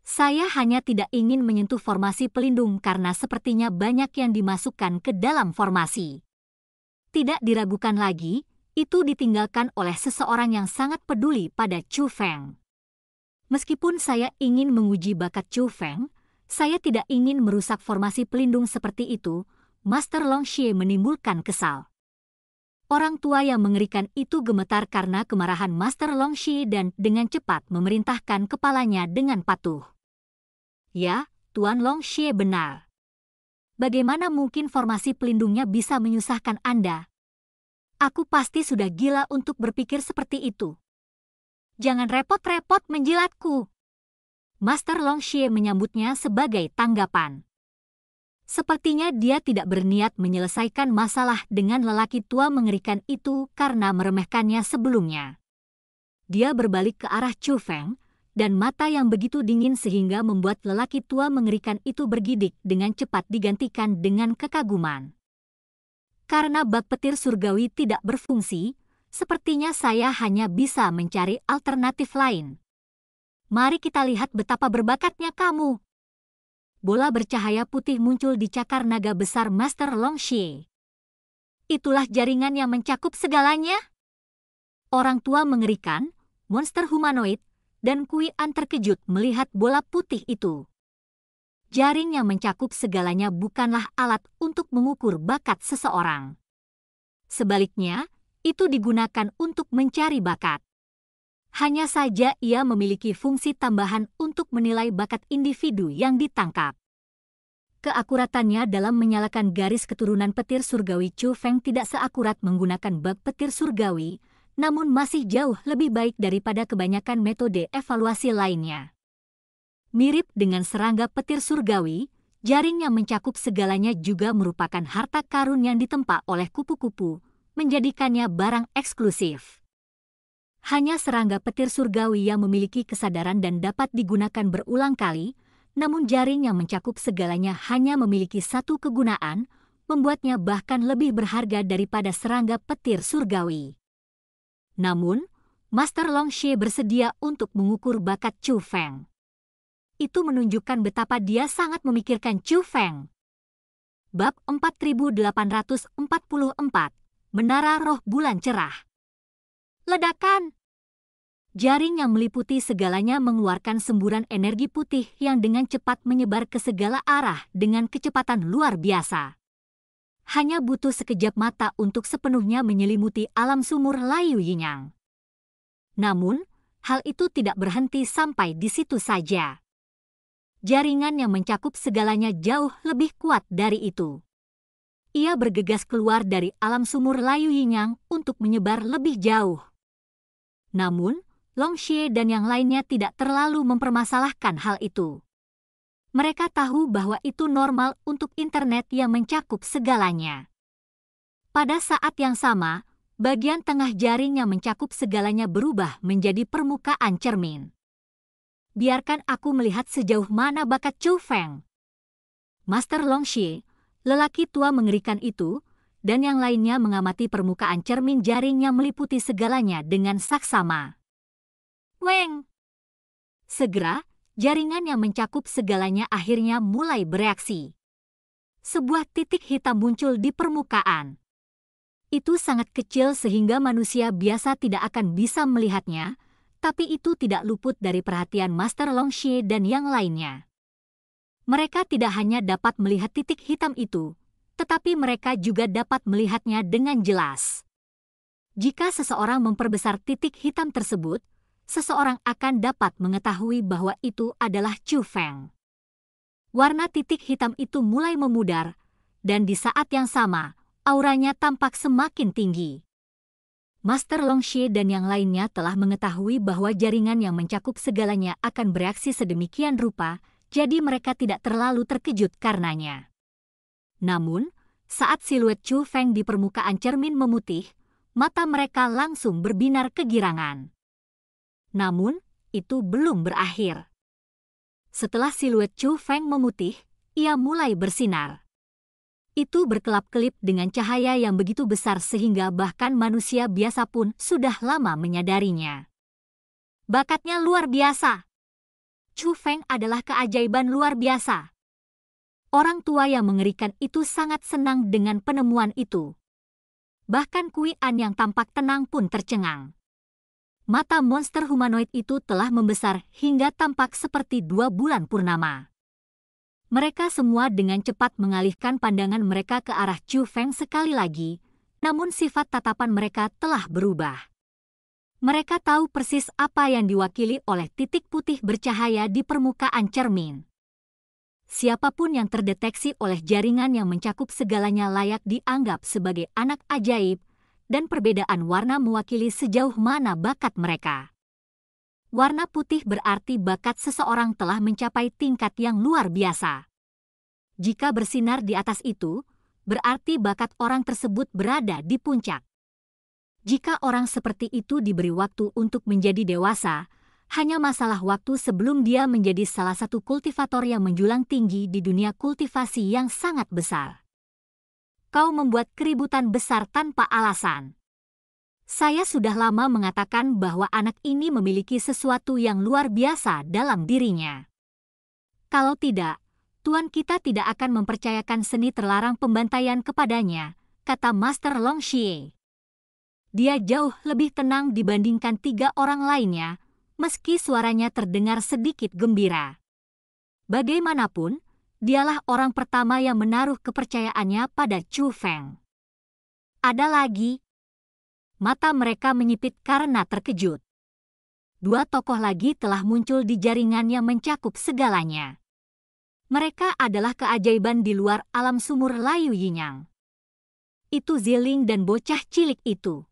Saya hanya tidak ingin menyentuh formasi pelindung karena sepertinya banyak yang dimasukkan ke dalam formasi. Tidak diragukan lagi, itu ditinggalkan oleh seseorang yang sangat peduli pada Chu Feng. Meskipun saya ingin menguji bakat Chu Feng, saya tidak ingin merusak formasi pelindung seperti itu, Master Long Xie menimbulkan kesal. Orang tua yang mengerikan itu gemetar karena kemarahan Master Long Xie dan dengan cepat memerintahkan kepalanya dengan patuh. Ya, Tuan Long Xie benar. Bagaimana mungkin formasi pelindungnya bisa menyusahkan Anda? Aku pasti sudah gila untuk berpikir seperti itu. Jangan repot-repot menjilatku. Master Long Xie menyambutnya sebagai tanggapan. Sepertinya dia tidak berniat menyelesaikan masalah dengan lelaki tua mengerikan itu karena meremehkannya sebelumnya. Dia berbalik ke arah Chu Feng, dan mata yang begitu dingin sehingga membuat lelaki tua mengerikan itu bergidik dengan cepat digantikan dengan kekaguman. Karena bak petir surgawi tidak berfungsi, sepertinya saya hanya bisa mencari alternatif lain. Mari kita lihat betapa berbakatnya kamu. Bola bercahaya putih muncul di cakar naga besar Master Long Shi. Itulah jaringan yang mencakup segalanya. Orang tua mengerikan, monster humanoid, dan Kui An terkejut melihat bola putih itu. Jaring yang mencakup segalanya bukanlah alat untuk mengukur bakat seseorang. Sebaliknya, itu digunakan untuk mencari bakat. Hanya saja ia memiliki fungsi tambahan untuk menilai bakat individu yang ditangkap. Keakuratannya dalam menyalakan garis keturunan petir surgawi Chu Feng tidak seakurat menggunakan bug petir surgawi, namun masih jauh lebih baik daripada kebanyakan metode evaluasi lainnya. Mirip dengan serangga petir surgawi, jaring yang mencakup segalanya juga merupakan harta karun yang ditempa oleh kupu-kupu, menjadikannya barang eksklusif. Hanya serangga petir surgawi yang memiliki kesadaran dan dapat digunakan berulang kali, namun jaring yang mencakup segalanya hanya memiliki satu kegunaan, membuatnya bahkan lebih berharga daripada serangga petir surgawi. Namun, Master Long Xie bersedia untuk mengukur bakat Chu Feng. Itu menunjukkan betapa dia sangat memikirkan Chu Feng. Bab 4844 Menara Roh Bulan Cerah Ledakan! Jaring yang meliputi segalanya mengeluarkan semburan energi putih yang dengan cepat menyebar ke segala arah dengan kecepatan luar biasa. Hanya butuh sekejap mata untuk sepenuhnya menyelimuti alam sumur layu Yinyang. Namun, hal itu tidak berhenti sampai di situ saja. Jaringan yang mencakup segalanya jauh lebih kuat dari itu. Ia bergegas keluar dari alam sumur layu Yinyang untuk menyebar lebih jauh namun, Long Xie dan yang lainnya tidak terlalu mempermasalahkan hal itu. Mereka tahu bahwa itu normal untuk internet yang mencakup segalanya. Pada saat yang sama, bagian tengah jaring yang mencakup segalanya berubah menjadi permukaan cermin. Biarkan aku melihat sejauh mana bakat Chu Feng. Master Long Xie, lelaki tua mengerikan itu, dan yang lainnya mengamati permukaan cermin jaring yang meliputi segalanya dengan saksama. Weng! Segera, jaringan yang mencakup segalanya akhirnya mulai bereaksi. Sebuah titik hitam muncul di permukaan. Itu sangat kecil sehingga manusia biasa tidak akan bisa melihatnya, tapi itu tidak luput dari perhatian Master Long Xie dan yang lainnya. Mereka tidak hanya dapat melihat titik hitam itu, tetapi mereka juga dapat melihatnya dengan jelas. Jika seseorang memperbesar titik hitam tersebut, seseorang akan dapat mengetahui bahwa itu adalah Chu Feng. Warna titik hitam itu mulai memudar, dan di saat yang sama, auranya tampak semakin tinggi. Master Long Xie dan yang lainnya telah mengetahui bahwa jaringan yang mencakup segalanya akan bereaksi sedemikian rupa, jadi mereka tidak terlalu terkejut karenanya. Namun, saat siluet Chu Feng di permukaan cermin memutih, mata mereka langsung berbinar kegirangan. Namun, itu belum berakhir. Setelah siluet Chu Feng memutih, ia mulai bersinar. Itu berkelap-kelip dengan cahaya yang begitu besar sehingga bahkan manusia biasa pun sudah lama menyadarinya. Bakatnya luar biasa. Chu Feng adalah keajaiban luar biasa. Orang tua yang mengerikan itu sangat senang dengan penemuan itu. Bahkan Kui An yang tampak tenang pun tercengang. Mata monster humanoid itu telah membesar hingga tampak seperti dua bulan purnama. Mereka semua dengan cepat mengalihkan pandangan mereka ke arah Chu Feng sekali lagi, namun sifat tatapan mereka telah berubah. Mereka tahu persis apa yang diwakili oleh titik putih bercahaya di permukaan cermin siapapun yang terdeteksi oleh jaringan yang mencakup segalanya layak dianggap sebagai anak ajaib, dan perbedaan warna mewakili sejauh mana bakat mereka. Warna putih berarti bakat seseorang telah mencapai tingkat yang luar biasa. Jika bersinar di atas itu, berarti bakat orang tersebut berada di puncak. Jika orang seperti itu diberi waktu untuk menjadi dewasa, hanya masalah waktu sebelum dia menjadi salah satu kultivator yang menjulang tinggi di dunia kultivasi yang sangat besar. Kau membuat keributan besar tanpa alasan. Saya sudah lama mengatakan bahwa anak ini memiliki sesuatu yang luar biasa dalam dirinya. Kalau tidak, Tuan kita tidak akan mempercayakan seni terlarang pembantaian kepadanya, kata Master Long Xie. Dia jauh lebih tenang dibandingkan tiga orang lainnya, meski suaranya terdengar sedikit gembira. Bagaimanapun, dialah orang pertama yang menaruh kepercayaannya pada Chu Feng. Ada lagi. Mata mereka menyipit karena terkejut. Dua tokoh lagi telah muncul di jaringan yang mencakup segalanya. Mereka adalah keajaiban di luar alam sumur layu Yinyang. Itu Ziling dan bocah cilik itu.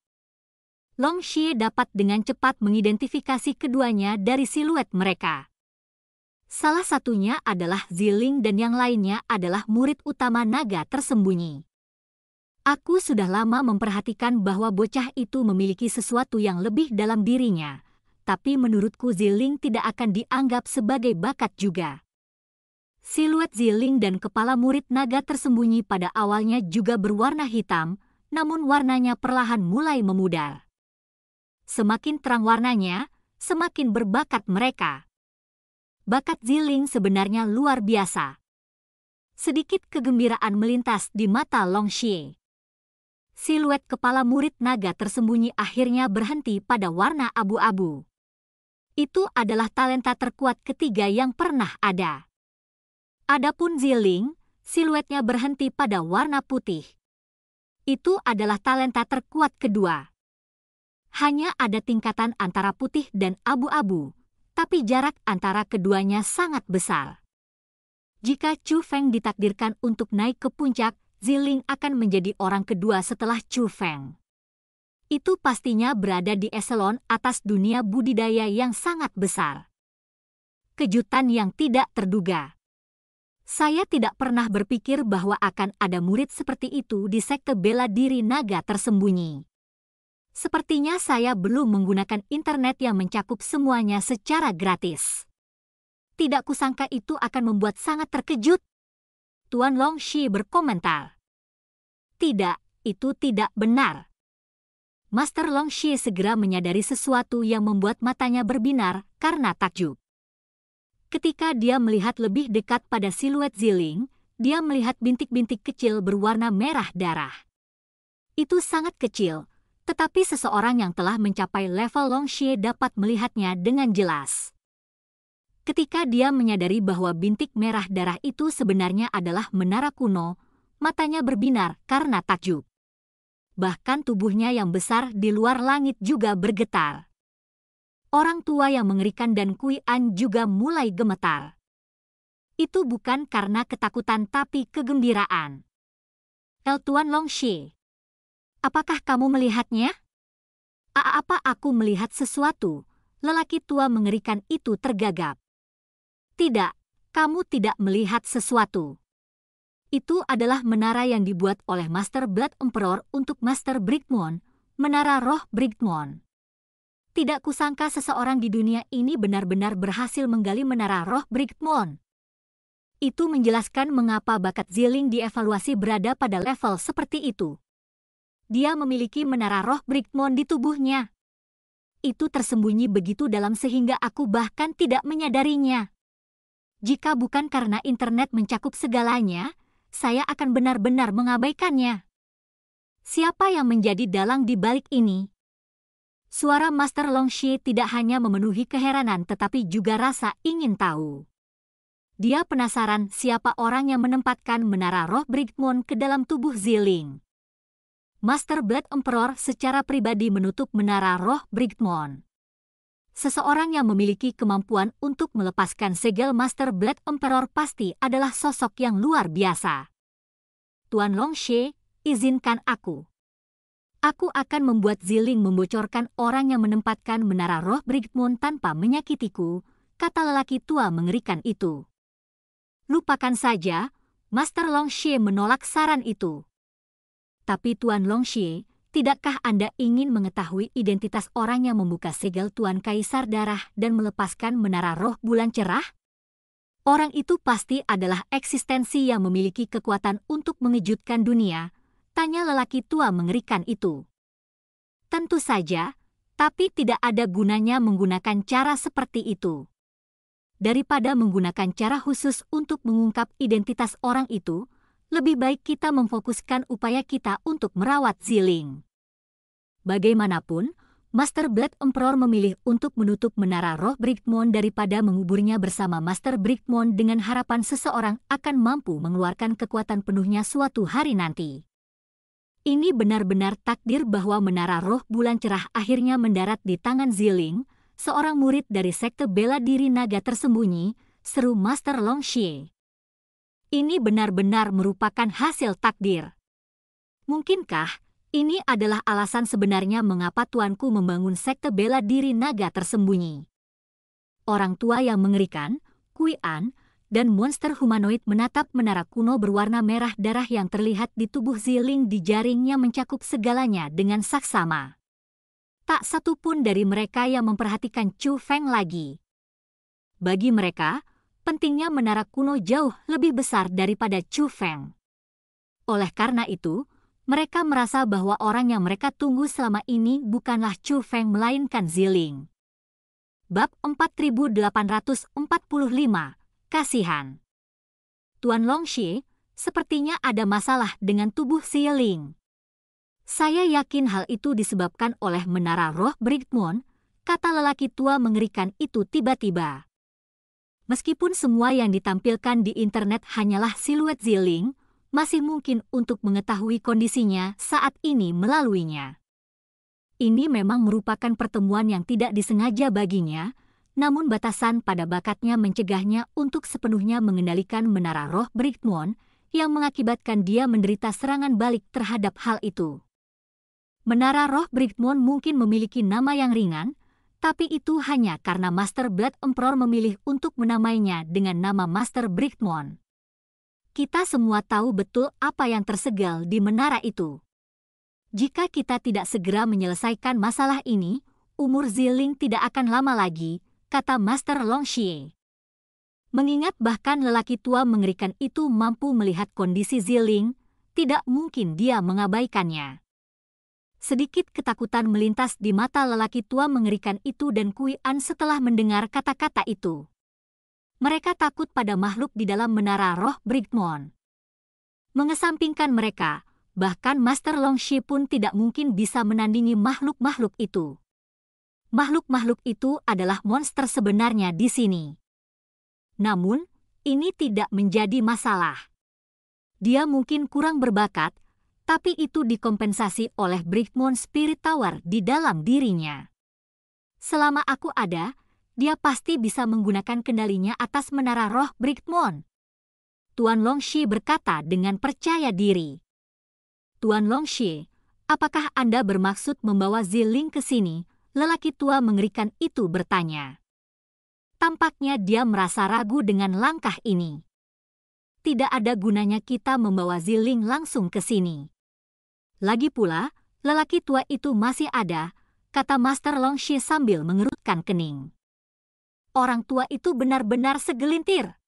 Long Xie dapat dengan cepat mengidentifikasi keduanya dari siluet mereka. Salah satunya adalah Ziling dan yang lainnya adalah murid utama naga tersembunyi. Aku sudah lama memperhatikan bahwa bocah itu memiliki sesuatu yang lebih dalam dirinya, tapi menurutku Ziling tidak akan dianggap sebagai bakat juga. Siluet Ziling dan kepala murid naga tersembunyi pada awalnya juga berwarna hitam, namun warnanya perlahan mulai memudar semakin terang warnanya, semakin berbakat mereka. Bakat Ziling sebenarnya luar biasa. Sedikit kegembiraan melintas di mata Long Xie. Siluet kepala murid naga tersembunyi akhirnya berhenti pada warna abu-abu. Itu adalah talenta terkuat ketiga yang pernah ada. Adapun Ziling, siluetnya berhenti pada warna putih. Itu adalah talenta terkuat kedua hanya ada tingkatan antara putih dan abu-abu, tapi jarak antara keduanya sangat besar. Jika Chu Feng ditakdirkan untuk naik ke puncak, Ziling akan menjadi orang kedua setelah Chu Feng. Itu pastinya berada di eselon atas dunia budidaya yang sangat besar. Kejutan yang tidak terduga. Saya tidak pernah berpikir bahwa akan ada murid seperti itu di sekte bela diri naga tersembunyi sepertinya saya belum menggunakan internet yang mencakup semuanya secara gratis. Tidak kusangka itu akan membuat sangat terkejut. Tuan Long Shi berkomentar. Tidak, itu tidak benar. Master Long Shi segera menyadari sesuatu yang membuat matanya berbinar karena takjub. Ketika dia melihat lebih dekat pada siluet Ziling, dia melihat bintik-bintik kecil berwarna merah darah. Itu sangat kecil, tetapi seseorang yang telah mencapai level Long Xie dapat melihatnya dengan jelas. Ketika dia menyadari bahwa bintik merah darah itu sebenarnya adalah menara kuno, matanya berbinar karena takjub. Bahkan tubuhnya yang besar di luar langit juga bergetar. Orang tua yang mengerikan dan Kui An juga mulai gemetar. Itu bukan karena ketakutan tapi kegembiraan. El Tuan Long Xie. Apakah kamu melihatnya? A apa aku melihat sesuatu? Lelaki tua mengerikan itu tergagap. Tidak, kamu tidak melihat sesuatu. Itu adalah menara yang dibuat oleh Master Blood Emperor untuk Master Brigmon, menara roh Brigmon. Tidak kusangka seseorang di dunia ini benar-benar berhasil menggali menara roh Brigmon. Itu menjelaskan mengapa bakat Ziling dievaluasi berada pada level seperti itu dia memiliki menara roh Brickmon di tubuhnya. Itu tersembunyi begitu dalam sehingga aku bahkan tidak menyadarinya. Jika bukan karena internet mencakup segalanya, saya akan benar-benar mengabaikannya. Siapa yang menjadi dalang di balik ini? Suara Master Long Longxie tidak hanya memenuhi keheranan tetapi juga rasa ingin tahu. Dia penasaran siapa orang yang menempatkan menara roh Brigmon ke dalam tubuh Ziling. Master Blade Emperor secara pribadi menutup menara roh Brigmon. Seseorang yang memiliki kemampuan untuk melepaskan segel Master Blade Emperor pasti adalah sosok yang luar biasa. Tuan Long She, izinkan aku. Aku akan membuat Ziling membocorkan orang yang menempatkan menara roh Brigmon tanpa menyakitiku, kata lelaki tua mengerikan itu. Lupakan saja, Master Long She menolak saran itu. Tapi Tuan Longxie, tidakkah Anda ingin mengetahui identitas orang yang membuka segel Tuan Kaisar Darah dan melepaskan menara roh bulan cerah? Orang itu pasti adalah eksistensi yang memiliki kekuatan untuk mengejutkan dunia, tanya lelaki tua mengerikan itu. Tentu saja, tapi tidak ada gunanya menggunakan cara seperti itu. Daripada menggunakan cara khusus untuk mengungkap identitas orang itu, lebih baik kita memfokuskan upaya kita untuk merawat Ziling. Bagaimanapun, Master Blade Emperor memilih untuk menutup menara roh Brickmon daripada menguburnya bersama Master Brickmon dengan harapan seseorang akan mampu mengeluarkan kekuatan penuhnya suatu hari nanti. Ini benar-benar takdir bahwa menara roh bulan cerah akhirnya mendarat di tangan Ziling, seorang murid dari sekte bela diri naga tersembunyi, seru Master Long Xie ini benar-benar merupakan hasil takdir. Mungkinkah ini adalah alasan sebenarnya mengapa tuanku membangun sekte bela diri naga tersembunyi? Orang tua yang mengerikan, Kui An, dan monster humanoid menatap menara kuno berwarna merah darah yang terlihat di tubuh Ziling di jaringnya mencakup segalanya dengan saksama. Tak satu pun dari mereka yang memperhatikan Chu Feng lagi. Bagi mereka, pentingnya menara kuno jauh lebih besar daripada Chu Feng. Oleh karena itu, mereka merasa bahwa orang yang mereka tunggu selama ini bukanlah Chu Feng melainkan Ziling. Bab 4845, Kasihan Tuan Longxie, sepertinya ada masalah dengan tubuh Ziling. Saya yakin hal itu disebabkan oleh menara roh Brigmon, kata lelaki tua mengerikan itu tiba-tiba. Meskipun semua yang ditampilkan di internet hanyalah siluet Ziling, masih mungkin untuk mengetahui kondisinya saat ini melaluinya. Ini memang merupakan pertemuan yang tidak disengaja baginya, namun batasan pada bakatnya mencegahnya untuk sepenuhnya mengendalikan menara roh Brickmon yang mengakibatkan dia menderita serangan balik terhadap hal itu. Menara roh Brickmon mungkin memiliki nama yang ringan, tapi itu hanya karena Master Blood Emperor memilih untuk menamainya dengan nama Master Brickmon. Kita semua tahu betul apa yang tersegal di menara itu. Jika kita tidak segera menyelesaikan masalah ini, umur Ziling tidak akan lama lagi, kata Master Long Xie. Mengingat bahkan lelaki tua mengerikan itu mampu melihat kondisi Ziling, tidak mungkin dia mengabaikannya. Sedikit ketakutan melintas di mata lelaki tua mengerikan itu dan Kui An setelah mendengar kata-kata itu. Mereka takut pada makhluk di dalam menara roh Brigmon. Mengesampingkan mereka, bahkan Master Shi pun tidak mungkin bisa menandingi makhluk-makhluk itu. Makhluk-makhluk itu adalah monster sebenarnya di sini. Namun, ini tidak menjadi masalah. Dia mungkin kurang berbakat, tapi itu dikompensasi oleh Brickmoon Spirit Tower di dalam dirinya. Selama aku ada, dia pasti bisa menggunakan kendalinya atas menara roh Brickmoon. Tuan Longxi berkata dengan percaya diri. Tuan Longxi, apakah Anda bermaksud membawa Ziling ke sini? Lelaki tua mengerikan itu bertanya. Tampaknya dia merasa ragu dengan langkah ini tidak ada gunanya kita membawa Ziling langsung ke sini. Lagi pula, lelaki tua itu masih ada, kata Master Long Shi sambil mengerutkan kening. Orang tua itu benar-benar segelintir.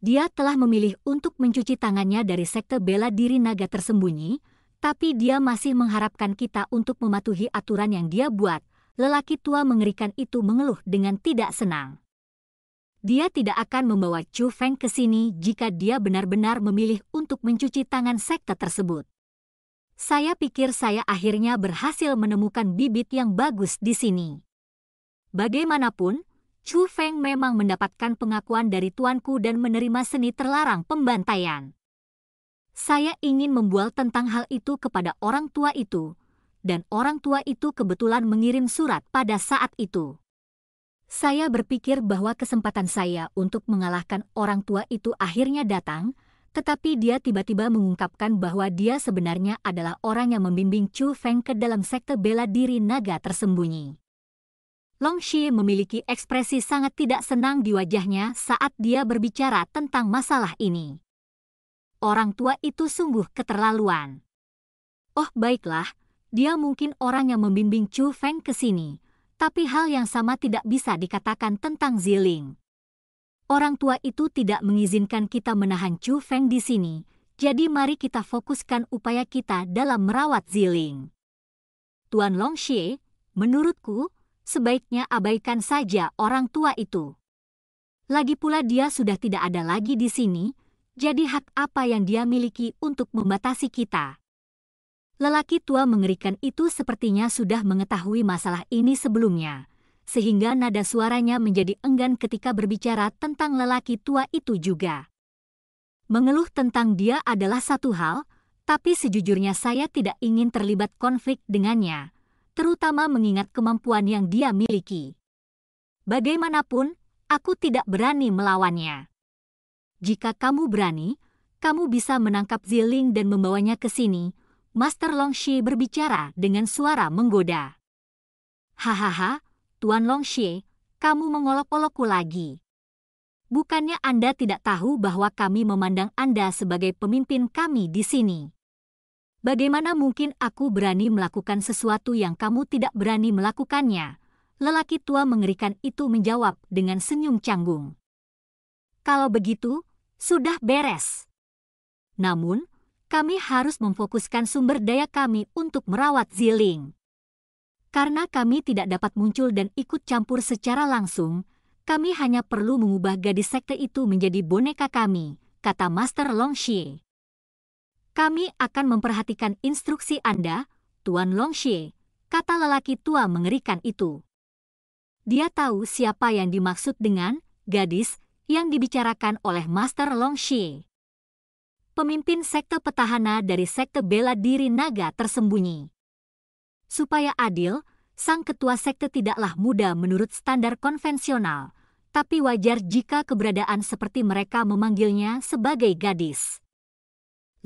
Dia telah memilih untuk mencuci tangannya dari sekte bela diri naga tersembunyi, tapi dia masih mengharapkan kita untuk mematuhi aturan yang dia buat. Lelaki tua mengerikan itu mengeluh dengan tidak senang dia tidak akan membawa Chu Feng ke sini jika dia benar-benar memilih untuk mencuci tangan sekte tersebut. Saya pikir saya akhirnya berhasil menemukan bibit yang bagus di sini. Bagaimanapun, Chu Feng memang mendapatkan pengakuan dari tuanku dan menerima seni terlarang pembantaian. Saya ingin membual tentang hal itu kepada orang tua itu, dan orang tua itu kebetulan mengirim surat pada saat itu. Saya berpikir bahwa kesempatan saya untuk mengalahkan orang tua itu akhirnya datang, tetapi dia tiba-tiba mengungkapkan bahwa dia sebenarnya adalah orang yang membimbing Chu Feng ke dalam sekte bela diri naga tersembunyi. Long Shi memiliki ekspresi sangat tidak senang di wajahnya saat dia berbicara tentang masalah ini. Orang tua itu sungguh keterlaluan. Oh baiklah, dia mungkin orang yang membimbing Chu Feng ke sini, tapi hal yang sama tidak bisa dikatakan tentang Ziling orang tua itu tidak mengizinkan kita menahan Chu Feng di sini, jadi mari kita fokuskan upaya kita dalam merawat Ziling. Tuan Long Xie, menurutku, sebaiknya abaikan saja orang tua itu. Lagi pula dia sudah tidak ada lagi di sini, jadi hak apa yang dia miliki untuk membatasi kita? Lelaki tua mengerikan itu sepertinya sudah mengetahui masalah ini sebelumnya sehingga nada suaranya menjadi enggan ketika berbicara tentang lelaki tua itu juga. Mengeluh tentang dia adalah satu hal, tapi sejujurnya saya tidak ingin terlibat konflik dengannya, terutama mengingat kemampuan yang dia miliki. Bagaimanapun, aku tidak berani melawannya. Jika kamu berani, kamu bisa menangkap Ziling dan membawanya ke sini, Master Longshi berbicara dengan suara menggoda. Hahaha, Tuan Longxie, kamu mengolok-olokku lagi. Bukannya Anda tidak tahu bahwa kami memandang Anda sebagai pemimpin kami di sini. Bagaimana mungkin aku berani melakukan sesuatu yang kamu tidak berani melakukannya? Lelaki tua mengerikan itu menjawab dengan senyum canggung. Kalau begitu, sudah beres. Namun, kami harus memfokuskan sumber daya kami untuk merawat Ziling. Karena kami tidak dapat muncul dan ikut campur secara langsung, kami hanya perlu mengubah gadis sekte itu menjadi boneka kami, kata Master Long Longxie. Kami akan memperhatikan instruksi Anda, Tuan Long Longxie, kata lelaki tua mengerikan itu. Dia tahu siapa yang dimaksud dengan gadis yang dibicarakan oleh Master Long Longxie. Pemimpin sekte petahana dari sekte bela diri naga tersembunyi. Supaya adil, sang ketua sekte tidaklah muda menurut standar konvensional, tapi wajar jika keberadaan seperti mereka memanggilnya sebagai gadis.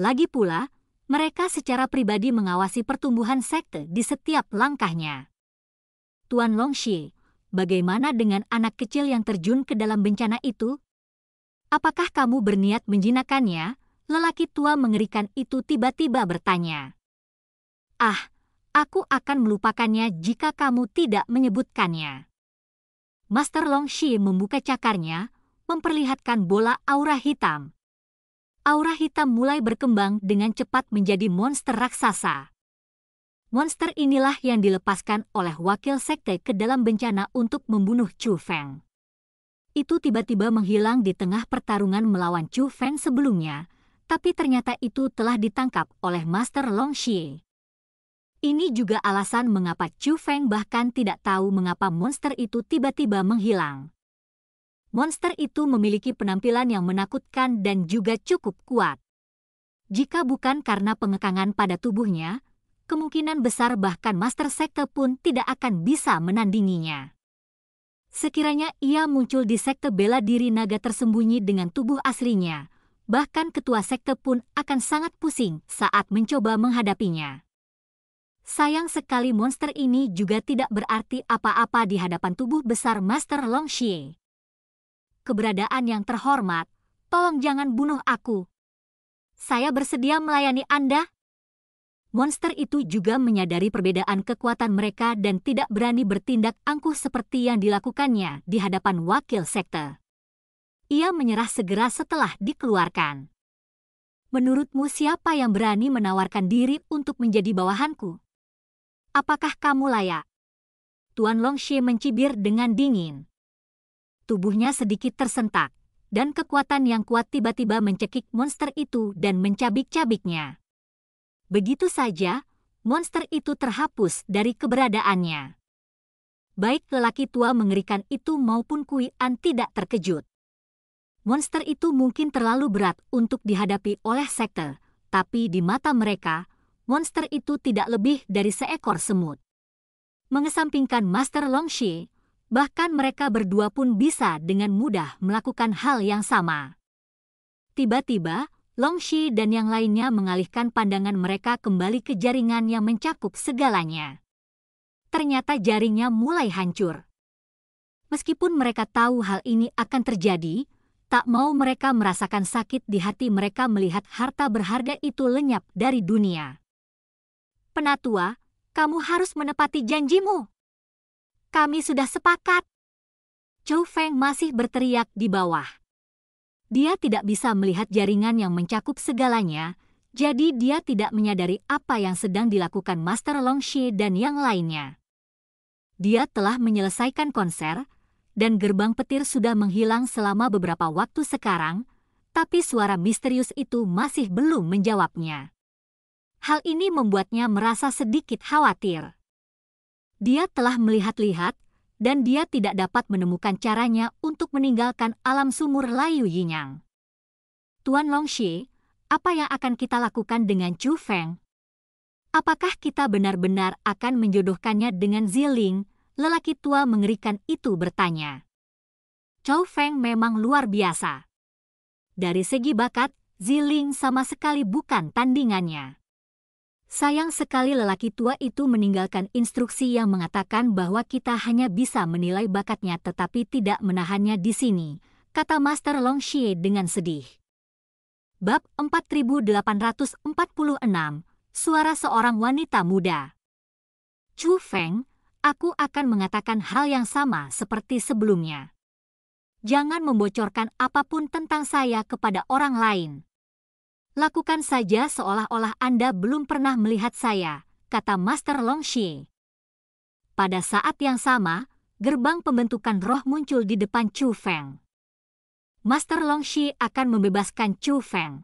Lagi pula, mereka secara pribadi mengawasi pertumbuhan sekte di setiap langkahnya. Tuan Longxi, bagaimana dengan anak kecil yang terjun ke dalam bencana itu? Apakah kamu berniat menjinakannya? Lelaki tua mengerikan itu tiba-tiba bertanya. Ah, aku akan melupakannya jika kamu tidak menyebutkannya. Master Long Shi membuka cakarnya, memperlihatkan bola aura hitam. Aura hitam mulai berkembang dengan cepat menjadi monster raksasa. Monster inilah yang dilepaskan oleh wakil sekte ke dalam bencana untuk membunuh Chu Feng. Itu tiba-tiba menghilang di tengah pertarungan melawan Chu Feng sebelumnya, tapi ternyata itu telah ditangkap oleh Master Long Shi. Ini juga alasan mengapa Chu Feng bahkan tidak tahu mengapa monster itu tiba-tiba menghilang. Monster itu memiliki penampilan yang menakutkan dan juga cukup kuat. Jika bukan karena pengekangan pada tubuhnya, kemungkinan besar bahkan Master Sekte pun tidak akan bisa menandinginya. Sekiranya ia muncul di Sekte Bela Diri Naga tersembunyi dengan tubuh aslinya, bahkan ketua sekte pun akan sangat pusing saat mencoba menghadapinya. Sayang sekali monster ini juga tidak berarti apa-apa di hadapan tubuh besar Master Long Xie. Keberadaan yang terhormat, tolong jangan bunuh aku. Saya bersedia melayani Anda. Monster itu juga menyadari perbedaan kekuatan mereka dan tidak berani bertindak angkuh seperti yang dilakukannya di hadapan wakil sekte. Ia menyerah segera setelah dikeluarkan. Menurutmu siapa yang berani menawarkan diri untuk menjadi bawahanku? Apakah kamu layak? Tuan Longxie mencibir dengan dingin. Tubuhnya sedikit tersentak, dan kekuatan yang kuat tiba-tiba mencekik monster itu dan mencabik-cabiknya. Begitu saja, monster itu terhapus dari keberadaannya. Baik lelaki tua mengerikan itu maupun Kui An tidak terkejut. Monster itu mungkin terlalu berat untuk dihadapi oleh sekte, tapi di mata mereka, monster itu tidak lebih dari seekor semut. Mengesampingkan Master Longxi, bahkan mereka berdua pun bisa dengan mudah melakukan hal yang sama. Tiba-tiba, Longxi dan yang lainnya mengalihkan pandangan mereka kembali ke jaringan yang mencakup segalanya. Ternyata jaringnya mulai hancur. Meskipun mereka tahu hal ini akan terjadi, tak mau mereka merasakan sakit di hati mereka melihat harta berharga itu lenyap dari dunia penatua, kamu harus menepati janjimu. Kami sudah sepakat. Chou Feng masih berteriak di bawah. Dia tidak bisa melihat jaringan yang mencakup segalanya, jadi dia tidak menyadari apa yang sedang dilakukan Master Longxie dan yang lainnya. Dia telah menyelesaikan konser, dan gerbang petir sudah menghilang selama beberapa waktu sekarang, tapi suara misterius itu masih belum menjawabnya. Hal ini membuatnya merasa sedikit khawatir. Dia telah melihat-lihat, dan dia tidak dapat menemukan caranya untuk meninggalkan alam sumur layu Yinyang. Tuan Longxi, apa yang akan kita lakukan dengan Chu Feng? Apakah kita benar-benar akan menjodohkannya dengan Ziling? Lelaki tua mengerikan itu bertanya. Chou Feng memang luar biasa. Dari segi bakat, Ziling sama sekali bukan tandingannya. Sayang sekali lelaki tua itu meninggalkan instruksi yang mengatakan bahwa kita hanya bisa menilai bakatnya tetapi tidak menahannya di sini, kata Master Long Xie dengan sedih. Bab 4846, Suara Seorang Wanita Muda Chu Feng, aku akan mengatakan hal yang sama seperti sebelumnya. Jangan membocorkan apapun tentang saya kepada orang lain. Lakukan saja seolah-olah Anda belum pernah melihat saya, kata Master long shi Pada saat yang sama, gerbang pembentukan roh muncul di depan Chu Feng. Master long shi akan membebaskan Chu Feng.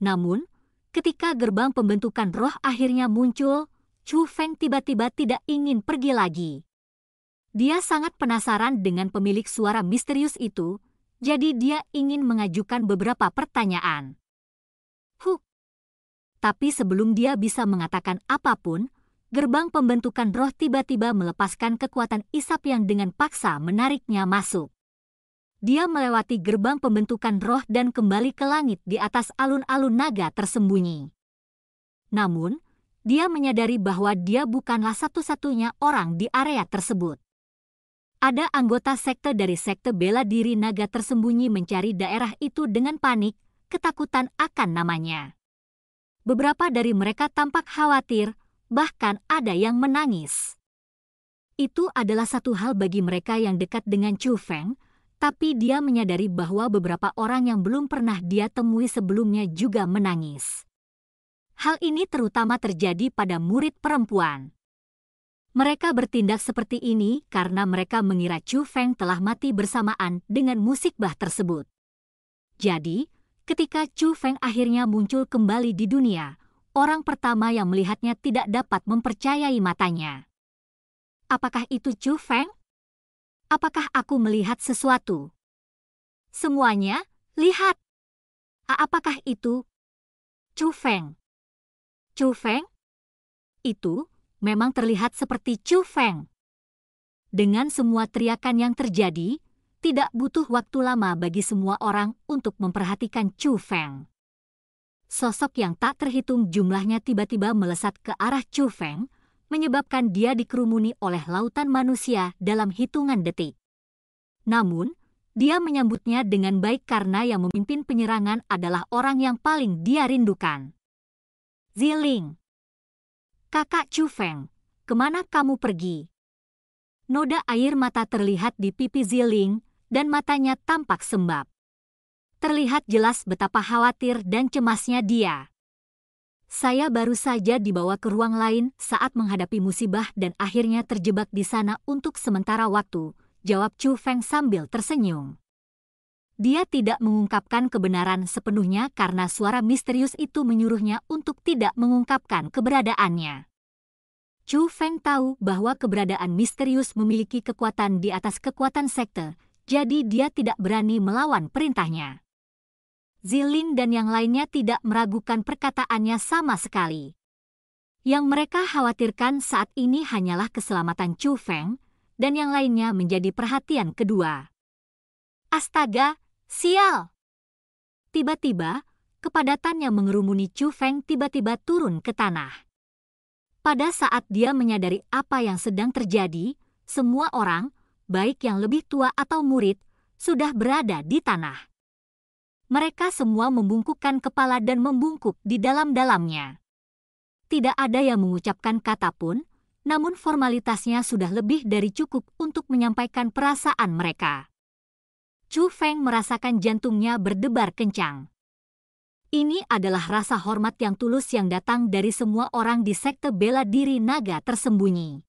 Namun, ketika gerbang pembentukan roh akhirnya muncul, Chu Feng tiba-tiba tidak ingin pergi lagi. Dia sangat penasaran dengan pemilik suara misterius itu, jadi dia ingin mengajukan beberapa pertanyaan. Huh. Tapi sebelum dia bisa mengatakan apapun, gerbang pembentukan roh tiba-tiba melepaskan kekuatan isap yang dengan paksa menariknya masuk. Dia melewati gerbang pembentukan roh dan kembali ke langit di atas alun-alun naga tersembunyi. Namun, dia menyadari bahwa dia bukanlah satu-satunya orang di area tersebut. Ada anggota sekte dari sekte bela diri naga tersembunyi mencari daerah itu dengan panik ketakutan akan namanya. Beberapa dari mereka tampak khawatir, bahkan ada yang menangis. Itu adalah satu hal bagi mereka yang dekat dengan Chu Feng, tapi dia menyadari bahwa beberapa orang yang belum pernah dia temui sebelumnya juga menangis. Hal ini terutama terjadi pada murid perempuan. Mereka bertindak seperti ini karena mereka mengira Chu Feng telah mati bersamaan dengan musik bah tersebut. Jadi, Ketika Chu Feng akhirnya muncul kembali di dunia, orang pertama yang melihatnya tidak dapat mempercayai matanya. Apakah itu Chu Feng? Apakah aku melihat sesuatu? Semuanya, lihat. A apakah itu? Chu Feng. Chu Feng? Itu memang terlihat seperti Chu Feng. Dengan semua teriakan yang terjadi, tidak butuh waktu lama bagi semua orang untuk memperhatikan Chu Feng. Sosok yang tak terhitung jumlahnya tiba-tiba melesat ke arah Chu Feng, menyebabkan dia dikerumuni oleh lautan manusia dalam hitungan detik. Namun, dia menyambutnya dengan baik karena yang memimpin penyerangan adalah orang yang paling dia rindukan. Ziling. Kakak Chu Feng, kemana kamu pergi? Noda air mata terlihat di pipi Ziling dan matanya tampak sembab. Terlihat jelas betapa khawatir dan cemasnya dia. Saya baru saja dibawa ke ruang lain saat menghadapi musibah dan akhirnya terjebak di sana untuk sementara waktu, jawab Chu Feng sambil tersenyum. Dia tidak mengungkapkan kebenaran sepenuhnya karena suara misterius itu menyuruhnya untuk tidak mengungkapkan keberadaannya. Chu Feng tahu bahwa keberadaan misterius memiliki kekuatan di atas kekuatan sekte, jadi dia tidak berani melawan perintahnya. Zilin dan yang lainnya tidak meragukan perkataannya sama sekali. Yang mereka khawatirkan saat ini hanyalah keselamatan Chu Feng dan yang lainnya menjadi perhatian kedua. Astaga, sial! Tiba-tiba, kepadatan yang mengerumuni Chu Feng tiba-tiba turun ke tanah. Pada saat dia menyadari apa yang sedang terjadi, semua orang, baik yang lebih tua atau murid, sudah berada di tanah. Mereka semua membungkukkan kepala dan membungkuk di dalam-dalamnya. Tidak ada yang mengucapkan kata pun, namun formalitasnya sudah lebih dari cukup untuk menyampaikan perasaan mereka. Chu Feng merasakan jantungnya berdebar kencang. Ini adalah rasa hormat yang tulus yang datang dari semua orang di sekte bela diri naga tersembunyi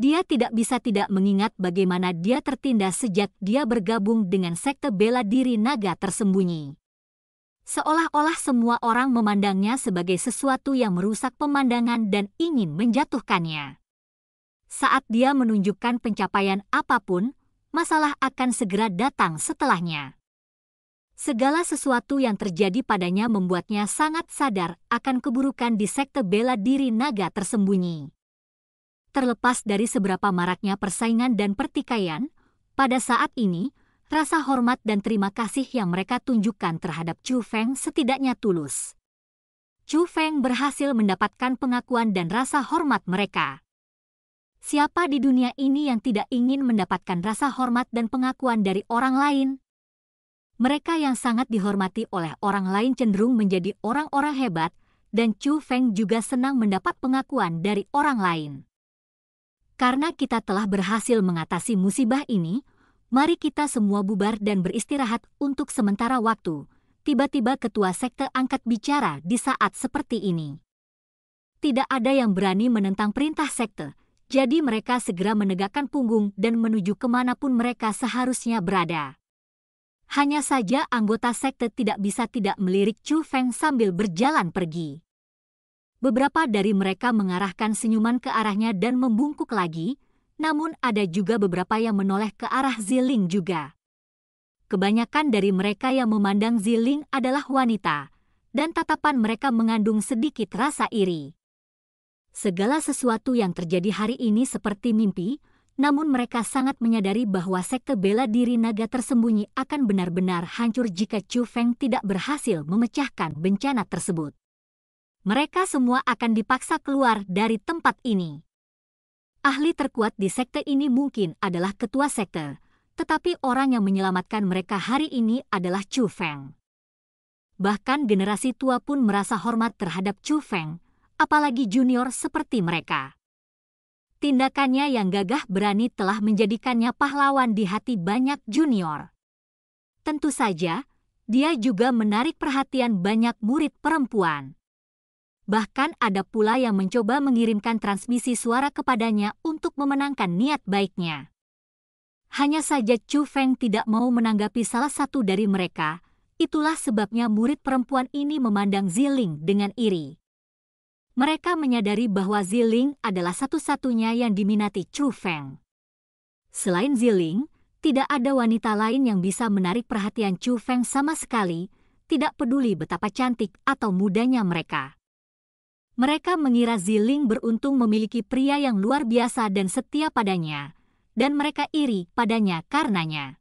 dia tidak bisa tidak mengingat bagaimana dia tertindas sejak dia bergabung dengan sekte bela diri naga tersembunyi. Seolah-olah semua orang memandangnya sebagai sesuatu yang merusak pemandangan dan ingin menjatuhkannya. Saat dia menunjukkan pencapaian apapun, masalah akan segera datang setelahnya. Segala sesuatu yang terjadi padanya membuatnya sangat sadar akan keburukan di sekte bela diri naga tersembunyi terlepas dari seberapa maraknya persaingan dan pertikaian, pada saat ini, rasa hormat dan terima kasih yang mereka tunjukkan terhadap Chu Feng setidaknya tulus. Chu Feng berhasil mendapatkan pengakuan dan rasa hormat mereka. Siapa di dunia ini yang tidak ingin mendapatkan rasa hormat dan pengakuan dari orang lain? Mereka yang sangat dihormati oleh orang lain cenderung menjadi orang-orang hebat, dan Chu Feng juga senang mendapat pengakuan dari orang lain. Karena kita telah berhasil mengatasi musibah ini, mari kita semua bubar dan beristirahat untuk sementara waktu. Tiba-tiba ketua sekte angkat bicara di saat seperti ini. Tidak ada yang berani menentang perintah sekte, jadi mereka segera menegakkan punggung dan menuju kemanapun mereka seharusnya berada. Hanya saja anggota sekte tidak bisa tidak melirik Chu Feng sambil berjalan pergi beberapa dari mereka mengarahkan senyuman ke arahnya dan membungkuk lagi, namun ada juga beberapa yang menoleh ke arah Ziling juga. Kebanyakan dari mereka yang memandang Ziling adalah wanita, dan tatapan mereka mengandung sedikit rasa iri. Segala sesuatu yang terjadi hari ini seperti mimpi, namun mereka sangat menyadari bahwa sekte bela diri naga tersembunyi akan benar-benar hancur jika Chu Feng tidak berhasil memecahkan bencana tersebut mereka semua akan dipaksa keluar dari tempat ini. Ahli terkuat di sekte ini mungkin adalah ketua sekte, tetapi orang yang menyelamatkan mereka hari ini adalah Chu Feng. Bahkan generasi tua pun merasa hormat terhadap Chu Feng, apalagi junior seperti mereka. Tindakannya yang gagah berani telah menjadikannya pahlawan di hati banyak junior. Tentu saja, dia juga menarik perhatian banyak murid perempuan bahkan ada pula yang mencoba mengirimkan transmisi suara kepadanya untuk memenangkan niat baiknya. Hanya saja Chu Feng tidak mau menanggapi salah satu dari mereka, itulah sebabnya murid perempuan ini memandang Ziling dengan iri. Mereka menyadari bahwa Ziling adalah satu-satunya yang diminati Chu Feng. Selain Ziling, tidak ada wanita lain yang bisa menarik perhatian Chu Feng sama sekali, tidak peduli betapa cantik atau mudanya mereka. Mereka mengira Ziling beruntung memiliki pria yang luar biasa dan setia padanya, dan mereka iri padanya karenanya.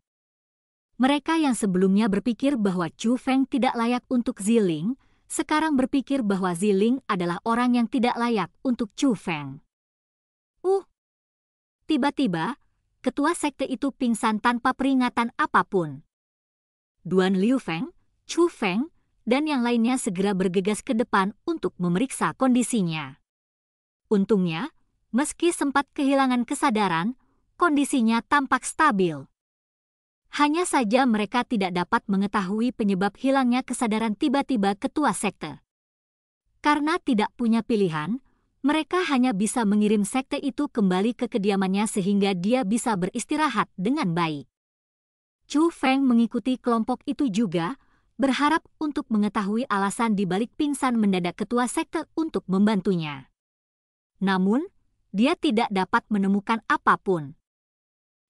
Mereka yang sebelumnya berpikir bahwa Chu Feng tidak layak untuk Ziling, sekarang berpikir bahwa Ziling adalah orang yang tidak layak untuk Chu Feng. Uh! Tiba-tiba, ketua sekte itu pingsan tanpa peringatan apapun. Duan Liu Feng, Chu Feng, dan yang lainnya segera bergegas ke depan untuk memeriksa kondisinya. Untungnya, meski sempat kehilangan kesadaran, kondisinya tampak stabil. Hanya saja mereka tidak dapat mengetahui penyebab hilangnya kesadaran tiba-tiba ketua sekte. Karena tidak punya pilihan, mereka hanya bisa mengirim sekte itu kembali ke kediamannya sehingga dia bisa beristirahat dengan baik. Chu Feng mengikuti kelompok itu juga, berharap untuk mengetahui alasan di balik pingsan mendadak ketua sekte untuk membantunya. Namun, dia tidak dapat menemukan apapun.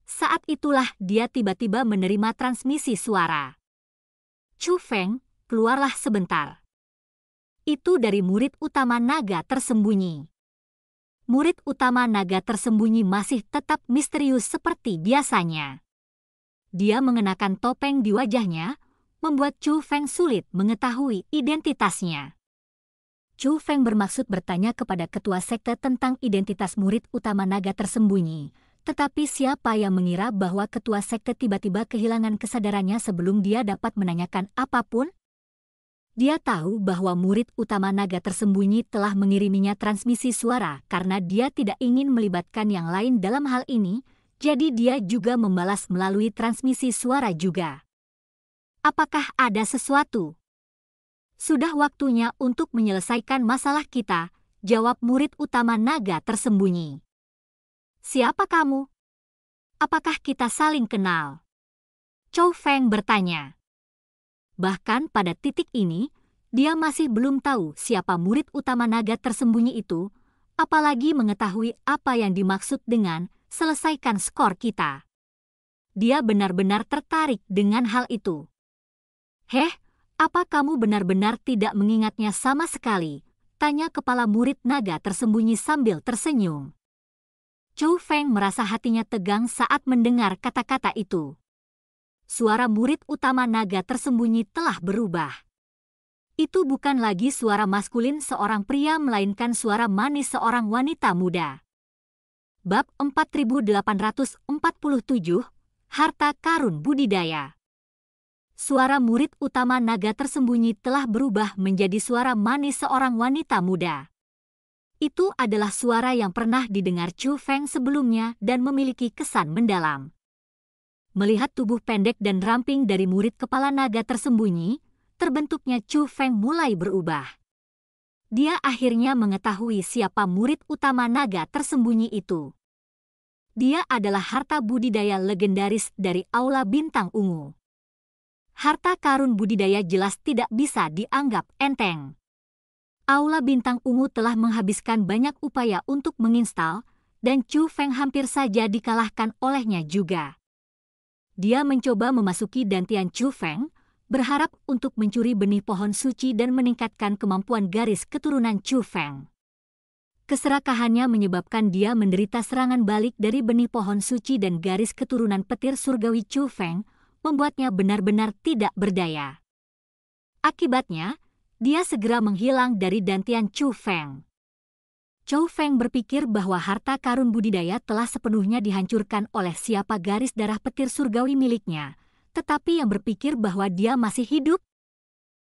Saat itulah dia tiba-tiba menerima transmisi suara. Chu Feng, keluarlah sebentar. Itu dari murid utama naga tersembunyi. Murid utama naga tersembunyi masih tetap misterius seperti biasanya. Dia mengenakan topeng di wajahnya, membuat Chu Feng sulit mengetahui identitasnya. Chu Feng bermaksud bertanya kepada ketua sekte tentang identitas murid utama naga tersembunyi, tetapi siapa yang mengira bahwa ketua sekte tiba-tiba kehilangan kesadarannya sebelum dia dapat menanyakan apapun? Dia tahu bahwa murid utama naga tersembunyi telah mengiriminya transmisi suara karena dia tidak ingin melibatkan yang lain dalam hal ini, jadi dia juga membalas melalui transmisi suara juga apakah ada sesuatu? Sudah waktunya untuk menyelesaikan masalah kita, jawab murid utama naga tersembunyi. Siapa kamu? Apakah kita saling kenal? Chou Feng bertanya. Bahkan pada titik ini, dia masih belum tahu siapa murid utama naga tersembunyi itu, apalagi mengetahui apa yang dimaksud dengan selesaikan skor kita. Dia benar-benar tertarik dengan hal itu. Heh, apa kamu benar-benar tidak mengingatnya sama sekali? Tanya kepala murid naga tersembunyi sambil tersenyum. Chou Feng merasa hatinya tegang saat mendengar kata-kata itu. Suara murid utama naga tersembunyi telah berubah. Itu bukan lagi suara maskulin seorang pria melainkan suara manis seorang wanita muda. Bab 4847, Harta Karun Budidaya suara murid utama naga tersembunyi telah berubah menjadi suara manis seorang wanita muda. Itu adalah suara yang pernah didengar Chu Feng sebelumnya dan memiliki kesan mendalam. Melihat tubuh pendek dan ramping dari murid kepala naga tersembunyi, terbentuknya Chu Feng mulai berubah. Dia akhirnya mengetahui siapa murid utama naga tersembunyi itu. Dia adalah harta budidaya legendaris dari Aula Bintang Ungu harta karun budidaya jelas tidak bisa dianggap enteng. Aula Bintang Ungu telah menghabiskan banyak upaya untuk menginstal, dan Chu Feng hampir saja dikalahkan olehnya juga. Dia mencoba memasuki dantian Chu Feng, berharap untuk mencuri benih pohon suci dan meningkatkan kemampuan garis keturunan Chu Feng. Keserakahannya menyebabkan dia menderita serangan balik dari benih pohon suci dan garis keturunan petir surgawi Chu Feng, membuatnya benar-benar tidak berdaya. Akibatnya, dia segera menghilang dari dantian Chu Feng. Chu Feng berpikir bahwa harta karun budidaya telah sepenuhnya dihancurkan oleh siapa garis darah petir surgawi miliknya, tetapi yang berpikir bahwa dia masih hidup